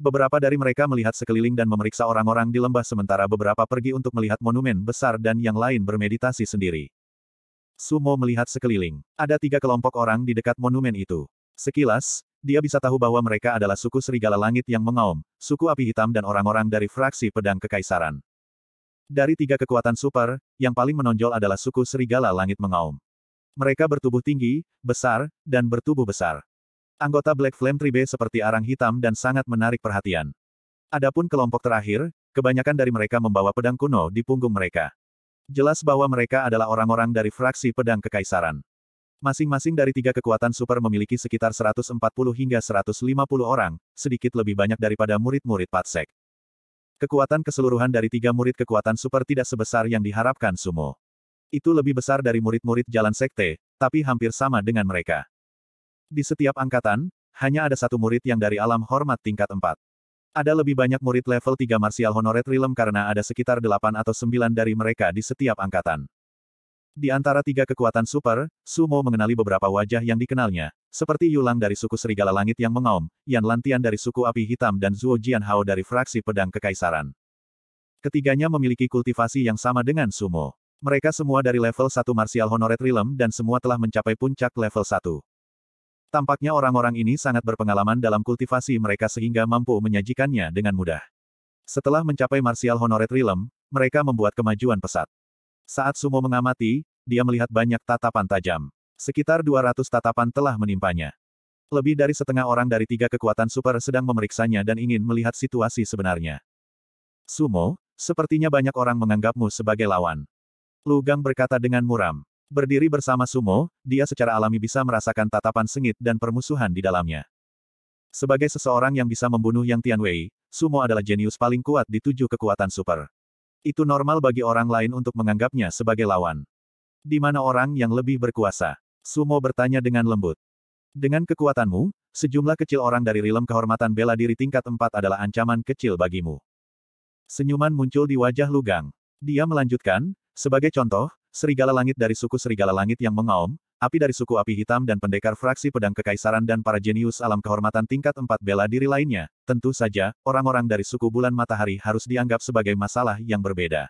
Beberapa dari mereka melihat sekeliling dan memeriksa orang-orang di lembah sementara beberapa pergi untuk melihat monumen besar dan yang lain bermeditasi sendiri. Sumo melihat sekeliling. Ada tiga kelompok orang di dekat monumen itu. Sekilas, dia bisa tahu bahwa mereka adalah suku Serigala Langit yang mengaum, suku api hitam dan orang-orang dari fraksi pedang kekaisaran. Dari tiga kekuatan super, yang paling menonjol adalah suku Serigala Langit mengaum. Mereka bertubuh tinggi, besar, dan bertubuh besar. Anggota Black Flame Tribe seperti arang hitam dan sangat menarik perhatian. Adapun kelompok terakhir, kebanyakan dari mereka membawa pedang kuno di punggung mereka. Jelas bahwa mereka adalah orang-orang dari fraksi pedang kekaisaran. Masing-masing dari tiga kekuatan super memiliki sekitar 140 hingga 150 orang, sedikit lebih banyak daripada murid-murid Patsek. Kekuatan keseluruhan dari tiga murid kekuatan super tidak sebesar yang diharapkan Sumo. Itu lebih besar dari murid-murid jalan sekte, tapi hampir sama dengan mereka. Di setiap angkatan, hanya ada satu murid yang dari alam hormat tingkat 4. Ada lebih banyak murid level 3 Martial honoret Realm karena ada sekitar 8 atau 9 dari mereka di setiap angkatan. Di antara tiga kekuatan super, Sumo mengenali beberapa wajah yang dikenalnya, seperti Yulang dari suku Serigala Langit yang mengaum, Yan Lantian dari suku Api Hitam dan Zuo Jianhao dari fraksi Pedang Kekaisaran. Ketiganya memiliki kultivasi yang sama dengan Sumo. Mereka semua dari level 1 Martial honoret Realm dan semua telah mencapai puncak level 1. Tampaknya orang-orang ini sangat berpengalaman dalam kultivasi mereka sehingga mampu menyajikannya dengan mudah. Setelah mencapai Martial Honored Realm, mereka membuat kemajuan pesat. Saat Sumo mengamati, dia melihat banyak tatapan tajam. Sekitar 200 tatapan telah menimpanya. Lebih dari setengah orang dari tiga kekuatan super sedang memeriksanya dan ingin melihat situasi sebenarnya. Sumo, sepertinya banyak orang menganggapmu sebagai lawan. Lugang berkata dengan muram. Berdiri bersama Sumo, dia secara alami bisa merasakan tatapan sengit dan permusuhan di dalamnya. Sebagai seseorang yang bisa membunuh Yang Tianwei, Sumo adalah jenius paling kuat di tujuh kekuatan super. Itu normal bagi orang lain untuk menganggapnya sebagai lawan. Di mana orang yang lebih berkuasa? Sumo bertanya dengan lembut. Dengan kekuatanmu, sejumlah kecil orang dari rilem kehormatan bela diri tingkat 4 adalah ancaman kecil bagimu. Senyuman muncul di wajah Lugang. Dia melanjutkan, sebagai contoh, serigala langit dari suku serigala langit yang mengaum, api dari suku api hitam dan pendekar fraksi pedang kekaisaran dan para jenius alam kehormatan tingkat empat bela diri lainnya, tentu saja, orang-orang dari suku bulan matahari harus dianggap sebagai masalah yang berbeda.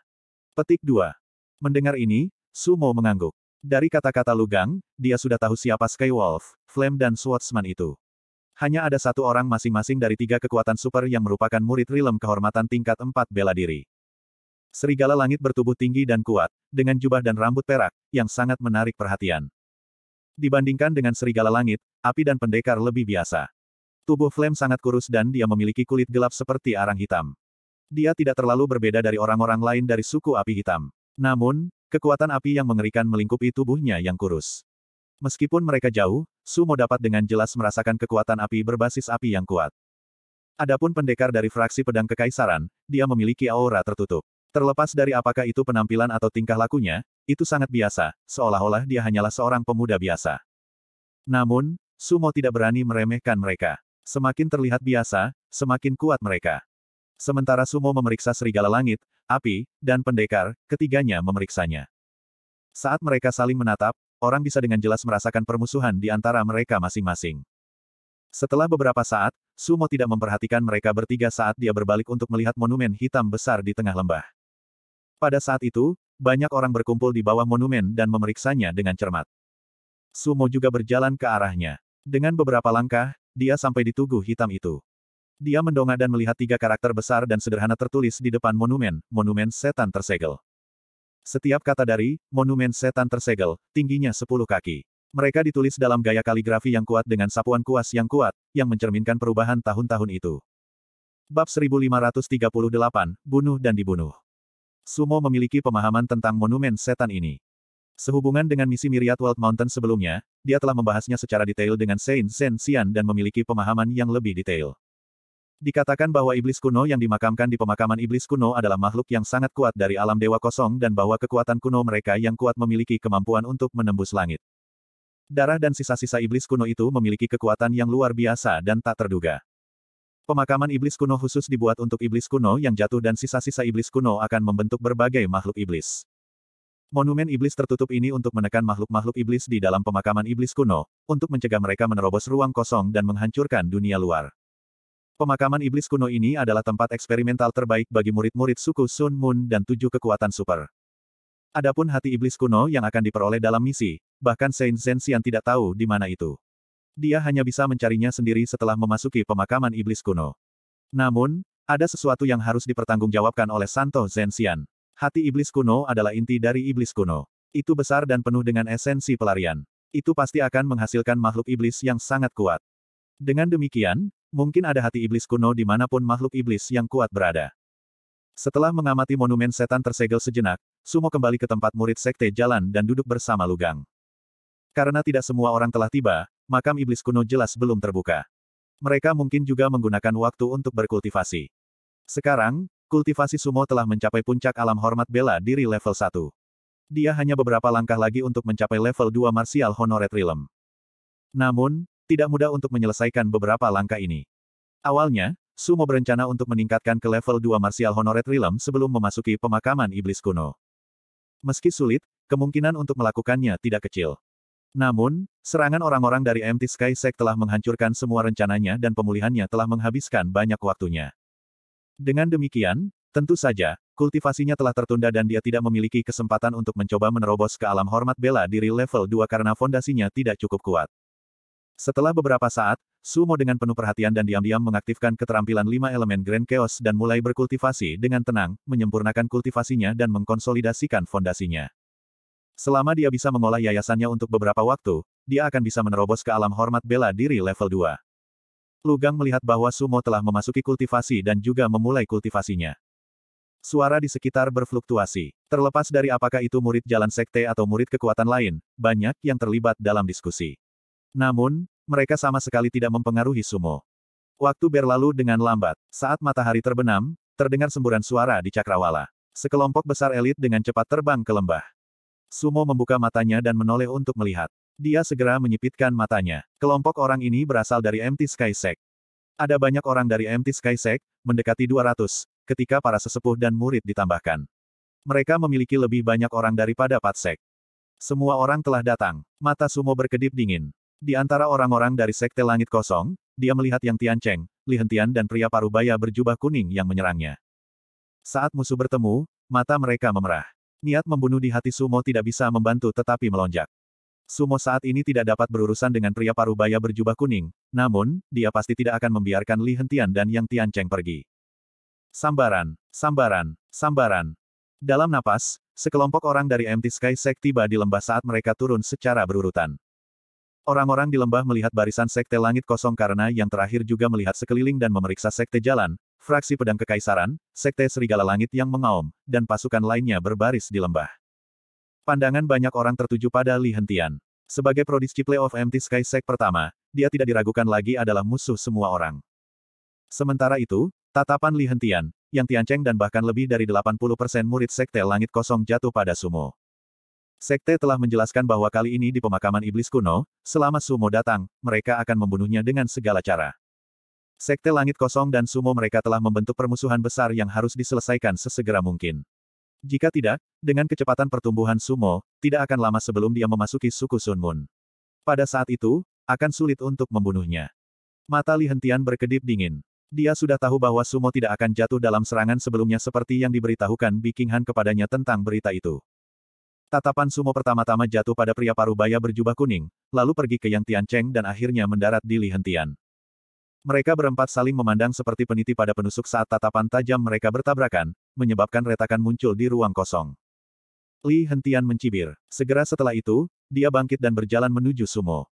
Petik 2. Mendengar ini, Sumo mengangguk. Dari kata-kata Lugang, dia sudah tahu siapa Skywolf, Flame dan Swordsman itu. Hanya ada satu orang masing-masing dari tiga kekuatan super yang merupakan murid Rilem kehormatan tingkat empat bela diri. Serigala langit bertubuh tinggi dan kuat, dengan jubah dan rambut perak, yang sangat menarik perhatian. Dibandingkan dengan serigala langit, api dan pendekar lebih biasa. Tubuh Flame sangat kurus dan dia memiliki kulit gelap seperti arang hitam. Dia tidak terlalu berbeda dari orang-orang lain dari suku api hitam. Namun, kekuatan api yang mengerikan melingkupi tubuhnya yang kurus. Meskipun mereka jauh, Sumo dapat dengan jelas merasakan kekuatan api berbasis api yang kuat. Adapun pendekar dari fraksi pedang kekaisaran, dia memiliki aura tertutup. Terlepas dari apakah itu penampilan atau tingkah lakunya, itu sangat biasa, seolah-olah dia hanyalah seorang pemuda biasa. Namun, Sumo tidak berani meremehkan mereka. Semakin terlihat biasa, semakin kuat mereka. Sementara Sumo memeriksa serigala langit, api, dan pendekar, ketiganya memeriksanya. Saat mereka saling menatap, orang bisa dengan jelas merasakan permusuhan di antara mereka masing-masing. Setelah beberapa saat, Sumo tidak memperhatikan mereka bertiga saat dia berbalik untuk melihat monumen hitam besar di tengah lembah. Pada saat itu, banyak orang berkumpul di bawah monumen dan memeriksanya dengan cermat. Sumo juga berjalan ke arahnya. Dengan beberapa langkah, dia sampai di tugu hitam itu. Dia mendongak dan melihat tiga karakter besar dan sederhana tertulis di depan monumen, monumen setan tersegel. Setiap kata dari monumen setan tersegel, tingginya 10 kaki. Mereka ditulis dalam gaya kaligrafi yang kuat dengan sapuan kuas yang kuat, yang mencerminkan perubahan tahun-tahun itu. Bab 1538, Bunuh dan Dibunuh Sumo memiliki pemahaman tentang monumen setan ini. Sehubungan dengan misi Myriad World Mountain sebelumnya, dia telah membahasnya secara detail dengan Saint Zen Xian dan memiliki pemahaman yang lebih detail. Dikatakan bahwa iblis kuno yang dimakamkan di pemakaman iblis kuno adalah makhluk yang sangat kuat dari alam dewa kosong dan bahwa kekuatan kuno mereka yang kuat memiliki kemampuan untuk menembus langit. Darah dan sisa-sisa iblis kuno itu memiliki kekuatan yang luar biasa dan tak terduga. Pemakaman iblis kuno khusus dibuat untuk iblis kuno yang jatuh dan sisa-sisa iblis kuno akan membentuk berbagai makhluk iblis. Monumen iblis tertutup ini untuk menekan makhluk-makhluk iblis di dalam pemakaman iblis kuno, untuk mencegah mereka menerobos ruang kosong dan menghancurkan dunia luar. Pemakaman iblis kuno ini adalah tempat eksperimental terbaik bagi murid-murid suku Sun Moon dan tujuh kekuatan super. Adapun hati iblis kuno yang akan diperoleh dalam misi, bahkan Saint yang tidak tahu di mana itu. Dia hanya bisa mencarinya sendiri setelah memasuki pemakaman iblis kuno. Namun, ada sesuatu yang harus dipertanggungjawabkan oleh Santo Zensian. Hati iblis kuno adalah inti dari iblis kuno. Itu besar dan penuh dengan esensi pelarian. Itu pasti akan menghasilkan makhluk iblis yang sangat kuat. Dengan demikian, mungkin ada hati iblis kuno di dimanapun makhluk iblis yang kuat berada. Setelah mengamati monumen setan tersegel sejenak, Sumo kembali ke tempat murid sekte jalan dan duduk bersama Lugang. Karena tidak semua orang telah tiba, makam iblis kuno jelas belum terbuka. Mereka mungkin juga menggunakan waktu untuk berkultivasi. Sekarang, kultivasi sumo telah mencapai puncak alam hormat bela diri level 1. Dia hanya beberapa langkah lagi untuk mencapai level 2 martial honoret realm. Namun, tidak mudah untuk menyelesaikan beberapa langkah ini. Awalnya, Sumo berencana untuk meningkatkan ke level 2 martial honoret realm sebelum memasuki pemakaman iblis kuno. Meski sulit, kemungkinan untuk melakukannya tidak kecil. Namun, serangan orang-orang dari Empty Sky Sect telah menghancurkan semua rencananya dan pemulihannya telah menghabiskan banyak waktunya. Dengan demikian, tentu saja, kultivasinya telah tertunda dan dia tidak memiliki kesempatan untuk mencoba menerobos ke alam hormat bela diri level 2 karena fondasinya tidak cukup kuat. Setelah beberapa saat, Sumo dengan penuh perhatian dan diam-diam mengaktifkan keterampilan lima elemen Grand Chaos dan mulai berkultivasi dengan tenang, menyempurnakan kultivasinya dan mengkonsolidasikan fondasinya. Selama dia bisa mengolah yayasannya untuk beberapa waktu, dia akan bisa menerobos ke alam hormat bela diri level 2. Lugang melihat bahwa Sumo telah memasuki kultivasi dan juga memulai kultivasinya. Suara di sekitar berfluktuasi. Terlepas dari apakah itu murid jalan sekte atau murid kekuatan lain, banyak yang terlibat dalam diskusi. Namun, mereka sama sekali tidak mempengaruhi Sumo. Waktu berlalu dengan lambat. Saat matahari terbenam, terdengar semburan suara di cakrawala. Sekelompok besar elit dengan cepat terbang ke lembah. Sumo membuka matanya dan menoleh untuk melihat. Dia segera menyipitkan matanya. Kelompok orang ini berasal dari MT Sky Sect. Ada banyak orang dari MT Sky Sect, mendekati 200, ketika para sesepuh dan murid ditambahkan. Mereka memiliki lebih banyak orang daripada Patsek. Semua orang telah datang. Mata Sumo berkedip dingin. Di antara orang-orang dari Sekte Langit Kosong, dia melihat Yang Cheng, Li Hentian dan pria parubaya berjubah kuning yang menyerangnya. Saat musuh bertemu, mata mereka memerah. Niat membunuh di hati Sumo tidak bisa membantu tetapi melonjak. Sumo saat ini tidak dapat berurusan dengan pria parubaya berjubah kuning, namun, dia pasti tidak akan membiarkan Li Hentian dan Yang Tiancheng pergi. Sambaran, sambaran, sambaran. Dalam napas, sekelompok orang dari MT Sky Sect tiba di lembah saat mereka turun secara berurutan. Orang-orang di lembah melihat barisan sekte langit kosong karena yang terakhir juga melihat sekeliling dan memeriksa sekte jalan, fraksi pedang kekaisaran, sekte serigala langit yang mengaum, dan pasukan lainnya berbaris di lembah. Pandangan banyak orang tertuju pada Li Hentian. Sebagai prodisciple of Empty Sky Sek pertama, dia tidak diragukan lagi adalah musuh semua orang. Sementara itu, tatapan Li Hentian, yang Tianceng dan bahkan lebih dari 80% murid Sekte Langit Kosong jatuh pada Sumo. Sekte telah menjelaskan bahwa kali ini di pemakaman iblis kuno, selama Sumo datang, mereka akan membunuhnya dengan segala cara. Sekte Langit Kosong dan Sumo mereka telah membentuk permusuhan besar yang harus diselesaikan sesegera mungkin. Jika tidak, dengan kecepatan pertumbuhan Sumo, tidak akan lama sebelum dia memasuki suku Sun Moon. Pada saat itu, akan sulit untuk membunuhnya. Mata Li Hentian berkedip dingin. Dia sudah tahu bahwa Sumo tidak akan jatuh dalam serangan sebelumnya seperti yang diberitahukan Bikinghan kepadanya tentang berita itu. Tatapan Sumo pertama-tama jatuh pada pria baya berjubah kuning, lalu pergi ke Yang Tian Cheng dan akhirnya mendarat di Li Hentian. Mereka berempat saling memandang seperti peniti pada penusuk saat tatapan tajam mereka bertabrakan, menyebabkan retakan muncul di ruang kosong. Li Hentian mencibir. Segera setelah itu, dia bangkit dan berjalan menuju sumo.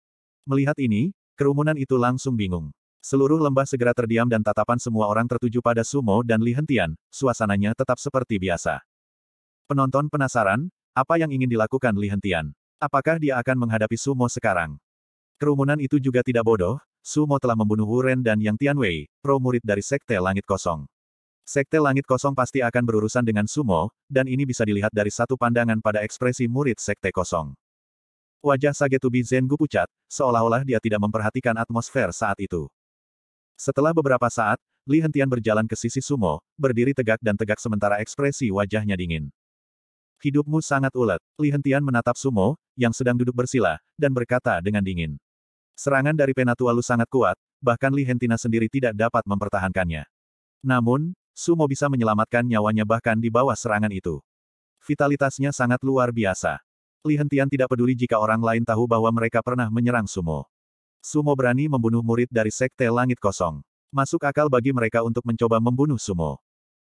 Melihat ini, kerumunan itu langsung bingung. Seluruh lembah segera terdiam dan tatapan semua orang tertuju pada sumo dan Li Hentian, suasananya tetap seperti biasa. Penonton penasaran, apa yang ingin dilakukan Li Hentian? Apakah dia akan menghadapi sumo sekarang? Kerumunan itu juga tidak bodoh, Sumo telah membunuh Wuren dan Yang Tianwei, pro murid dari Sekte Langit Kosong. Sekte Langit Kosong pasti akan berurusan dengan Sumo, dan ini bisa dilihat dari satu pandangan pada ekspresi murid Sekte Kosong. Wajah Sagetubi Zengu pucat, seolah-olah dia tidak memperhatikan atmosfer saat itu. Setelah beberapa saat, Li Hentian berjalan ke sisi Sumo, berdiri tegak dan tegak sementara ekspresi wajahnya dingin. Hidupmu sangat ulet. Li Hentian menatap Sumo, yang sedang duduk bersila, dan berkata dengan dingin. Serangan dari penatua Penatualu sangat kuat, bahkan Li Hentina sendiri tidak dapat mempertahankannya. Namun, Sumo bisa menyelamatkan nyawanya bahkan di bawah serangan itu. Vitalitasnya sangat luar biasa. Li Hentian tidak peduli jika orang lain tahu bahwa mereka pernah menyerang Sumo. Sumo berani membunuh murid dari Sekte Langit Kosong. Masuk akal bagi mereka untuk mencoba membunuh Sumo.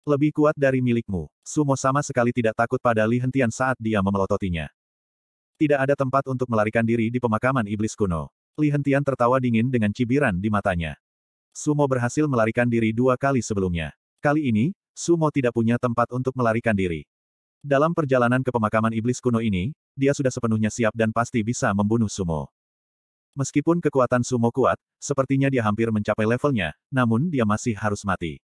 Lebih kuat dari milikmu, Sumo sama sekali tidak takut pada Li Hentian saat dia memelototinya. Tidak ada tempat untuk melarikan diri di pemakaman iblis kuno. Li Hentian tertawa dingin dengan cibiran di matanya. Sumo berhasil melarikan diri dua kali sebelumnya. Kali ini, Sumo tidak punya tempat untuk melarikan diri. Dalam perjalanan ke pemakaman iblis kuno ini, dia sudah sepenuhnya siap dan pasti bisa membunuh Sumo. Meskipun kekuatan Sumo kuat, sepertinya dia hampir mencapai levelnya, namun dia masih harus mati.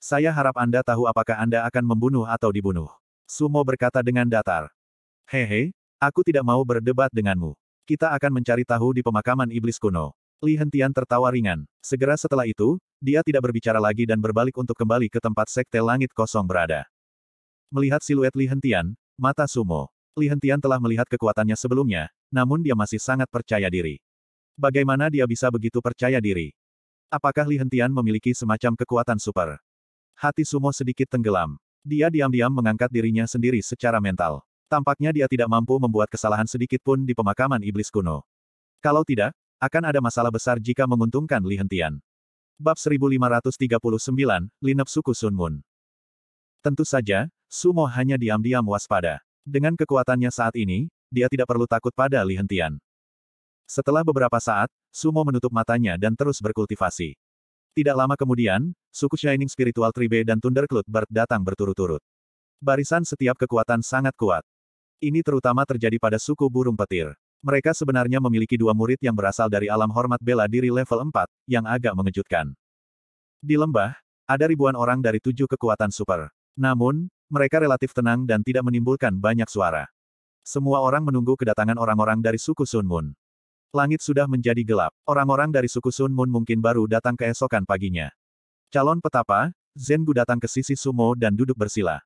Saya harap Anda tahu apakah Anda akan membunuh atau dibunuh. Sumo berkata dengan datar. Hehe, aku tidak mau berdebat denganmu. Kita akan mencari tahu di pemakaman iblis kuno. Li Hentian tertawa ringan. Segera setelah itu, dia tidak berbicara lagi dan berbalik untuk kembali ke tempat sekte langit kosong berada. Melihat siluet Li Hentian, mata Sumo. Li Hentian telah melihat kekuatannya sebelumnya, namun dia masih sangat percaya diri. Bagaimana dia bisa begitu percaya diri? Apakah Li Hentian memiliki semacam kekuatan super? Hati Sumo sedikit tenggelam. Dia diam-diam mengangkat dirinya sendiri secara mental. Tampaknya dia tidak mampu membuat kesalahan sedikit pun di pemakaman iblis kuno. Kalau tidak, akan ada masalah besar jika menguntungkan Li Hentian. Bab 1539, Linep Suku Moon. Tentu saja, Sumo hanya diam-diam waspada. Dengan kekuatannya saat ini, dia tidak perlu takut pada Li Hentian. Setelah beberapa saat, Sumo menutup matanya dan terus berkultivasi. Tidak lama kemudian, suku Shining Spiritual Tribe dan Thunderclut Bird datang berturut-turut. Barisan setiap kekuatan sangat kuat. Ini terutama terjadi pada suku burung petir. Mereka sebenarnya memiliki dua murid yang berasal dari alam hormat bela diri level 4, yang agak mengejutkan. Di lembah, ada ribuan orang dari tujuh kekuatan super. Namun, mereka relatif tenang dan tidak menimbulkan banyak suara. Semua orang menunggu kedatangan orang-orang dari suku Sun Moon. Langit sudah menjadi gelap. Orang-orang dari suku Sun Moon mungkin baru datang keesokan paginya. Calon petapa, Zen Bu datang ke sisi Sumo dan duduk bersila.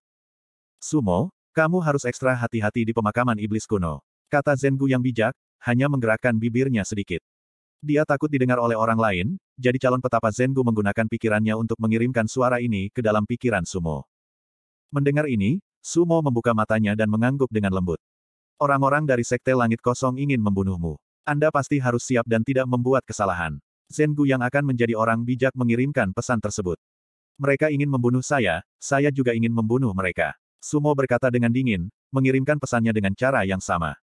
Sumo, kamu harus ekstra hati-hati di pemakaman iblis kuno. Kata Zengu yang bijak, hanya menggerakkan bibirnya sedikit. Dia takut didengar oleh orang lain, jadi calon petapa Zengu menggunakan pikirannya untuk mengirimkan suara ini ke dalam pikiran Sumo. Mendengar ini, Sumo membuka matanya dan mengangguk dengan lembut. Orang-orang dari Sekte Langit Kosong ingin membunuhmu. Anda pasti harus siap dan tidak membuat kesalahan. Zengu yang akan menjadi orang bijak mengirimkan pesan tersebut. Mereka ingin membunuh saya, saya juga ingin membunuh mereka. Sumo berkata dengan dingin, mengirimkan pesannya dengan cara yang sama.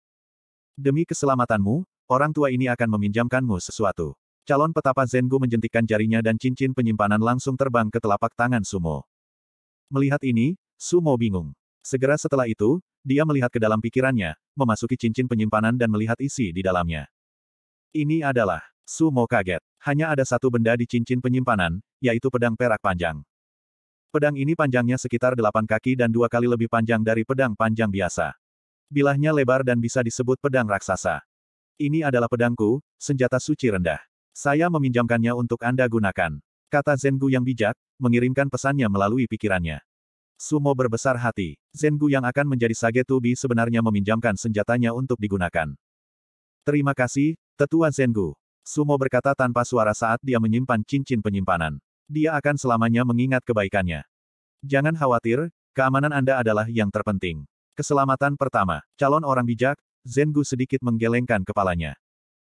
Demi keselamatanmu, orang tua ini akan meminjamkanmu sesuatu. Calon petapa Zengu menjentikkan jarinya dan cincin penyimpanan langsung terbang ke telapak tangan Sumo. Melihat ini, Sumo bingung. Segera setelah itu, dia melihat ke dalam pikirannya, memasuki cincin penyimpanan dan melihat isi di dalamnya. Ini adalah, Sumo kaget. Hanya ada satu benda di cincin penyimpanan, yaitu pedang perak panjang. Pedang ini panjangnya sekitar delapan kaki dan dua kali lebih panjang dari pedang panjang biasa. Bilahnya lebar dan bisa disebut pedang raksasa. Ini adalah pedangku, senjata suci rendah. Saya meminjamkannya untuk Anda gunakan. Kata Zengu yang bijak, mengirimkan pesannya melalui pikirannya. Sumo berbesar hati. Zengu yang akan menjadi Sage Tubi sebenarnya meminjamkan senjatanya untuk digunakan. Terima kasih, Tetua Zengu. Sumo berkata tanpa suara saat dia menyimpan cincin penyimpanan dia akan selamanya mengingat kebaikannya. Jangan khawatir, keamanan Anda adalah yang terpenting. Keselamatan pertama, calon orang bijak, Zengu sedikit menggelengkan kepalanya.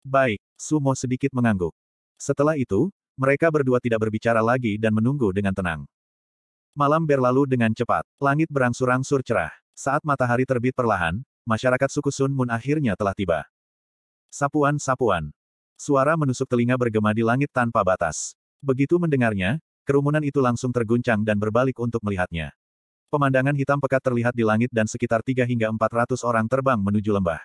Baik, Sumo sedikit mengangguk. Setelah itu, mereka berdua tidak berbicara lagi dan menunggu dengan tenang. Malam berlalu dengan cepat, langit berangsur-angsur cerah. Saat matahari terbit perlahan, masyarakat suku Sun Moon akhirnya telah tiba. Sapuan-sapuan. Suara menusuk telinga bergema di langit tanpa batas. Begitu mendengarnya, kerumunan itu langsung terguncang dan berbalik untuk melihatnya. Pemandangan hitam pekat terlihat di langit dan sekitar 3 hingga 400 orang terbang menuju lembah.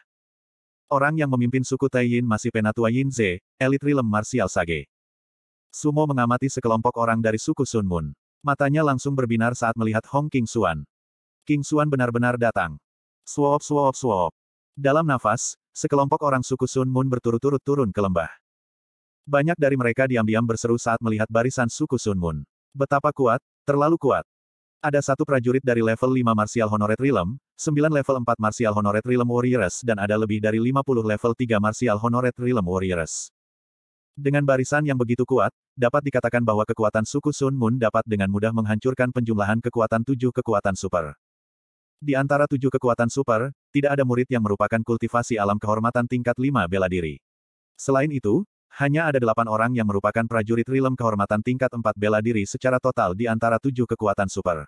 Orang yang memimpin suku Taiyin masih penatua Yinze, elit rilem marsial Sage. Sumo mengamati sekelompok orang dari suku Sun Moon. Matanya langsung berbinar saat melihat Hong King Suan. King Suan benar-benar datang. Suop suop suop. Dalam nafas, sekelompok orang suku Sun Moon berturut-turut turun ke lembah. Banyak dari mereka diam-diam berseru saat melihat barisan suku Sun Moon. Betapa kuat, terlalu kuat. Ada satu prajurit dari level 5 Martial Honored Realm, 9 level 4 Martial Honored Realm Warriors dan ada lebih dari 50 level 3 Martial Honored Realm Warriors. Dengan barisan yang begitu kuat, dapat dikatakan bahwa kekuatan suku Sun Moon dapat dengan mudah menghancurkan penjumlahan kekuatan tujuh kekuatan super. Di antara tujuh kekuatan super, tidak ada murid yang merupakan kultivasi alam kehormatan tingkat 5 bela diri. Selain itu, hanya ada delapan orang yang merupakan prajurit rilem kehormatan tingkat empat bela diri secara total di antara tujuh kekuatan super.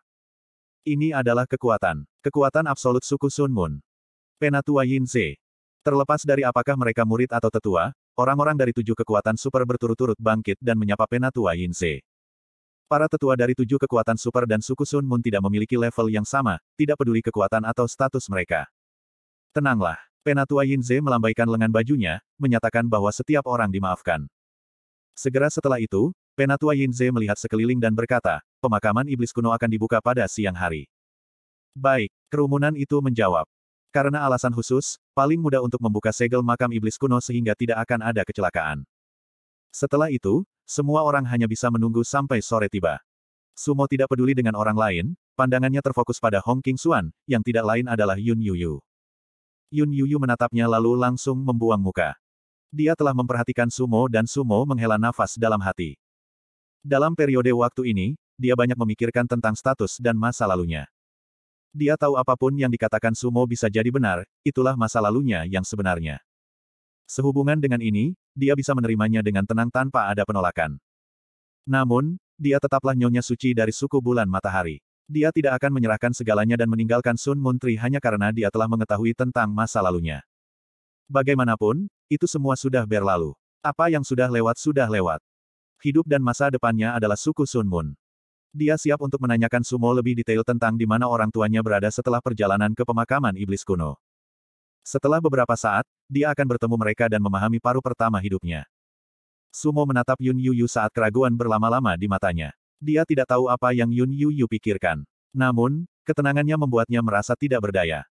Ini adalah kekuatan. Kekuatan absolut suku Sun Moon. Penatua Yin Yinze. Terlepas dari apakah mereka murid atau tetua, orang-orang dari tujuh kekuatan super berturut-turut bangkit dan menyapa Penatua Yin Yinze. Para tetua dari tujuh kekuatan super dan suku Sun Moon tidak memiliki level yang sama, tidak peduli kekuatan atau status mereka. Tenanglah. Penatua Yinze melambaikan lengan bajunya, menyatakan bahwa setiap orang dimaafkan. Segera setelah itu, Penatua Yinze melihat sekeliling dan berkata, pemakaman iblis kuno akan dibuka pada siang hari. Baik, kerumunan itu menjawab. Karena alasan khusus, paling mudah untuk membuka segel makam iblis kuno sehingga tidak akan ada kecelakaan. Setelah itu, semua orang hanya bisa menunggu sampai sore tiba. Sumo tidak peduli dengan orang lain, pandangannya terfokus pada Hong King Suan, yang tidak lain adalah Yun Yu Yu. Yun Yuyu menatapnya lalu langsung membuang muka. Dia telah memperhatikan Sumo dan Sumo menghela nafas dalam hati. Dalam periode waktu ini, dia banyak memikirkan tentang status dan masa lalunya. Dia tahu apapun yang dikatakan Sumo bisa jadi benar, itulah masa lalunya yang sebenarnya. Sehubungan dengan ini, dia bisa menerimanya dengan tenang tanpa ada penolakan. Namun, dia tetaplah nyonya suci dari suku bulan matahari. Dia tidak akan menyerahkan segalanya dan meninggalkan Sun Muntri hanya karena dia telah mengetahui tentang masa lalunya. Bagaimanapun, itu semua sudah berlalu. Apa yang sudah lewat sudah lewat. Hidup dan masa depannya adalah suku Sun Mun. Dia siap untuk menanyakan Sumo lebih detail tentang di mana orang tuanya berada setelah perjalanan ke pemakaman iblis kuno. Setelah beberapa saat, dia akan bertemu mereka dan memahami paruh pertama hidupnya. Sumo menatap Yun Yu Yu saat keraguan berlama-lama di matanya. Dia tidak tahu apa yang Yun Yu Yu pikirkan. Namun, ketenangannya membuatnya merasa tidak berdaya.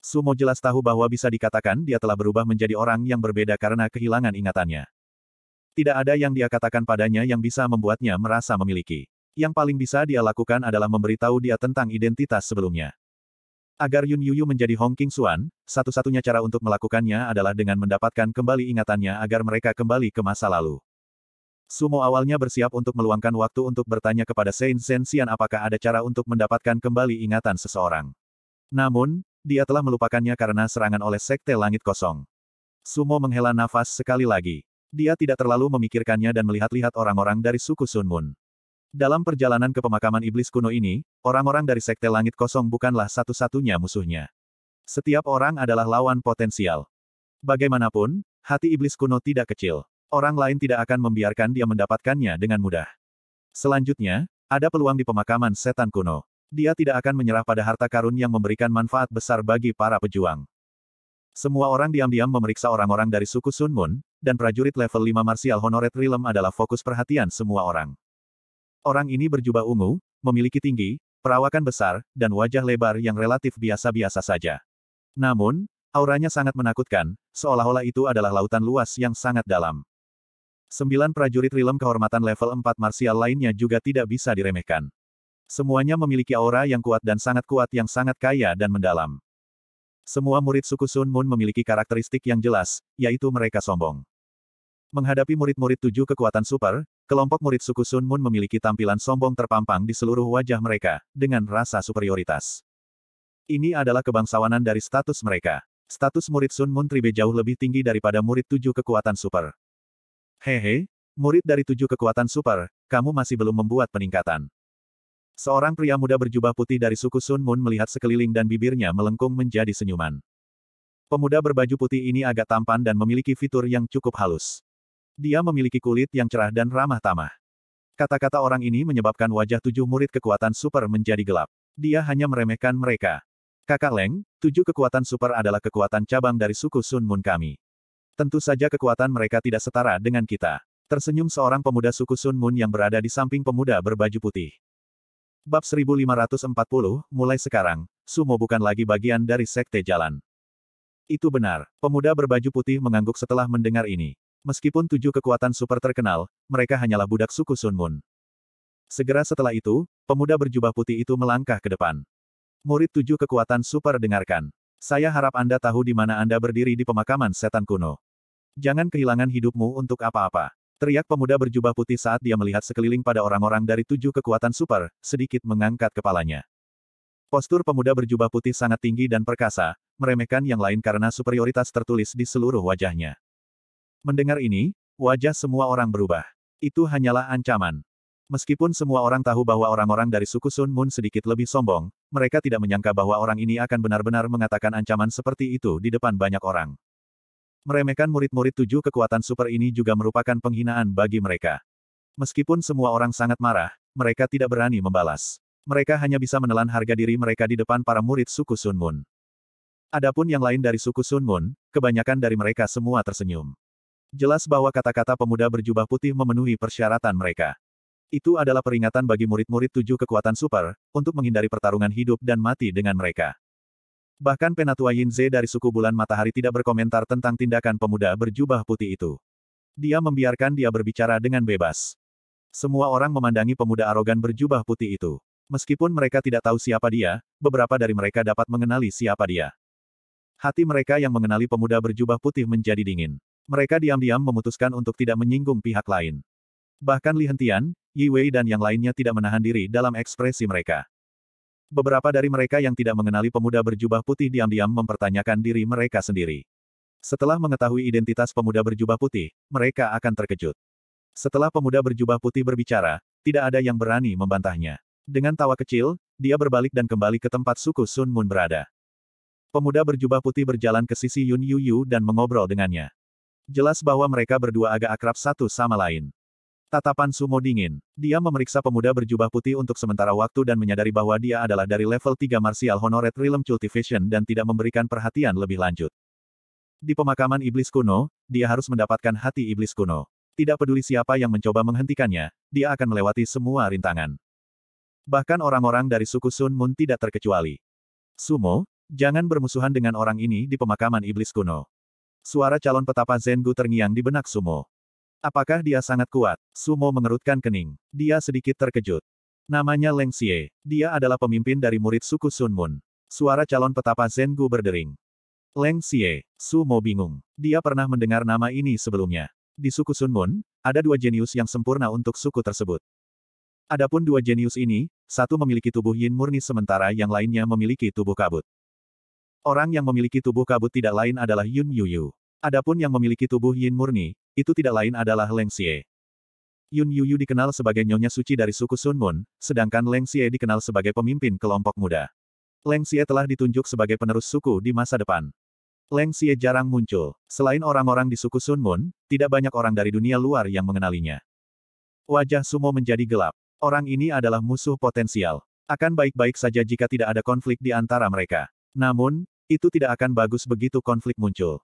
Sumo jelas tahu bahwa bisa dikatakan dia telah berubah menjadi orang yang berbeda karena kehilangan ingatannya. Tidak ada yang dia katakan padanya yang bisa membuatnya merasa memiliki. Yang paling bisa dia lakukan adalah memberitahu dia tentang identitas sebelumnya. Agar Yun Yuyu menjadi Hong King Suan, satu-satunya cara untuk melakukannya adalah dengan mendapatkan kembali ingatannya agar mereka kembali ke masa lalu. Sumo awalnya bersiap untuk meluangkan waktu untuk bertanya kepada Saint Sensian apakah ada cara untuk mendapatkan kembali ingatan seseorang. Namun, dia telah melupakannya karena serangan oleh Sekte Langit Kosong. Sumo menghela nafas sekali lagi. Dia tidak terlalu memikirkannya dan melihat-lihat orang-orang dari suku Sun Moon. Dalam perjalanan ke pemakaman iblis kuno ini, orang-orang dari Sekte Langit Kosong bukanlah satu-satunya musuhnya. Setiap orang adalah lawan potensial. Bagaimanapun, hati iblis kuno tidak kecil. Orang lain tidak akan membiarkan dia mendapatkannya dengan mudah. Selanjutnya, ada peluang di pemakaman setan kuno. Dia tidak akan menyerah pada harta karun yang memberikan manfaat besar bagi para pejuang. Semua orang diam-diam memeriksa orang-orang dari suku Sun Moon dan prajurit level 5 Martial Honored Realm adalah fokus perhatian semua orang. Orang ini berjubah ungu, memiliki tinggi, perawakan besar, dan wajah lebar yang relatif biasa-biasa saja. Namun, auranya sangat menakutkan, seolah-olah itu adalah lautan luas yang sangat dalam. Sembilan prajurit rilem kehormatan level 4 marsial lainnya juga tidak bisa diremehkan. Semuanya memiliki aura yang kuat dan sangat kuat yang sangat kaya dan mendalam. Semua murid suku Sun Moon memiliki karakteristik yang jelas, yaitu mereka sombong. Menghadapi murid-murid tujuh kekuatan super, kelompok murid suku Sun Moon memiliki tampilan sombong terpampang di seluruh wajah mereka, dengan rasa superioritas. Ini adalah kebangsawanan dari status mereka. Status murid Sun Moon Tribe jauh lebih tinggi daripada murid tujuh kekuatan super. Hehe, murid dari tujuh kekuatan super, kamu masih belum membuat peningkatan. Seorang pria muda berjubah putih dari suku Sun Moon melihat sekeliling dan bibirnya melengkung menjadi senyuman. Pemuda berbaju putih ini agak tampan dan memiliki fitur yang cukup halus. Dia memiliki kulit yang cerah dan ramah tamah. Kata-kata orang ini menyebabkan wajah tujuh murid kekuatan super menjadi gelap. Dia hanya meremehkan mereka. Kakak Leng, tujuh kekuatan super adalah kekuatan cabang dari suku Sun Moon kami. Tentu saja kekuatan mereka tidak setara dengan kita. Tersenyum seorang pemuda suku Sun Moon yang berada di samping pemuda berbaju putih. Bab 1540, mulai sekarang, Sumo bukan lagi bagian dari sekte jalan. Itu benar, pemuda berbaju putih mengangguk setelah mendengar ini. Meskipun tujuh kekuatan super terkenal, mereka hanyalah budak suku Sun Moon. Segera setelah itu, pemuda berjubah putih itu melangkah ke depan. Murid tujuh kekuatan super dengarkan. Saya harap Anda tahu di mana Anda berdiri di pemakaman setan kuno. Jangan kehilangan hidupmu untuk apa-apa. Teriak pemuda berjubah putih saat dia melihat sekeliling pada orang-orang dari tujuh kekuatan super, sedikit mengangkat kepalanya. Postur pemuda berjubah putih sangat tinggi dan perkasa, meremehkan yang lain karena superioritas tertulis di seluruh wajahnya. Mendengar ini, wajah semua orang berubah. Itu hanyalah ancaman. Meskipun semua orang tahu bahwa orang-orang dari suku Sun Moon sedikit lebih sombong, mereka tidak menyangka bahwa orang ini akan benar-benar mengatakan ancaman seperti itu di depan banyak orang. Meremehkan murid-murid tujuh kekuatan super ini juga merupakan penghinaan bagi mereka. Meskipun semua orang sangat marah, mereka tidak berani membalas. Mereka hanya bisa menelan harga diri mereka di depan para murid suku Sun Moon. Adapun yang lain dari suku Sun Moon, kebanyakan dari mereka semua tersenyum. Jelas bahwa kata-kata pemuda berjubah putih memenuhi persyaratan mereka. Itu adalah peringatan bagi murid-murid tujuh kekuatan super, untuk menghindari pertarungan hidup dan mati dengan mereka. Bahkan penatua Yinze dari suku bulan matahari tidak berkomentar tentang tindakan pemuda berjubah putih itu. Dia membiarkan dia berbicara dengan bebas. Semua orang memandangi pemuda arogan berjubah putih itu. Meskipun mereka tidak tahu siapa dia, beberapa dari mereka dapat mengenali siapa dia. Hati mereka yang mengenali pemuda berjubah putih menjadi dingin. Mereka diam-diam memutuskan untuk tidak menyinggung pihak lain. Bahkan Li Hentian, Yi Wei dan yang lainnya tidak menahan diri dalam ekspresi mereka. Beberapa dari mereka yang tidak mengenali pemuda berjubah putih diam-diam mempertanyakan diri mereka sendiri. Setelah mengetahui identitas pemuda berjubah putih, mereka akan terkejut. Setelah pemuda berjubah putih berbicara, tidak ada yang berani membantahnya. Dengan tawa kecil, dia berbalik dan kembali ke tempat suku Sun Moon berada. Pemuda berjubah putih berjalan ke sisi Yun Yu Yu dan mengobrol dengannya. Jelas bahwa mereka berdua agak akrab satu sama lain. Tatapan Sumo dingin. Dia memeriksa pemuda berjubah putih untuk sementara waktu dan menyadari bahwa dia adalah dari level 3 Martial Honored Realm Cultivation dan tidak memberikan perhatian lebih lanjut. Di pemakaman iblis kuno, dia harus mendapatkan hati iblis kuno. Tidak peduli siapa yang mencoba menghentikannya, dia akan melewati semua rintangan. Bahkan orang-orang dari suku Sun Moon tidak terkecuali. Sumo, jangan bermusuhan dengan orang ini di pemakaman iblis kuno. Suara calon petapa Zengu terngiang di benak Sumo. Apakah dia sangat kuat? Sumo mengerutkan kening. Dia sedikit terkejut. Namanya Leng Xie. Dia adalah pemimpin dari murid suku Sun Moon. Suara calon petapa Zen Gu berdering. Leng Xie. Sumo bingung. Dia pernah mendengar nama ini sebelumnya. Di suku Sun Moon, ada dua jenius yang sempurna untuk suku tersebut. Adapun dua jenius ini, satu memiliki tubuh yin murni sementara yang lainnya memiliki tubuh kabut. Orang yang memiliki tubuh kabut tidak lain adalah Yun Yu Yu. Adapun yang memiliki tubuh yin murni, itu tidak lain adalah Leng Xie. Yun Yuyu dikenal sebagai nyonya suci dari suku Sun Moon, sedangkan Leng Xie dikenal sebagai pemimpin kelompok muda. Leng Xie telah ditunjuk sebagai penerus suku di masa depan. Leng Xie jarang muncul. Selain orang-orang di suku Sun Moon, tidak banyak orang dari dunia luar yang mengenalinya. Wajah Sumo menjadi gelap. Orang ini adalah musuh potensial. Akan baik-baik saja jika tidak ada konflik di antara mereka. Namun, itu tidak akan bagus begitu konflik muncul.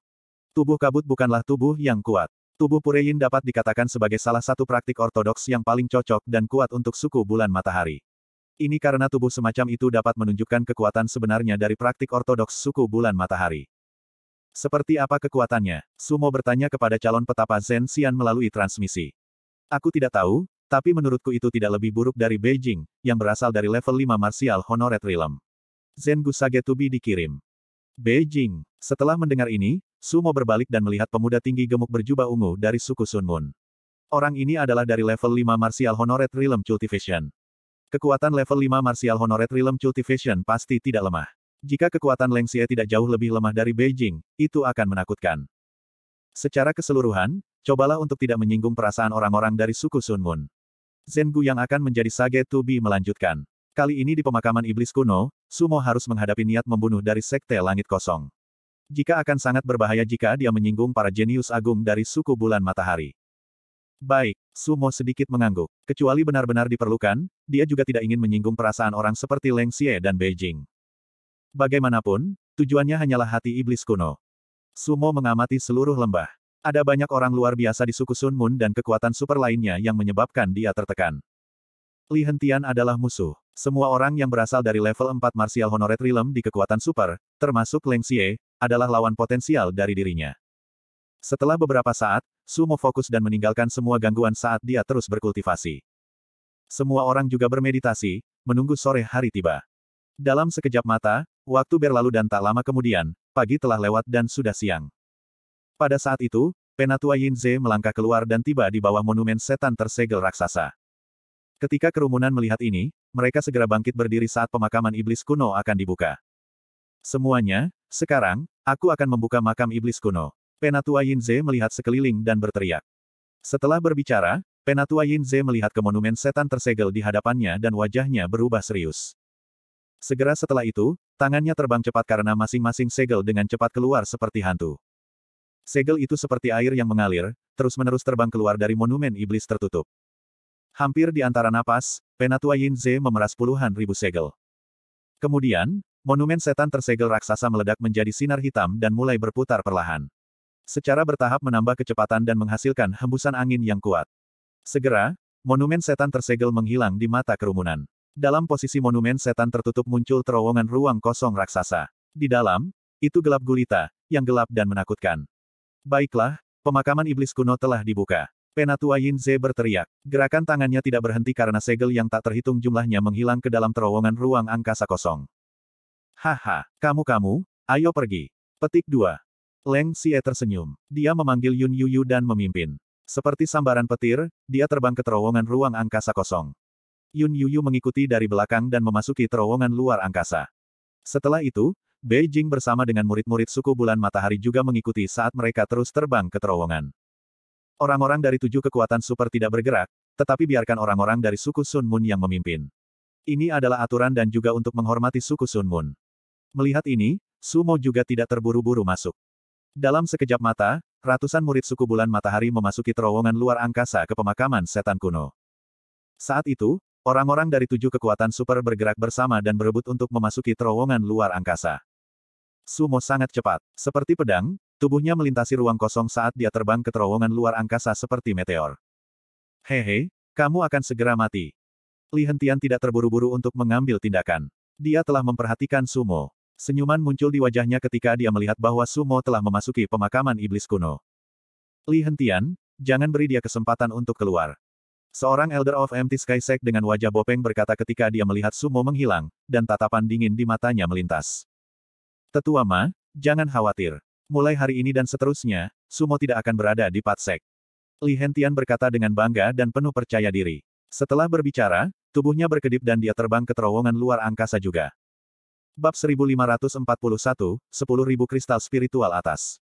Tubuh kabut bukanlah tubuh yang kuat. Tubuh Pureyin dapat dikatakan sebagai salah satu praktik ortodoks yang paling cocok dan kuat untuk suku bulan matahari. Ini karena tubuh semacam itu dapat menunjukkan kekuatan sebenarnya dari praktik ortodoks suku bulan matahari. Seperti apa kekuatannya? Sumo bertanya kepada calon petapa Zen Xian melalui transmisi. Aku tidak tahu, tapi menurutku itu tidak lebih buruk dari Beijing, yang berasal dari level 5 martial honored realm. Zen Gusage Tubi dikirim. Beijing. Setelah mendengar ini, Sumo berbalik dan melihat pemuda tinggi gemuk berjubah ungu dari suku Sunmun. Orang ini adalah dari level 5 Martial Honored Realm Cultivation. Kekuatan level 5 Martial Honored Realm Cultivation pasti tidak lemah. Jika kekuatan Leng Xie tidak jauh lebih lemah dari Beijing, itu akan menakutkan. Secara keseluruhan, cobalah untuk tidak menyinggung perasaan orang-orang dari suku Sunmun. Gu yang akan menjadi Sage to be melanjutkan. Kali ini di pemakaman iblis kuno, Sumo harus menghadapi niat membunuh dari Sekte Langit Kosong. Jika akan sangat berbahaya jika dia menyinggung para jenius agung dari suku bulan matahari. Baik, Sumo sedikit mengangguk. Kecuali benar-benar diperlukan, dia juga tidak ingin menyinggung perasaan orang seperti Leng Xie dan Beijing. Bagaimanapun, tujuannya hanyalah hati iblis kuno. Sumo mengamati seluruh lembah. Ada banyak orang luar biasa di suku Sun Moon dan kekuatan super lainnya yang menyebabkan dia tertekan. Li Hentian adalah musuh. Semua orang yang berasal dari level 4 Martial Honoret Realm di kekuatan super, termasuk Leng Xie, adalah lawan potensial dari dirinya. Setelah beberapa saat, Sumo fokus dan meninggalkan semua gangguan saat dia terus berkultivasi. Semua orang juga bermeditasi, menunggu sore hari tiba. Dalam sekejap mata, waktu berlalu dan tak lama kemudian, pagi telah lewat dan sudah siang. Pada saat itu, Penatua Yinze melangkah keluar dan tiba di bawah monumen setan tersegel raksasa. Ketika kerumunan melihat ini, mereka segera bangkit berdiri saat pemakaman iblis kuno akan dibuka. Semuanya, sekarang, aku akan membuka makam iblis kuno. Penatua Yinze melihat sekeliling dan berteriak. Setelah berbicara, Penatua Yinze melihat ke monumen setan tersegel di hadapannya dan wajahnya berubah serius. Segera setelah itu, tangannya terbang cepat karena masing-masing segel dengan cepat keluar seperti hantu. Segel itu seperti air yang mengalir, terus-menerus terbang keluar dari monumen iblis tertutup. Hampir di antara napas, Penatua Yin Ze memeras puluhan ribu segel. Kemudian, Monumen setan tersegel raksasa meledak menjadi sinar hitam dan mulai berputar perlahan. Secara bertahap menambah kecepatan dan menghasilkan hembusan angin yang kuat. Segera, monumen setan tersegel menghilang di mata kerumunan. Dalam posisi monumen setan tertutup muncul terowongan ruang kosong raksasa. Di dalam, itu gelap gulita, yang gelap dan menakutkan. Baiklah, pemakaman iblis kuno telah dibuka. Penatua Yin Ze berteriak. Gerakan tangannya tidak berhenti karena segel yang tak terhitung jumlahnya menghilang ke dalam terowongan ruang angkasa kosong. Haha, kamu-kamu, ayo pergi. Petik 2. Leng Xie tersenyum. Dia memanggil Yun Yuyu dan memimpin. Seperti sambaran petir, dia terbang ke terowongan ruang angkasa kosong. Yun Yuyu mengikuti dari belakang dan memasuki terowongan luar angkasa. Setelah itu, Beijing bersama dengan murid-murid suku bulan matahari juga mengikuti saat mereka terus terbang ke terowongan. Orang-orang dari tujuh kekuatan super tidak bergerak, tetapi biarkan orang-orang dari suku Sun Moon yang memimpin. Ini adalah aturan dan juga untuk menghormati suku Sun Moon. Melihat ini, Sumo juga tidak terburu-buru masuk. Dalam sekejap mata, ratusan murid suku bulan matahari memasuki terowongan luar angkasa ke pemakaman setan kuno. Saat itu, orang-orang dari tujuh kekuatan super bergerak bersama dan berebut untuk memasuki terowongan luar angkasa. Sumo sangat cepat. Seperti pedang, tubuhnya melintasi ruang kosong saat dia terbang ke terowongan luar angkasa seperti meteor. Hehe, kamu akan segera mati. Li Hentian tidak terburu-buru untuk mengambil tindakan. Dia telah memperhatikan Sumo. Senyuman muncul di wajahnya ketika dia melihat bahwa Sumo telah memasuki pemakaman iblis kuno. Li Hentian, jangan beri dia kesempatan untuk keluar. Seorang Elder of Empty Sky Sect dengan wajah bopeng berkata ketika dia melihat Sumo menghilang, dan tatapan dingin di matanya melintas. Tetua Ma, jangan khawatir. Mulai hari ini dan seterusnya, Sumo tidak akan berada di Patsek. Li Hentian berkata dengan bangga dan penuh percaya diri. Setelah berbicara, tubuhnya berkedip dan dia terbang ke terowongan luar angkasa juga. Bab 1541, 10.000 kristal spiritual atas.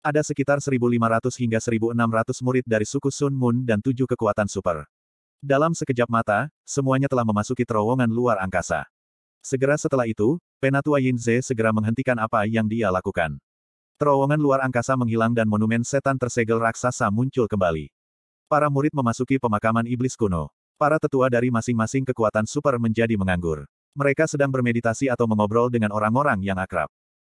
Ada sekitar 1.500 hingga 1.600 murid dari suku Sun Moon dan tujuh kekuatan super. Dalam sekejap mata, semuanya telah memasuki terowongan luar angkasa. Segera setelah itu, Penatua Yin Ze segera menghentikan apa yang dia lakukan. Terowongan luar angkasa menghilang dan monumen setan tersegel raksasa muncul kembali. Para murid memasuki pemakaman iblis kuno. Para tetua dari masing-masing kekuatan super menjadi menganggur. Mereka sedang bermeditasi atau mengobrol dengan orang-orang yang akrab.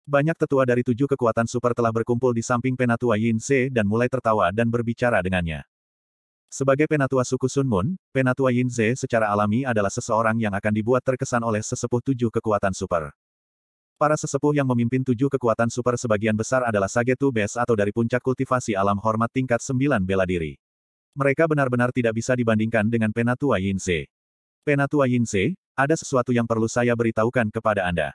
Banyak tetua dari tujuh kekuatan super telah berkumpul di samping penatua Yin Se dan mulai tertawa dan berbicara dengannya. Sebagai penatua suku Sun Moon, penatua Yin Ze secara alami adalah seseorang yang akan dibuat terkesan oleh sesepuh tujuh kekuatan super. Para sesepuh yang memimpin tujuh kekuatan super sebagian besar adalah Sage Tu Bes atau dari puncak kultivasi alam hormat tingkat sembilan bela diri. Mereka benar-benar tidak bisa dibandingkan dengan Penatua Yin Yinse. Penatua Yin Yinse, ada sesuatu yang perlu saya beritahukan kepada Anda.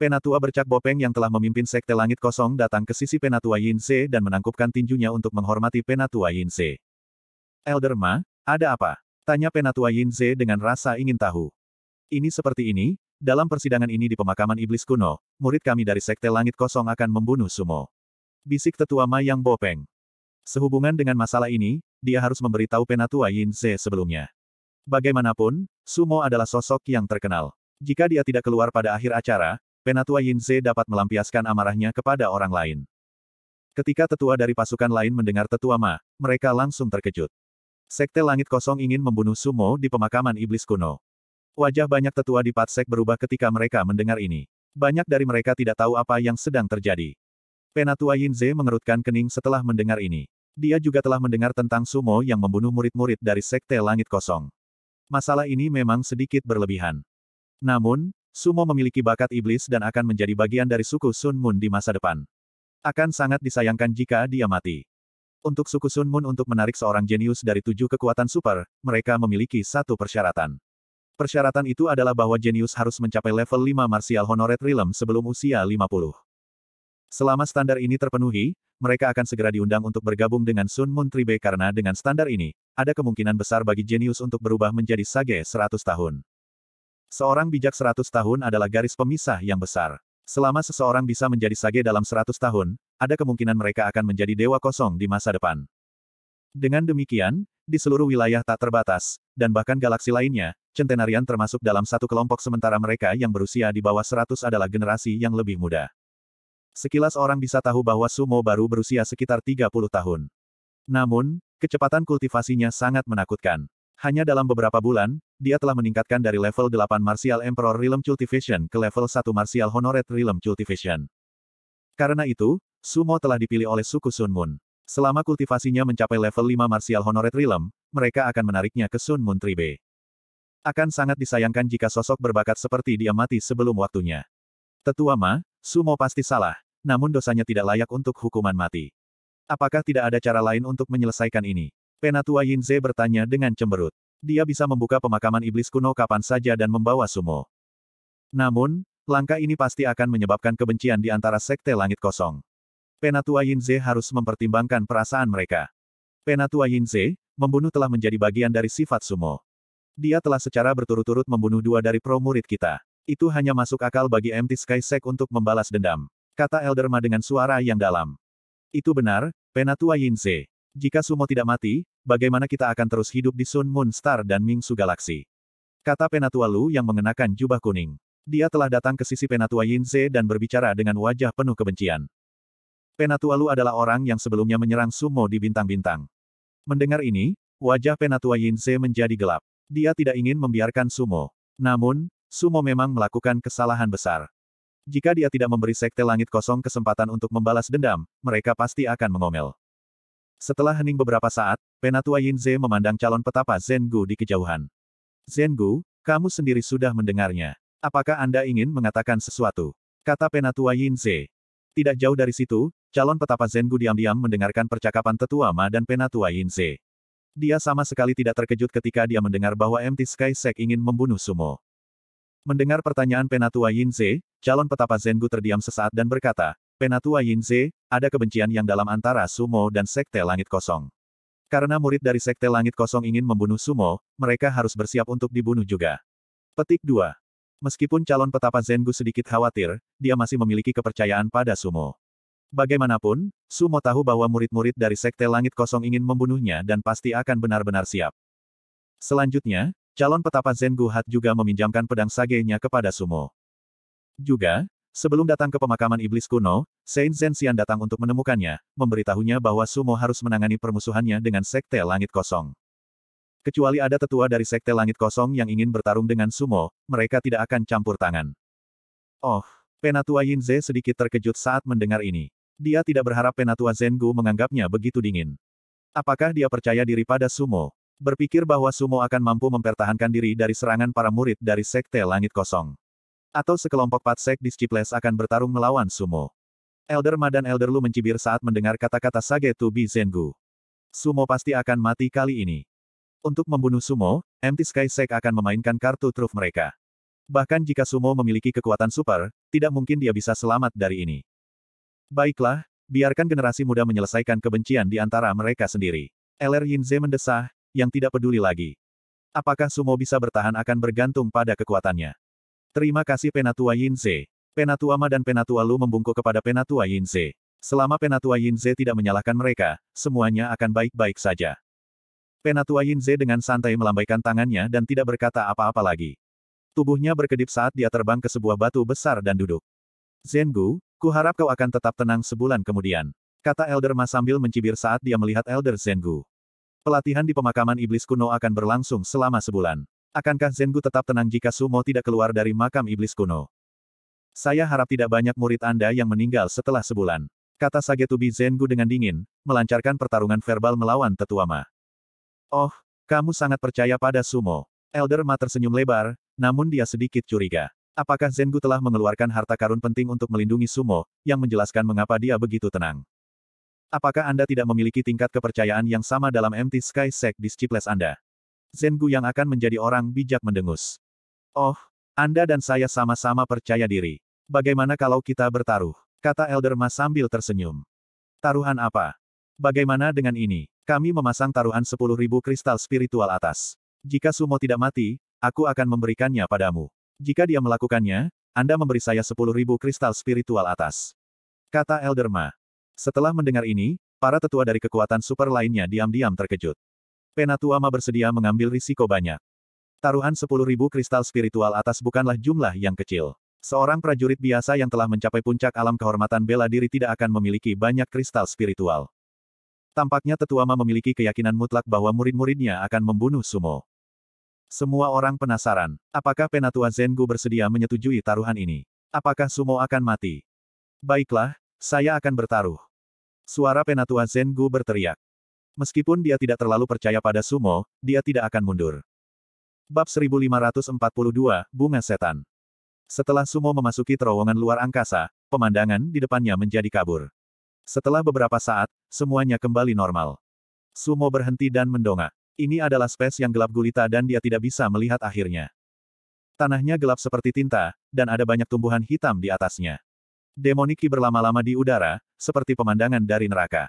Penatua bercak bopeng yang telah memimpin Sekte Langit Kosong datang ke sisi Penatua Yin Yinse dan menangkupkan tinjunya untuk menghormati Penatua Yinse. Elder Ma, ada apa? Tanya Penatua Yin Yinze dengan rasa ingin tahu. Ini seperti ini, dalam persidangan ini di pemakaman iblis kuno, murid kami dari Sekte Langit Kosong akan membunuh Sumo. Bisik tetua Mayang Bopeng. Sehubungan dengan masalah ini, dia harus memberitahu Penatua Yin Yinze sebelumnya. Bagaimanapun, Sumo adalah sosok yang terkenal. Jika dia tidak keluar pada akhir acara, Penatua Yinze dapat melampiaskan amarahnya kepada orang lain. Ketika tetua dari pasukan lain mendengar tetua Ma, mereka langsung terkejut. Sekte Langit Kosong ingin membunuh Sumo di pemakaman iblis kuno. Wajah banyak tetua di Patsek berubah ketika mereka mendengar ini. Banyak dari mereka tidak tahu apa yang sedang terjadi. Penatua Yinze mengerutkan kening setelah mendengar ini. Dia juga telah mendengar tentang Sumo yang membunuh murid-murid dari Sekte Langit Kosong masalah ini memang sedikit berlebihan. Namun, Sumo memiliki bakat iblis dan akan menjadi bagian dari suku Sun Moon di masa depan. Akan sangat disayangkan jika dia mati. Untuk suku Sun Moon untuk menarik seorang jenius dari tujuh kekuatan super, mereka memiliki satu persyaratan. Persyaratan itu adalah bahwa jenius harus mencapai level 5 Martial Honored Realm sebelum usia 50. Selama standar ini terpenuhi, mereka akan segera diundang untuk bergabung dengan Sun Moon Tribe karena dengan standar ini, ada kemungkinan besar bagi jenius untuk berubah menjadi sage 100 tahun. Seorang bijak 100 tahun adalah garis pemisah yang besar. Selama seseorang bisa menjadi sage dalam 100 tahun, ada kemungkinan mereka akan menjadi dewa kosong di masa depan. Dengan demikian, di seluruh wilayah tak terbatas, dan bahkan galaksi lainnya, centenarian termasuk dalam satu kelompok sementara mereka yang berusia di bawah 100 adalah generasi yang lebih muda. Sekilas orang bisa tahu bahwa Sumo baru berusia sekitar 30 tahun. Namun, kecepatan kultivasinya sangat menakutkan. Hanya dalam beberapa bulan, dia telah meningkatkan dari level 8 Martial Emperor Realm Cultivation ke level 1 Martial Honored Realm Cultivation. Karena itu, Sumo telah dipilih oleh suku Sun Moon. Selama kultivasinya mencapai level 5 Martial Honored Realm, mereka akan menariknya ke Sun Moon Tribe. Akan sangat disayangkan jika sosok berbakat seperti dia mati sebelum waktunya. Tetua Ma, Sumo pasti salah, namun dosanya tidak layak untuk hukuman mati. Apakah tidak ada cara lain untuk menyelesaikan ini? Penatua Yinze bertanya dengan cemberut. Dia bisa membuka pemakaman iblis kuno kapan saja dan membawa Sumo. Namun, langkah ini pasti akan menyebabkan kebencian di antara sekte langit kosong. Penatua Yinze harus mempertimbangkan perasaan mereka. Penatua Yinze, membunuh telah menjadi bagian dari sifat Sumo. Dia telah secara berturut-turut membunuh dua dari pro murid kita. Itu hanya masuk akal bagi MT Skysec untuk membalas dendam. Kata Elder dengan suara yang dalam. Itu benar, Penatua Yinze. Jika Sumo tidak mati, bagaimana kita akan terus hidup di Sun Moon Star dan Ming Su Galaxy? Kata Penatua Lu yang mengenakan jubah kuning. Dia telah datang ke sisi Penatua Yinze dan berbicara dengan wajah penuh kebencian. Penatua Lu adalah orang yang sebelumnya menyerang Sumo di bintang-bintang. Mendengar ini, wajah Penatua Yinze menjadi gelap. Dia tidak ingin membiarkan Sumo. Namun, Sumo memang melakukan kesalahan besar. Jika dia tidak memberi Sekte Langit Kosong kesempatan untuk membalas dendam, mereka pasti akan mengomel. Setelah hening beberapa saat, Penatua Yinze memandang calon petapa Zengu di kejauhan. Zengu, kamu sendiri sudah mendengarnya. Apakah Anda ingin mengatakan sesuatu? Kata Penatua Yinze. Tidak jauh dari situ, calon petapa Zengu diam-diam mendengarkan percakapan Tetua Ma dan Penatua Yinze. Dia sama sekali tidak terkejut ketika dia mendengar bahwa MT Sky Sek ingin membunuh Sumo. Mendengar pertanyaan Penatua Yinze, calon petapa Zengu terdiam sesaat dan berkata, Penatua Yinze, ada kebencian yang dalam antara Sumo dan Sekte Langit Kosong. Karena murid dari Sekte Langit Kosong ingin membunuh Sumo, mereka harus bersiap untuk dibunuh juga. Petik 2. Meskipun calon petapa Zengu sedikit khawatir, dia masih memiliki kepercayaan pada Sumo. Bagaimanapun, Sumo tahu bahwa murid-murid dari Sekte Langit Kosong ingin membunuhnya dan pasti akan benar-benar siap. Selanjutnya, Calon petapa Zen Guhat juga meminjamkan pedang sagenya kepada Sumo. Juga, sebelum datang ke pemakaman iblis kuno, Saint Zen Xian datang untuk menemukannya, memberitahunya bahwa Sumo harus menangani permusuhannya dengan Sekte Langit Kosong. Kecuali ada tetua dari Sekte Langit Kosong yang ingin bertarung dengan Sumo, mereka tidak akan campur tangan. Oh, Penatua Yinze sedikit terkejut saat mendengar ini. Dia tidak berharap Penatua Zengu menganggapnya begitu dingin. Apakah dia percaya diri pada Sumo? berpikir bahwa Sumo akan mampu mempertahankan diri dari serangan para murid dari Sekte Langit Kosong. Atau sekelompok Patsek di akan bertarung melawan Sumo. Elder Ma dan Elder Lu mencibir saat mendengar kata-kata Sage be Zengu. Sumo pasti akan mati kali ini. Untuk membunuh Sumo, Empty Sky Sek akan memainkan kartu truf mereka. Bahkan jika Sumo memiliki kekuatan super, tidak mungkin dia bisa selamat dari ini. Baiklah, biarkan generasi muda menyelesaikan kebencian di antara mereka sendiri. Eler Yinze mendesah, yang tidak peduli lagi. Apakah Sumo bisa bertahan akan bergantung pada kekuatannya. Terima kasih Penatua Yinze. Penatua Ma dan Penatua Lu membungkuk kepada Penatua Yinze. Selama Penatua Yinze tidak menyalahkan mereka, semuanya akan baik-baik saja. Penatua Yinze dengan santai melambaikan tangannya dan tidak berkata apa-apa lagi. Tubuhnya berkedip saat dia terbang ke sebuah batu besar dan duduk. Zengu, harap kau akan tetap tenang sebulan kemudian. Kata Elder Ma sambil mencibir saat dia melihat Elder Zengu. Pelatihan di pemakaman iblis kuno akan berlangsung selama sebulan. Akankah Zengu tetap tenang jika Sumo tidak keluar dari makam iblis kuno? Saya harap tidak banyak murid Anda yang meninggal setelah sebulan. Kata Sagetubi Zengu dengan dingin, melancarkan pertarungan verbal melawan Tetuama. Oh, kamu sangat percaya pada Sumo. Elder Ma tersenyum lebar, namun dia sedikit curiga. Apakah Zengu telah mengeluarkan harta karun penting untuk melindungi Sumo, yang menjelaskan mengapa dia begitu tenang? Apakah Anda tidak memiliki tingkat kepercayaan yang sama dalam Empty Sky Sect di Disciples Anda? Zen Gu yang akan menjadi orang bijak mendengus. Oh, Anda dan saya sama-sama percaya diri. Bagaimana kalau kita bertaruh? Kata Elder Ma sambil tersenyum. Taruhan apa? Bagaimana dengan ini? Kami memasang taruhan 10.000 kristal spiritual atas. Jika Sumo tidak mati, aku akan memberikannya padamu. Jika dia melakukannya, Anda memberi saya 10.000 kristal spiritual atas. Kata Elder Ma. Setelah mendengar ini, para tetua dari kekuatan super lainnya diam-diam terkejut. Penatua Ma bersedia mengambil risiko banyak. Taruhan 10.000 kristal spiritual atas bukanlah jumlah yang kecil. Seorang prajurit biasa yang telah mencapai puncak alam kehormatan bela diri tidak akan memiliki banyak kristal spiritual. Tampaknya Tetua Ma memiliki keyakinan mutlak bahwa murid-muridnya akan membunuh Sumo. Semua orang penasaran, apakah Penatua Zengu bersedia menyetujui taruhan ini? Apakah Sumo akan mati? Baiklah, saya akan bertaruh. Suara penatua Zen berteriak. Meskipun dia tidak terlalu percaya pada sumo, dia tidak akan mundur. Bab 1542, Bunga Setan Setelah sumo memasuki terowongan luar angkasa, pemandangan di depannya menjadi kabur. Setelah beberapa saat, semuanya kembali normal. Sumo berhenti dan mendongak. Ini adalah space yang gelap gulita dan dia tidak bisa melihat akhirnya. Tanahnya gelap seperti tinta, dan ada banyak tumbuhan hitam di atasnya. Demoniki berlama-lama di udara, seperti pemandangan dari neraka.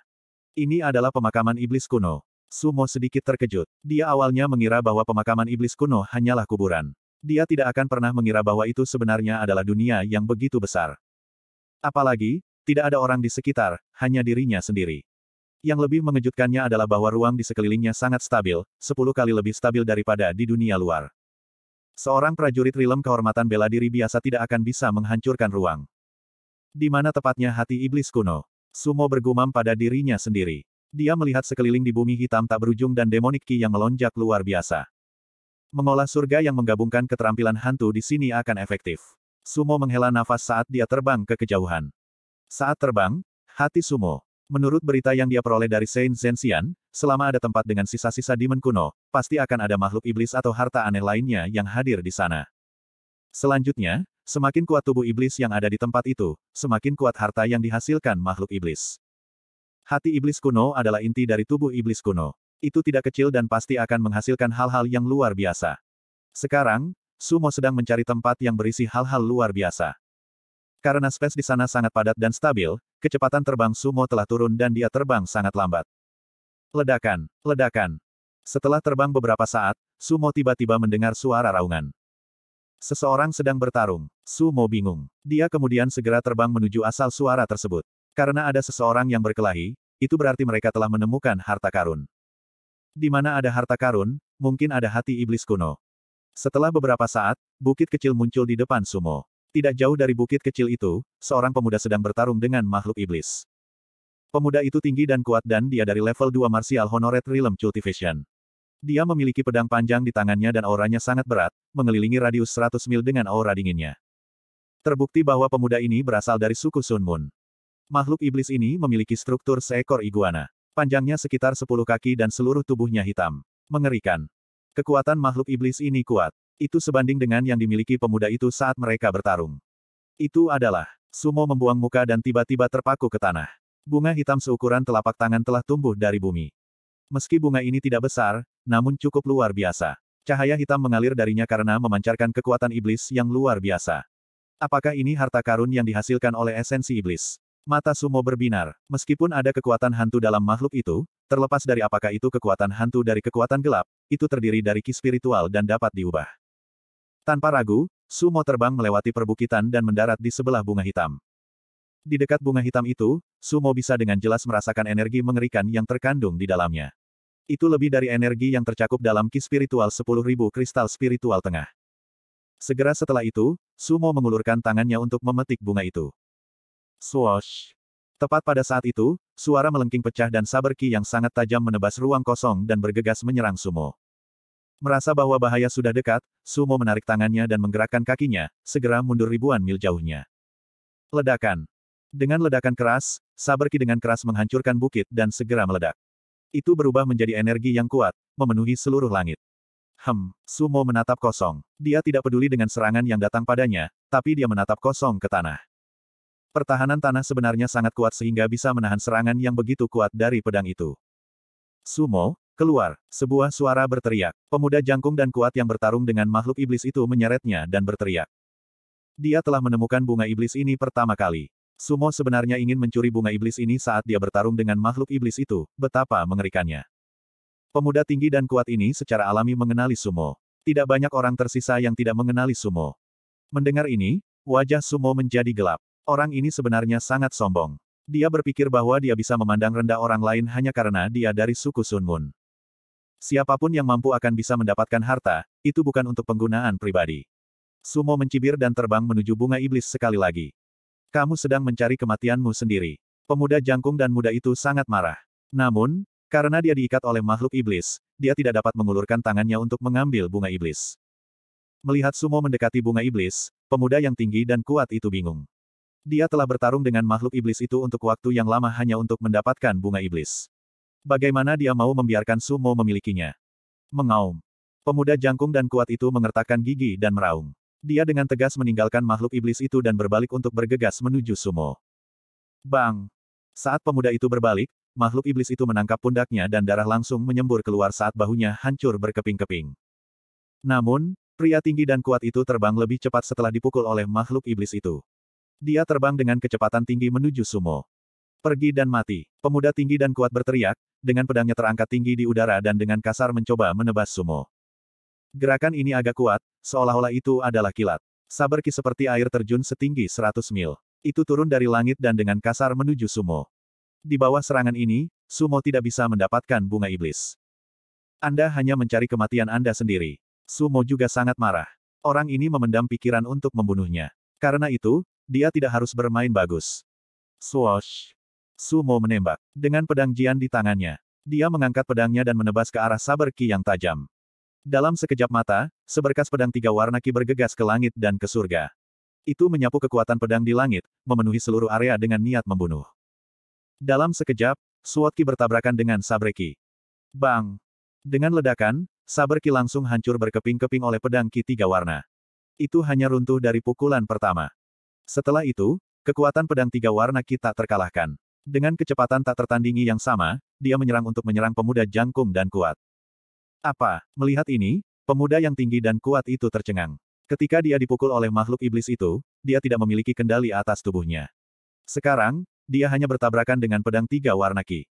Ini adalah pemakaman iblis kuno. Sumo sedikit terkejut. Dia awalnya mengira bahwa pemakaman iblis kuno hanyalah kuburan. Dia tidak akan pernah mengira bahwa itu sebenarnya adalah dunia yang begitu besar. Apalagi, tidak ada orang di sekitar, hanya dirinya sendiri. Yang lebih mengejutkannya adalah bahwa ruang di sekelilingnya sangat stabil, sepuluh kali lebih stabil daripada di dunia luar. Seorang prajurit rilem kehormatan bela diri biasa tidak akan bisa menghancurkan ruang. Di mana tepatnya hati iblis kuno? Sumo bergumam pada dirinya sendiri. Dia melihat sekeliling di bumi hitam tak berujung dan demonik ki yang melonjak luar biasa. Mengolah surga yang menggabungkan keterampilan hantu di sini akan efektif. Sumo menghela nafas saat dia terbang ke kejauhan. Saat terbang, hati Sumo. Menurut berita yang dia peroleh dari Saint Zensian, selama ada tempat dengan sisa-sisa dimen kuno, pasti akan ada makhluk iblis atau harta aneh lainnya yang hadir di sana. Selanjutnya, Semakin kuat tubuh iblis yang ada di tempat itu, semakin kuat harta yang dihasilkan makhluk iblis. Hati iblis kuno adalah inti dari tubuh iblis kuno. Itu tidak kecil dan pasti akan menghasilkan hal-hal yang luar biasa. Sekarang, Sumo sedang mencari tempat yang berisi hal-hal luar biasa. Karena space di sana sangat padat dan stabil, kecepatan terbang Sumo telah turun dan dia terbang sangat lambat. Ledakan, ledakan. Setelah terbang beberapa saat, Sumo tiba-tiba mendengar suara raungan. Seseorang sedang bertarung. Su Mo bingung. Dia kemudian segera terbang menuju asal suara tersebut. Karena ada seseorang yang berkelahi, itu berarti mereka telah menemukan harta karun. Di mana ada harta karun, mungkin ada hati iblis kuno. Setelah beberapa saat, bukit kecil muncul di depan Sumo. Tidak jauh dari bukit kecil itu, seorang pemuda sedang bertarung dengan makhluk iblis. Pemuda itu tinggi dan kuat dan dia dari level 2 Martial Honored Realm Cultivation. Dia memiliki pedang panjang di tangannya dan auranya sangat berat, mengelilingi radius 100 mil dengan aura dinginnya. Terbukti bahwa pemuda ini berasal dari suku Sun Moon. Makhluk iblis ini memiliki struktur seekor iguana. Panjangnya sekitar 10 kaki dan seluruh tubuhnya hitam. Mengerikan. Kekuatan makhluk iblis ini kuat. Itu sebanding dengan yang dimiliki pemuda itu saat mereka bertarung. Itu adalah, Sumo membuang muka dan tiba-tiba terpaku ke tanah. Bunga hitam seukuran telapak tangan telah tumbuh dari bumi. Meski bunga ini tidak besar, namun cukup luar biasa. Cahaya hitam mengalir darinya karena memancarkan kekuatan iblis yang luar biasa. Apakah ini harta karun yang dihasilkan oleh esensi iblis? Mata Sumo berbinar. Meskipun ada kekuatan hantu dalam makhluk itu, terlepas dari apakah itu kekuatan hantu dari kekuatan gelap, itu terdiri dari ki spiritual dan dapat diubah. Tanpa ragu, Sumo terbang melewati perbukitan dan mendarat di sebelah bunga hitam. Di dekat bunga hitam itu, Sumo bisa dengan jelas merasakan energi mengerikan yang terkandung di dalamnya. Itu lebih dari energi yang tercakup dalam ki spiritual 10.000 kristal spiritual tengah. Segera setelah itu, Sumo mengulurkan tangannya untuk memetik bunga itu. Swash! Tepat pada saat itu, suara melengking pecah dan saber ki yang sangat tajam menebas ruang kosong dan bergegas menyerang Sumo. Merasa bahwa bahaya sudah dekat, Sumo menarik tangannya dan menggerakkan kakinya, segera mundur ribuan mil jauhnya. Ledakan. Dengan ledakan keras, Saberki dengan keras menghancurkan bukit dan segera meledak itu berubah menjadi energi yang kuat, memenuhi seluruh langit. Hem, Sumo menatap kosong. Dia tidak peduli dengan serangan yang datang padanya, tapi dia menatap kosong ke tanah. Pertahanan tanah sebenarnya sangat kuat sehingga bisa menahan serangan yang begitu kuat dari pedang itu. Sumo, keluar, sebuah suara berteriak. Pemuda jangkung dan kuat yang bertarung dengan makhluk iblis itu menyeretnya dan berteriak. Dia telah menemukan bunga iblis ini pertama kali. Sumo sebenarnya ingin mencuri bunga iblis ini saat dia bertarung dengan makhluk iblis itu, betapa mengerikannya. Pemuda tinggi dan kuat ini secara alami mengenali Sumo. Tidak banyak orang tersisa yang tidak mengenali Sumo. Mendengar ini, wajah Sumo menjadi gelap. Orang ini sebenarnya sangat sombong. Dia berpikir bahwa dia bisa memandang rendah orang lain hanya karena dia dari suku Sunmun. Siapapun yang mampu akan bisa mendapatkan harta, itu bukan untuk penggunaan pribadi. Sumo mencibir dan terbang menuju bunga iblis sekali lagi. Kamu sedang mencari kematianmu sendiri. Pemuda jangkung dan muda itu sangat marah. Namun, karena dia diikat oleh makhluk iblis, dia tidak dapat mengulurkan tangannya untuk mengambil bunga iblis. Melihat Sumo mendekati bunga iblis, pemuda yang tinggi dan kuat itu bingung. Dia telah bertarung dengan makhluk iblis itu untuk waktu yang lama hanya untuk mendapatkan bunga iblis. Bagaimana dia mau membiarkan Sumo memilikinya? Mengaum. Pemuda jangkung dan kuat itu mengertakkan gigi dan meraung. Dia dengan tegas meninggalkan makhluk iblis itu dan berbalik untuk bergegas menuju sumo. Bang! Saat pemuda itu berbalik, makhluk iblis itu menangkap pundaknya dan darah langsung menyembur keluar saat bahunya hancur berkeping-keping. Namun, pria tinggi dan kuat itu terbang lebih cepat setelah dipukul oleh makhluk iblis itu. Dia terbang dengan kecepatan tinggi menuju sumo. Pergi dan mati. Pemuda tinggi dan kuat berteriak, dengan pedangnya terangkat tinggi di udara dan dengan kasar mencoba menebas sumo. Gerakan ini agak kuat, seolah-olah itu adalah kilat. Saberki ki seperti air terjun setinggi 100 mil. Itu turun dari langit dan dengan kasar menuju Sumo. Di bawah serangan ini, Sumo tidak bisa mendapatkan bunga iblis. Anda hanya mencari kematian Anda sendiri. Sumo juga sangat marah. Orang ini memendam pikiran untuk membunuhnya. Karena itu, dia tidak harus bermain bagus. Swoosh. Sumo menembak. Dengan pedang Jian di tangannya. Dia mengangkat pedangnya dan menebas ke arah saber ki yang tajam. Dalam sekejap mata, seberkas pedang tiga warna ki bergegas ke langit dan ke surga. Itu menyapu kekuatan pedang di langit, memenuhi seluruh area dengan niat membunuh. Dalam sekejap, Sword Ki bertabrakan dengan Sabre Ki. Bang! Dengan ledakan, Sabre Ki langsung hancur berkeping-keping oleh pedang Ki tiga warna. Itu hanya runtuh dari pukulan pertama. Setelah itu, kekuatan pedang tiga warna Ki tak terkalahkan. Dengan kecepatan tak tertandingi yang sama, dia menyerang untuk menyerang pemuda jangkung dan kuat. Apa? Melihat ini, pemuda yang tinggi dan kuat itu tercengang. Ketika dia dipukul oleh makhluk iblis itu, dia tidak memiliki kendali atas tubuhnya. Sekarang, dia hanya bertabrakan dengan pedang tiga warna ki.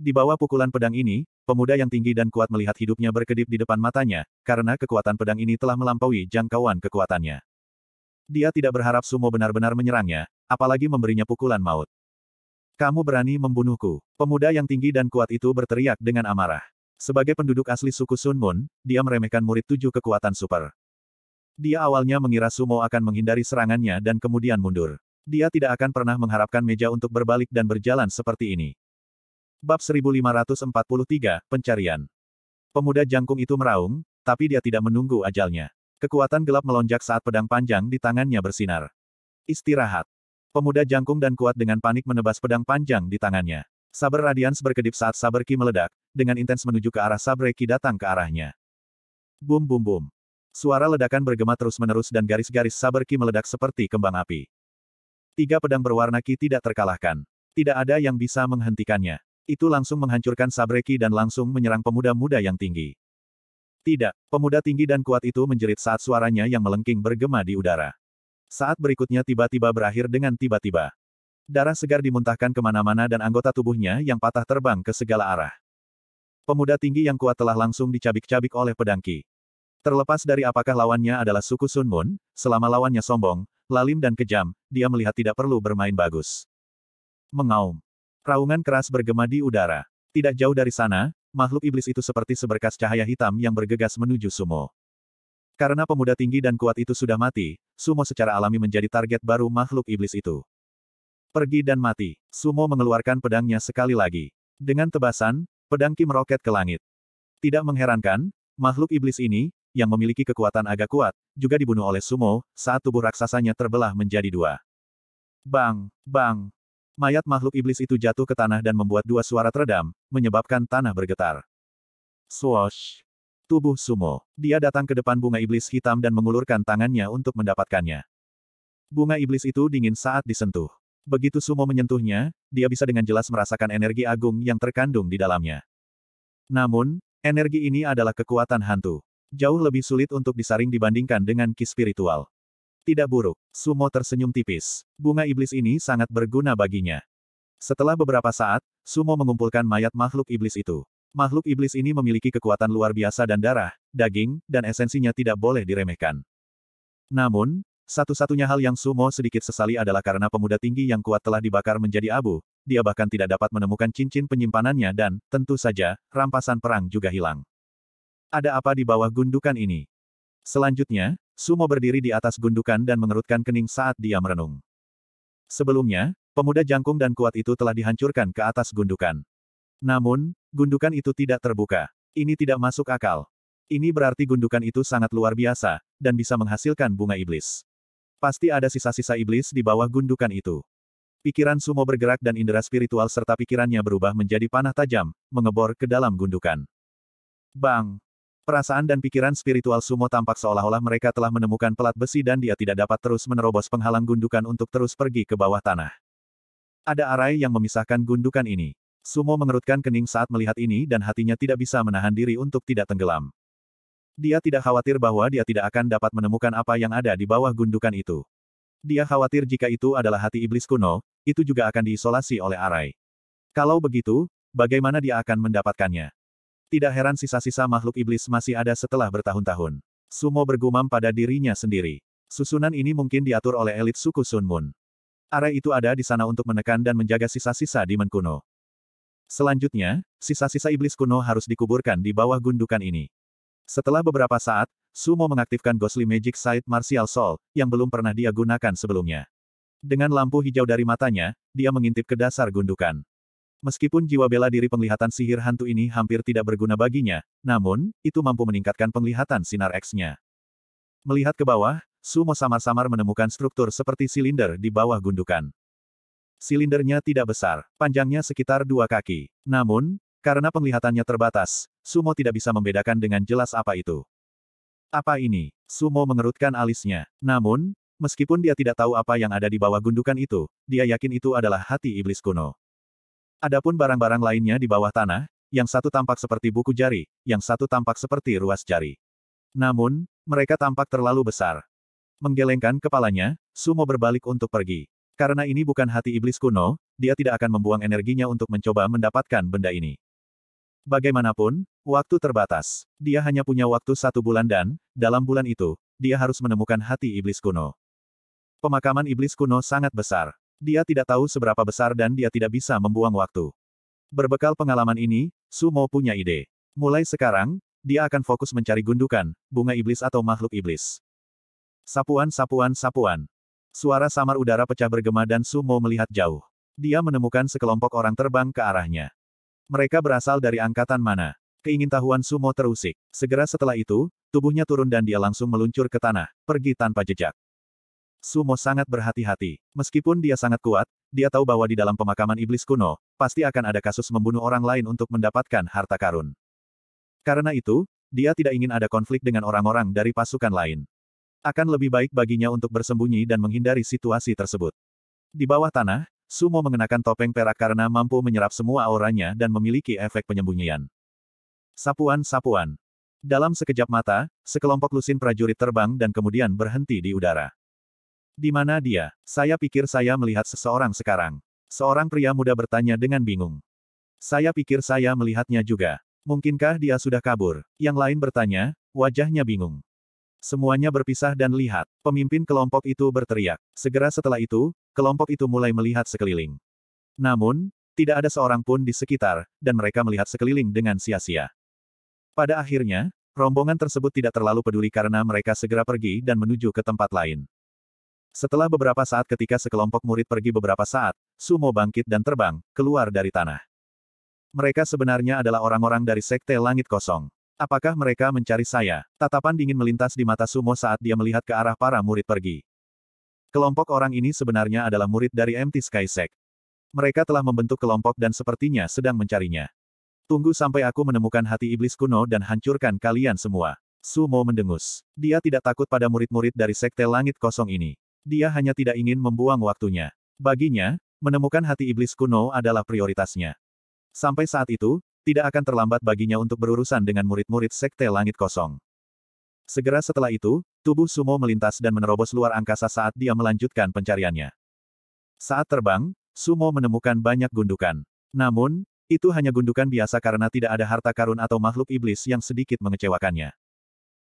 Di bawah pukulan pedang ini, pemuda yang tinggi dan kuat melihat hidupnya berkedip di depan matanya, karena kekuatan pedang ini telah melampaui jangkauan kekuatannya. Dia tidak berharap Sumo benar-benar menyerangnya, apalagi memberinya pukulan maut. Kamu berani membunuhku. Pemuda yang tinggi dan kuat itu berteriak dengan amarah. Sebagai penduduk asli suku Sun Moon, dia meremehkan murid tujuh kekuatan super. Dia awalnya mengira Sumo akan menghindari serangannya dan kemudian mundur. Dia tidak akan pernah mengharapkan meja untuk berbalik dan berjalan seperti ini. Bab 1543, Pencarian Pemuda jangkung itu meraung, tapi dia tidak menunggu ajalnya. Kekuatan gelap melonjak saat pedang panjang di tangannya bersinar. Istirahat. Pemuda jangkung dan kuat dengan panik menebas pedang panjang di tangannya. Saber Radians berkedip saat Saber Ki meledak, dengan intens menuju ke arah Sabre Ki datang ke arahnya. Bum bum bum. Suara ledakan bergema terus-menerus dan garis-garis Saber Ki meledak seperti kembang api. Tiga pedang berwarna Ki tidak terkalahkan. Tidak ada yang bisa menghentikannya. Itu langsung menghancurkan Sabre Ki dan langsung menyerang pemuda-muda yang tinggi. Tidak, pemuda tinggi dan kuat itu menjerit saat suaranya yang melengking bergema di udara. Saat berikutnya tiba-tiba berakhir dengan tiba-tiba. Darah segar dimuntahkan kemana-mana dan anggota tubuhnya yang patah terbang ke segala arah. Pemuda tinggi yang kuat telah langsung dicabik-cabik oleh pedangki. Terlepas dari apakah lawannya adalah suku Sun Moon, selama lawannya sombong, lalim dan kejam, dia melihat tidak perlu bermain bagus. Mengaum. Raungan keras bergema di udara. Tidak jauh dari sana, makhluk iblis itu seperti seberkas cahaya hitam yang bergegas menuju Sumo. Karena pemuda tinggi dan kuat itu sudah mati, Sumo secara alami menjadi target baru makhluk iblis itu. Pergi dan mati. Sumo mengeluarkan pedangnya sekali lagi. Dengan tebasan, pedang Kim meroket ke langit. Tidak mengherankan, makhluk iblis ini, yang memiliki kekuatan agak kuat, juga dibunuh oleh Sumo, saat tubuh raksasanya terbelah menjadi dua. Bang, bang. Mayat makhluk iblis itu jatuh ke tanah dan membuat dua suara teredam, menyebabkan tanah bergetar. Swosh. Tubuh Sumo. Dia datang ke depan bunga iblis hitam dan mengulurkan tangannya untuk mendapatkannya. Bunga iblis itu dingin saat disentuh. Begitu Sumo menyentuhnya, dia bisa dengan jelas merasakan energi agung yang terkandung di dalamnya. Namun, energi ini adalah kekuatan hantu. Jauh lebih sulit untuk disaring dibandingkan dengan ki spiritual. Tidak buruk, Sumo tersenyum tipis. Bunga iblis ini sangat berguna baginya. Setelah beberapa saat, Sumo mengumpulkan mayat makhluk iblis itu. Makhluk iblis ini memiliki kekuatan luar biasa dan darah, daging, dan esensinya tidak boleh diremehkan. Namun, satu-satunya hal yang Sumo sedikit sesali adalah karena pemuda tinggi yang kuat telah dibakar menjadi abu, dia bahkan tidak dapat menemukan cincin penyimpanannya dan, tentu saja, rampasan perang juga hilang. Ada apa di bawah gundukan ini? Selanjutnya, Sumo berdiri di atas gundukan dan mengerutkan kening saat dia merenung. Sebelumnya, pemuda jangkung dan kuat itu telah dihancurkan ke atas gundukan. Namun, gundukan itu tidak terbuka. Ini tidak masuk akal. Ini berarti gundukan itu sangat luar biasa, dan bisa menghasilkan bunga iblis. Pasti ada sisa-sisa iblis di bawah gundukan itu. Pikiran Sumo bergerak dan indera spiritual serta pikirannya berubah menjadi panah tajam, mengebor ke dalam gundukan. Bang! Perasaan dan pikiran spiritual Sumo tampak seolah-olah mereka telah menemukan pelat besi dan dia tidak dapat terus menerobos penghalang gundukan untuk terus pergi ke bawah tanah. Ada arai yang memisahkan gundukan ini. Sumo mengerutkan kening saat melihat ini dan hatinya tidak bisa menahan diri untuk tidak tenggelam. Dia tidak khawatir bahwa dia tidak akan dapat menemukan apa yang ada di bawah gundukan itu. Dia khawatir jika itu adalah hati iblis kuno, itu juga akan diisolasi oleh Arai. Kalau begitu, bagaimana dia akan mendapatkannya? Tidak heran sisa-sisa makhluk iblis masih ada setelah bertahun-tahun. Sumo bergumam pada dirinya sendiri. Susunan ini mungkin diatur oleh elit suku Sun Moon. Arai itu ada di sana untuk menekan dan menjaga sisa-sisa dimen kuno. Selanjutnya, sisa-sisa iblis kuno harus dikuburkan di bawah gundukan ini. Setelah beberapa saat, Sumo mengaktifkan Ghostly Magic Sight Martial Soul, yang belum pernah dia gunakan sebelumnya. Dengan lampu hijau dari matanya, dia mengintip ke dasar gundukan. Meskipun jiwa bela diri penglihatan sihir hantu ini hampir tidak berguna baginya, namun, itu mampu meningkatkan penglihatan sinar X-nya. Melihat ke bawah, Sumo samar-samar menemukan struktur seperti silinder di bawah gundukan. Silindernya tidak besar, panjangnya sekitar dua kaki. Namun, karena penglihatannya terbatas, Sumo tidak bisa membedakan dengan jelas apa itu. Apa ini? Sumo mengerutkan alisnya. Namun, meskipun dia tidak tahu apa yang ada di bawah gundukan itu, dia yakin itu adalah hati iblis kuno. Adapun barang-barang lainnya di bawah tanah, yang satu tampak seperti buku jari, yang satu tampak seperti ruas jari. Namun, mereka tampak terlalu besar. Menggelengkan kepalanya, Sumo berbalik untuk pergi. Karena ini bukan hati iblis kuno, dia tidak akan membuang energinya untuk mencoba mendapatkan benda ini. Bagaimanapun, waktu terbatas. Dia hanya punya waktu satu bulan dan, dalam bulan itu, dia harus menemukan hati iblis kuno. Pemakaman iblis kuno sangat besar. Dia tidak tahu seberapa besar dan dia tidak bisa membuang waktu. Berbekal pengalaman ini, Sumo punya ide. Mulai sekarang, dia akan fokus mencari gundukan, bunga iblis atau makhluk iblis. Sapuan sapuan sapuan. Suara samar udara pecah bergema dan Sumo melihat jauh. Dia menemukan sekelompok orang terbang ke arahnya. Mereka berasal dari angkatan mana? Keingintahuan Sumo terusik. Segera setelah itu, tubuhnya turun dan dia langsung meluncur ke tanah, pergi tanpa jejak. Sumo sangat berhati-hati. Meskipun dia sangat kuat, dia tahu bahwa di dalam pemakaman iblis kuno, pasti akan ada kasus membunuh orang lain untuk mendapatkan harta karun. Karena itu, dia tidak ingin ada konflik dengan orang-orang dari pasukan lain. Akan lebih baik baginya untuk bersembunyi dan menghindari situasi tersebut. Di bawah tanah, Sumo mengenakan topeng perak karena mampu menyerap semua auranya dan memiliki efek penyembunyian. Sapuan-sapuan. Dalam sekejap mata, sekelompok lusin prajurit terbang dan kemudian berhenti di udara. Di mana dia? Saya pikir saya melihat seseorang sekarang. Seorang pria muda bertanya dengan bingung. Saya pikir saya melihatnya juga. Mungkinkah dia sudah kabur? Yang lain bertanya, wajahnya bingung. Semuanya berpisah dan lihat. Pemimpin kelompok itu berteriak. Segera setelah itu, kelompok itu mulai melihat sekeliling. Namun, tidak ada seorang pun di sekitar, dan mereka melihat sekeliling dengan sia-sia. Pada akhirnya, rombongan tersebut tidak terlalu peduli karena mereka segera pergi dan menuju ke tempat lain. Setelah beberapa saat ketika sekelompok murid pergi beberapa saat, Sumo bangkit dan terbang, keluar dari tanah. Mereka sebenarnya adalah orang-orang dari Sekte Langit Kosong. Apakah mereka mencari saya? Tatapan dingin melintas di mata Sumo saat dia melihat ke arah para murid pergi. Kelompok orang ini sebenarnya adalah murid dari MT Sky Sect. Mereka telah membentuk kelompok dan sepertinya sedang mencarinya. Tunggu sampai aku menemukan hati iblis kuno dan hancurkan kalian semua. Sumo mendengus. Dia tidak takut pada murid-murid dari sekte langit kosong ini. Dia hanya tidak ingin membuang waktunya. Baginya, menemukan hati iblis kuno adalah prioritasnya. Sampai saat itu, tidak akan terlambat baginya untuk berurusan dengan murid-murid sekte langit kosong. Segera setelah itu, tubuh Sumo melintas dan menerobos luar angkasa saat dia melanjutkan pencariannya. Saat terbang, Sumo menemukan banyak gundukan. Namun, itu hanya gundukan biasa karena tidak ada harta karun atau makhluk iblis yang sedikit mengecewakannya.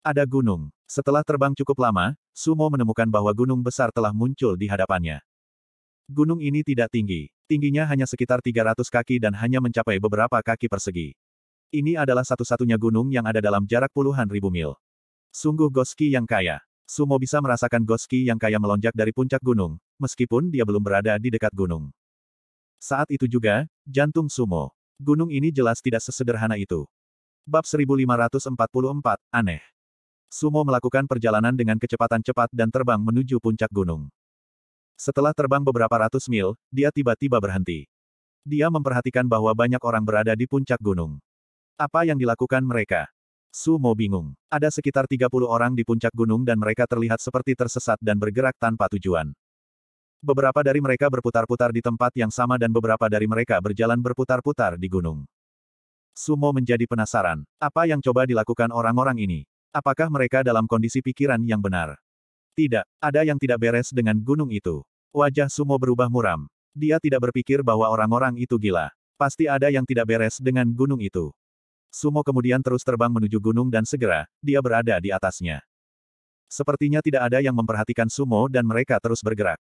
Ada gunung. Setelah terbang cukup lama, Sumo menemukan bahwa gunung besar telah muncul di hadapannya. Gunung ini tidak tinggi. Tingginya hanya sekitar 300 kaki dan hanya mencapai beberapa kaki persegi. Ini adalah satu-satunya gunung yang ada dalam jarak puluhan ribu mil. Sungguh Goski yang kaya. Sumo bisa merasakan Goski yang kaya melonjak dari puncak gunung, meskipun dia belum berada di dekat gunung. Saat itu juga, jantung Sumo. Gunung ini jelas tidak sesederhana itu. Bab 1544, aneh. Sumo melakukan perjalanan dengan kecepatan cepat dan terbang menuju puncak gunung. Setelah terbang beberapa ratus mil, dia tiba-tiba berhenti. Dia memperhatikan bahwa banyak orang berada di puncak gunung. Apa yang dilakukan mereka? Su Mo bingung. Ada sekitar 30 orang di puncak gunung dan mereka terlihat seperti tersesat dan bergerak tanpa tujuan. Beberapa dari mereka berputar-putar di tempat yang sama dan beberapa dari mereka berjalan berputar-putar di gunung. Sumo menjadi penasaran. Apa yang coba dilakukan orang-orang ini? Apakah mereka dalam kondisi pikiran yang benar? Tidak, ada yang tidak beres dengan gunung itu. Wajah Sumo berubah muram. Dia tidak berpikir bahwa orang-orang itu gila. Pasti ada yang tidak beres dengan gunung itu. Sumo kemudian terus terbang menuju gunung dan segera, dia berada di atasnya. Sepertinya tidak ada yang memperhatikan Sumo dan mereka terus bergerak.